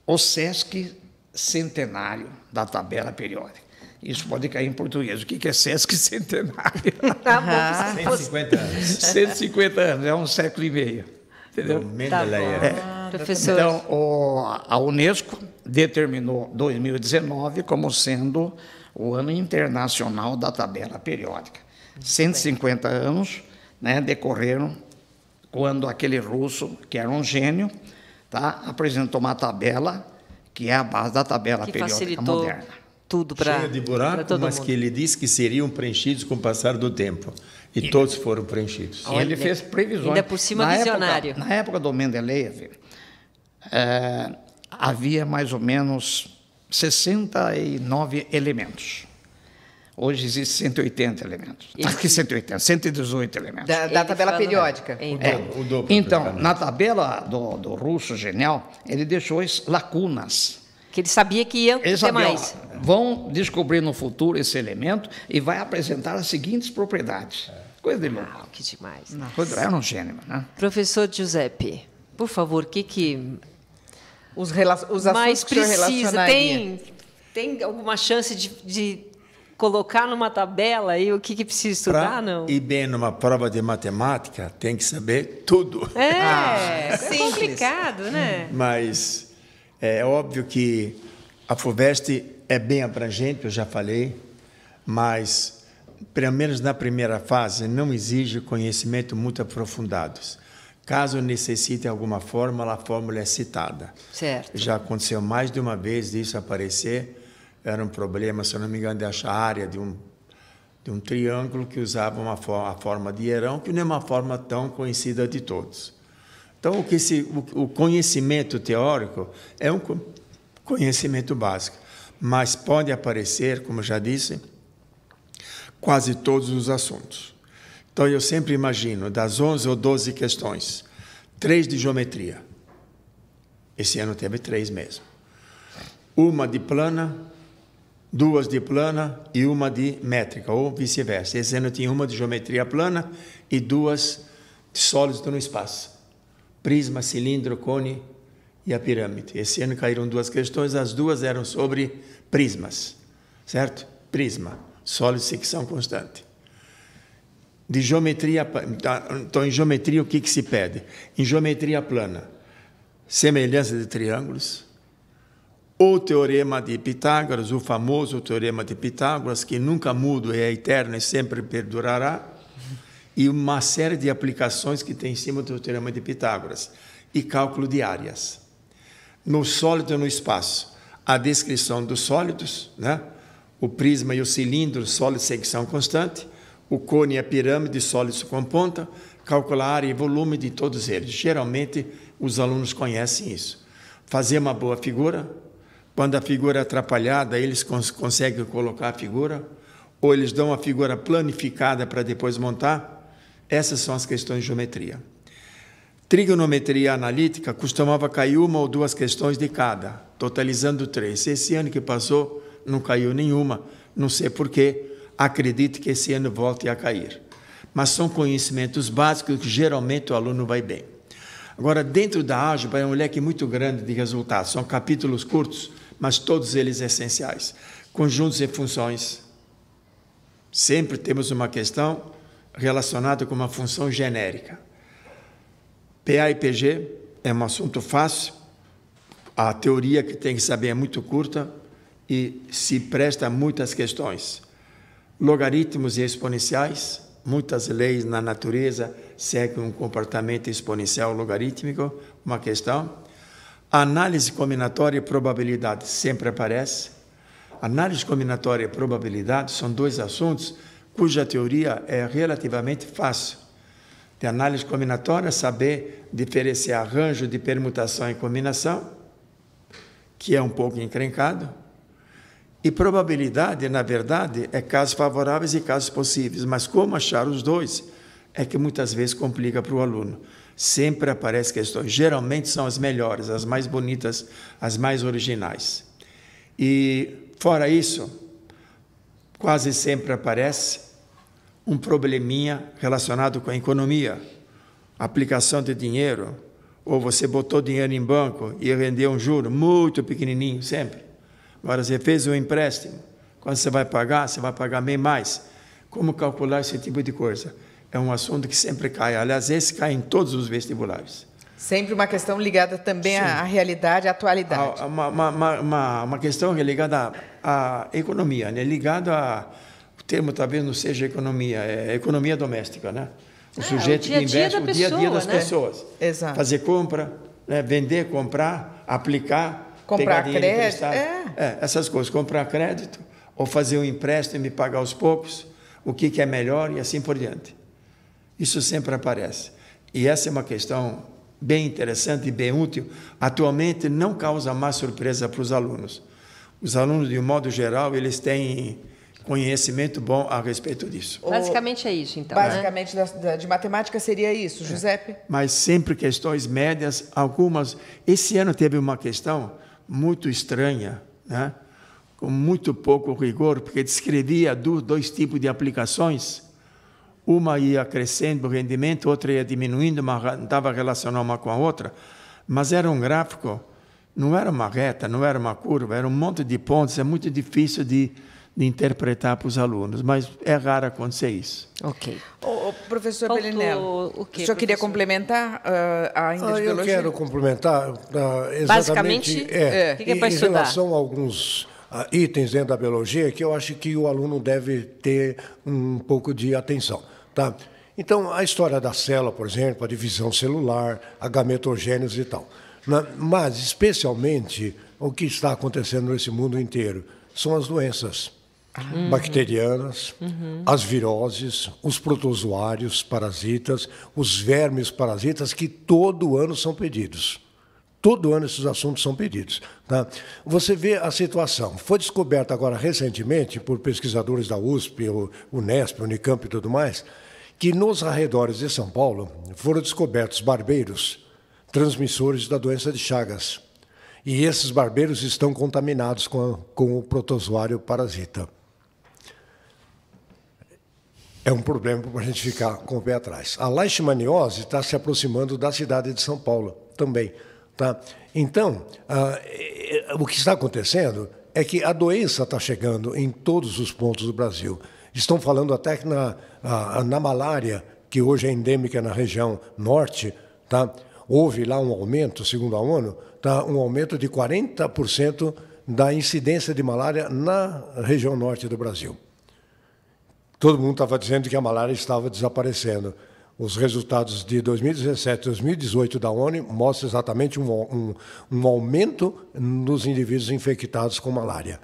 [SPEAKER 10] o SESC centenário da tabela periódica. Isso pode cair em português. O que é SESC centenário? Tá bom. 150 anos. 150 anos, é um século e meio. Entendeu? Tá bom. É. Professor. Então, o, a Unesco determinou 2019 como sendo o ano internacional da tabela periódica. Muito 150 bem. anos né, decorreram quando aquele russo, que era um gênio, tá, apresentou uma tabela que é a base da
[SPEAKER 7] tabela que periódica facilitou. moderna tudo para cheia de buraco, mas mundo. que ele disse que seriam preenchidos com o passar do tempo e, e todos foram preenchidos. Então, ele
[SPEAKER 2] fez previsões. Ainda por cima na visionário. Época,
[SPEAKER 10] na época do Mendeleev, assim,
[SPEAKER 7] é, havia mais ou menos
[SPEAKER 10] 69 elementos. Hoje existem 180 elementos. Tá esse... Aqui 180, 118 elementos. Da,
[SPEAKER 3] da tabela periódica. É, é.
[SPEAKER 10] O então, na tabela do, do russo genial, ele deixou as lacunas.
[SPEAKER 2] Que ele sabia que ia Eles ter mais.
[SPEAKER 10] Vão descobrir no futuro esse elemento e vai apresentar as
[SPEAKER 2] seguintes propriedades. É. Coisa de louco. Ah, que demais. Coisa, era um gênio, né? Professor Giuseppe, por favor, o que que os, os que precisa? Tem, tem alguma chance de, de colocar numa tabela aí o que,
[SPEAKER 7] que precisa estudar, pra não? E bem numa prova de matemática, tem que saber tudo. É, ah, é
[SPEAKER 2] complicado, né?
[SPEAKER 7] Mas é óbvio que a FUVEST é bem abrangente, eu já falei, mas, pelo menos na primeira fase, não exige conhecimento muito aprofundados. Caso necessite alguma fórmula, a fórmula é citada.
[SPEAKER 2] Certo. Já
[SPEAKER 7] aconteceu mais de uma vez disso aparecer. Era um problema, se eu não me engano, a área de um, de um triângulo que usava uma a forma de Herão, que não é uma forma tão conhecida de todos. Então, o, que se, o, o conhecimento teórico é um conhecimento básico, mas pode aparecer, como já disse, quase todos os assuntos. Então eu sempre imagino das 11 ou 12 questões, três de geometria. Esse ano teve três mesmo. Uma de plana, duas de plana e uma de métrica, ou vice-versa. Esse ano tinha uma de geometria plana e duas de sólido no espaço. Prisma, cilindro, cone e a pirâmide. Esse ano caíram duas questões, as duas eram sobre prismas, certo? Prisma, sólido secção constante de geometria. Tá, então, em geometria, o que, que se pede? Em geometria plana, semelhança de triângulos, o teorema de Pitágoras, o famoso teorema de Pitágoras, que nunca muda, é eterno e sempre perdurará, e uma série de aplicações que tem em cima do teorema de Pitágoras, e cálculo de áreas. No sólido e no espaço, a descrição dos sólidos, né? o prisma e o cilindro, sólido e secção constante, o cone e é a pirâmide sólidos com ponta, calcular a área e volume de todos eles. Geralmente, os alunos conhecem isso. Fazer uma boa figura, quando a figura é atrapalhada, eles cons conseguem colocar a figura, ou eles dão a figura planificada para depois montar. Essas são as questões de geometria. Trigonometria analítica costumava cair uma ou duas questões de cada, totalizando três. Esse ano que passou, não caiu nenhuma, não sei porquê, acredite que esse ano volte a cair. Mas são conhecimentos básicos que geralmente o aluno vai bem. Agora, dentro da álgebra é um leque muito grande de resultados. São capítulos curtos, mas todos eles essenciais. Conjuntos e funções. Sempre temos uma questão relacionada com uma função genérica. PA e PG é um assunto fácil. A teoria que tem que saber é muito curta e se presta a muitas questões logaritmos e exponenciais. Muitas leis na natureza seguem um comportamento exponencial logarítmico, uma questão. análise combinatória e probabilidade sempre aparece. Análise combinatória e probabilidade são dois assuntos cuja teoria é relativamente fácil. De análise combinatória, saber diferenciar arranjo de permutação e combinação, que é um pouco encrencado e probabilidade, na verdade, é casos favoráveis e casos possíveis, mas como achar os dois é que muitas vezes complica para o aluno. Sempre aparecem questões, geralmente são as melhores, as mais bonitas, as mais originais. E, fora isso, quase sempre aparece um probleminha relacionado com a economia, aplicação de dinheiro, ou você botou dinheiro em banco e rendeu um juro muito pequenininho, sempre Agora, você fez um empréstimo, quando você vai pagar, você vai pagar bem mais. Como calcular esse tipo de coisa? É um assunto que sempre cai. Aliás, esse cai em todos os vestibulares.
[SPEAKER 3] Sempre uma questão ligada também Sim. à
[SPEAKER 7] realidade, à atualidade. Ah, uma, uma, uma, uma questão é ligada à, à economia, né? ligada a. O termo talvez não seja economia, é economia doméstica, né? O é, sujeito o que investe, o dia a dia das né? pessoas. Exato. Fazer compra, né? vender, comprar, aplicar comprar crédito. É. é. essas coisas, comprar crédito ou fazer um empréstimo e pagar aos poucos, o que, que é melhor e assim por diante. Isso sempre aparece. E essa é uma questão bem interessante e bem útil. Atualmente não causa mais surpresa para os alunos. Os alunos, de um modo geral, eles têm conhecimento bom a respeito disso. Basicamente
[SPEAKER 3] é isso, então. Né? Basicamente, né? da, de matemática seria isso, é. Giuseppe. É.
[SPEAKER 7] Mas sempre questões médias, algumas. Esse ano teve uma questão muito estranha, né? com muito pouco rigor, porque descrevia dois tipos de aplicações. Uma ia crescendo o rendimento, outra ia diminuindo, mas não estava relacionada uma com a outra. Mas era um gráfico, não era uma reta, não era uma curva, era um monte de pontos, é muito difícil de de interpretar para os alunos, mas é raro acontecer isso. Ok.
[SPEAKER 3] O, o professor Faltou Belinello, o, quê, o senhor queria complementar uh, ah, a ainda ah, Eu quero
[SPEAKER 8] complementar uh, exatamente Basicamente, é, é. Que que é em, relação a alguns uh, itens dentro da biologia que eu acho que o aluno deve ter um pouco de atenção. Tá? Então, a história da célula, por exemplo, a divisão celular, a gametogênese e tal. Né? Mas, especialmente, o que está acontecendo nesse mundo inteiro são as doenças uhum. bacterianas, uhum. as viroses, os protozoários parasitas, os vermes parasitas, que todo ano são pedidos. Todo ano esses assuntos são pedidos. Tá? Você vê a situação. Foi descoberta agora recentemente por pesquisadores da USP, o Unesp, Unicamp e tudo mais, que nos arredores de São Paulo foram descobertos barbeiros transmissores da doença de Chagas. E esses barbeiros estão contaminados com, a, com o protozoário parasita é um problema para a gente ficar com o pé atrás. A leishmaniose está se aproximando da cidade de São Paulo também. Tá? Então, ah, eh, o que está acontecendo é que a doença está chegando em todos os pontos do Brasil. Estão falando até que na, na, na malária, que hoje é endêmica na região norte, tá? houve lá um aumento, segundo a ONU, tá? um aumento de 40% da incidência de malária na região norte do Brasil todo mundo estava dizendo que a malária estava desaparecendo. Os resultados de 2017 2018 da ONU mostram exatamente um, um, um aumento nos indivíduos infectados com malária.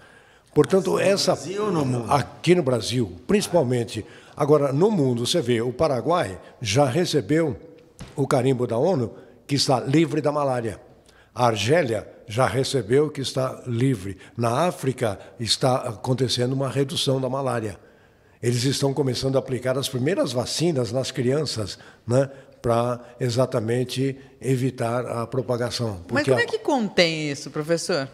[SPEAKER 8] Portanto, no essa. Brasil, no aqui no Brasil, principalmente. Agora, no mundo, você vê, o Paraguai já recebeu o carimbo da ONU que está livre da malária. A Argélia já recebeu que está livre. Na África está acontecendo uma redução da malária. Eles estão começando a aplicar as primeiras vacinas nas crianças, né? para exatamente evitar a propagação. Mas como é
[SPEAKER 3] que contém isso, professor?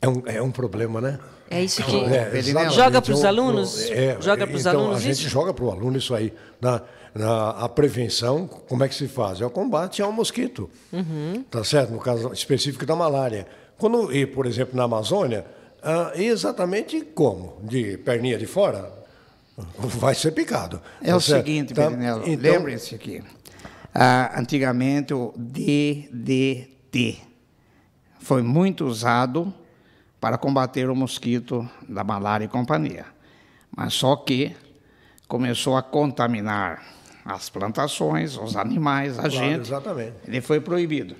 [SPEAKER 8] É um, é um problema, né?
[SPEAKER 3] É isso que é, é joga para os alunos? É, joga para os então, alunos. A gente isso?
[SPEAKER 8] joga para o aluno isso aí. Na, na, a prevenção, como é que se faz? É o combate ao mosquito. Uhum. Tá certo? No caso específico da malária. Quando, e, por exemplo, na Amazônia,
[SPEAKER 10] ah, exatamente como?
[SPEAKER 8] De perninha de fora? vai ser picado. É o seguinte, tá, então... lembrem-se
[SPEAKER 10] aqui. Ah, antigamente o DDT foi muito usado para combater o mosquito da malária e companhia. Mas só que começou a contaminar as plantações, os animais, a claro, gente. Exatamente. Ele foi proibido.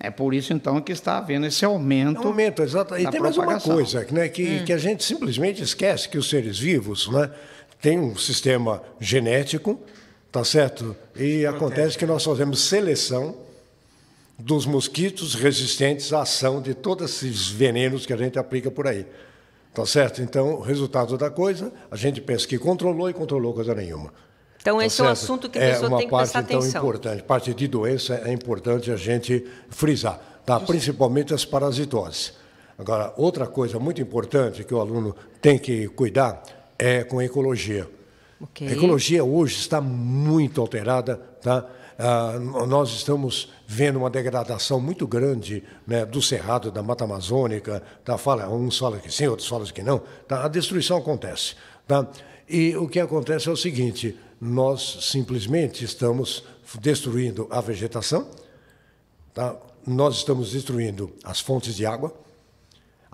[SPEAKER 10] É por isso, então, que está havendo esse é aumento. aumento, exato. E tem propagação. mais uma
[SPEAKER 8] coisa né, que, hum. que a gente simplesmente esquece que os seres vivos, né? tem um sistema genético, tá certo? E acontece que nós fazemos seleção dos mosquitos resistentes à ação de todos esses venenos que a gente aplica por aí. Tá certo? Então, o resultado da coisa, a gente pensa que controlou e controlou coisa nenhuma.
[SPEAKER 2] Então, tá esse certo? é um assunto que a pessoa é tem que prestar atenção. É uma parte tão
[SPEAKER 8] importante. Parte de doença é importante a gente frisar, tá? principalmente as parasitoses. Agora, outra coisa muito importante que o aluno tem que cuidar é, com ecologia.
[SPEAKER 1] Okay. A ecologia
[SPEAKER 8] hoje está muito alterada, tá? Ah, nós estamos vendo uma degradação muito grande né, do cerrado, da mata amazônica, tá? fala, uns falam que sim, outros falam que não, tá? a destruição acontece. Tá? E o que acontece é o seguinte, nós simplesmente estamos destruindo a vegetação, tá? nós estamos destruindo as fontes de água,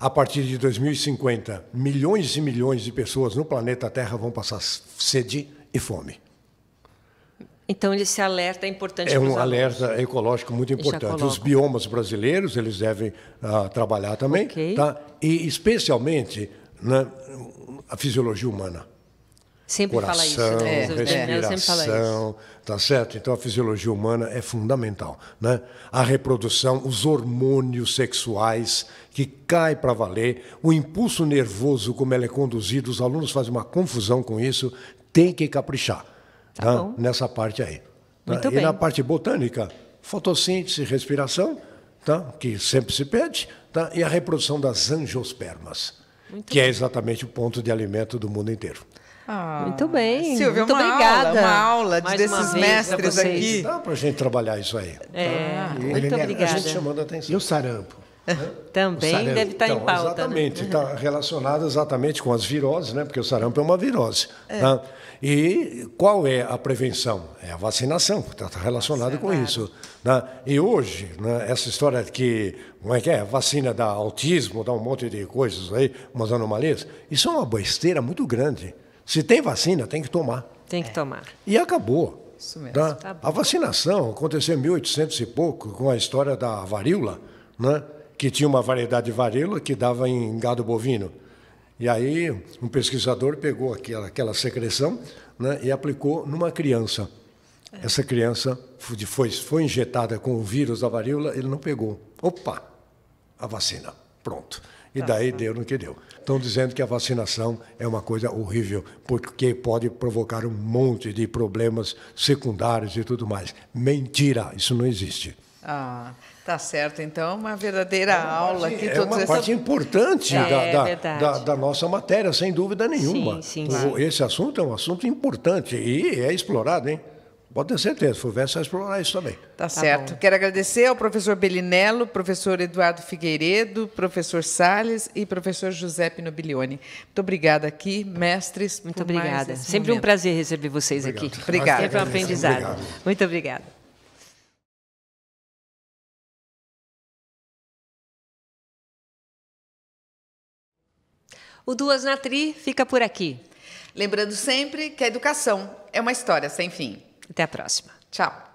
[SPEAKER 8] a partir de 2050, milhões e milhões de pessoas no planeta Terra vão passar sede e fome.
[SPEAKER 2] Então, esse alerta é importante. É um alerta
[SPEAKER 8] ecológico muito importante. Os biomas brasileiros eles devem uh, trabalhar também, okay. tá? E especialmente na né, a fisiologia humana.
[SPEAKER 2] Sempre Coração, fala isso, né? né respiração,
[SPEAKER 8] é, tá certo? Então a fisiologia humana é fundamental, né? A reprodução, os hormônios sexuais que cai para valer, o impulso nervoso, como ele é conduzido, os alunos fazem uma confusão com isso, tem que caprichar tá né, nessa parte aí. E bem. na parte botânica, fotossíntese, respiração, tá? que sempre se pede, tá? e a reprodução das angiospermas, Muito que é bem. é exatamente o ponto de alimento do mundo inteiro.
[SPEAKER 2] Ah, muito bem.
[SPEAKER 8] Silvia, muito uma obrigada. Aula, uma aula de desses mestres aqui. Dá para a gente trabalhar isso aí. É, tá? muito e, é obrigada. A gente chamando a atenção. E o sarampo?
[SPEAKER 2] Também sarampo, deve tá estar então, em pauta. Né? Exatamente,
[SPEAKER 8] está né? Uhum. relacionado exatamente com as viroses, né? porque o sarampo é uma virose. É. Tá? E qual é a prevenção? É a vacinação, está tá relacionado com isso. Né? E hoje, né, essa história de que, como é que é, vacina dá autismo, dá um monte de coisas aí, umas anomalias, isso é uma besteira muito grande. Se tem vacina, tem que tomar. Tem que é. tomar. E acabou.
[SPEAKER 2] Isso mesmo. Tá? Tá a
[SPEAKER 8] vacinação aconteceu em 1800 e pouco, com a história da varíola, né? que tinha uma variedade de varíola que dava em gado bovino. E aí um pesquisador pegou aquela, aquela secreção né, e aplicou numa criança. É. Essa criança foi, foi injetada com o vírus da varíola, ele não pegou. Opa, a vacina, pronto. E tá, daí tá. deu no que deu. Estão dizendo que a vacinação é uma coisa horrível, porque pode provocar um monte de problemas secundários e tudo mais. Mentira, isso não existe.
[SPEAKER 3] Ah. Tá certo, então, uma verdadeira é uma aula parte, aqui. É uma essa... parte importante é, da, é da, da,
[SPEAKER 8] da, nossa matéria, sem dúvida nenhuma. Sim, sim, sim. Esse assunto é um assunto importante e é explorado, hein? Pode ter certeza, Fulvestre é vai explorar isso também. Tá, tá certo. Bom.
[SPEAKER 3] Quero agradecer ao professor Belinello, professor Eduardo Figueiredo, professor Sales e professor Giuseppe Nobilione. Muito obrigada aqui, mestres. Muito obrigada. Sempre momento. um prazer receber
[SPEAKER 2] vocês Obrigado. aqui. Obrigada. Sempre um aprendizado. Obrigado.
[SPEAKER 1] Muito obrigada.
[SPEAKER 3] O Duas na Tri fica por aqui. Lembrando sempre que a educação é uma história sem fim. Até a próxima. Tchau.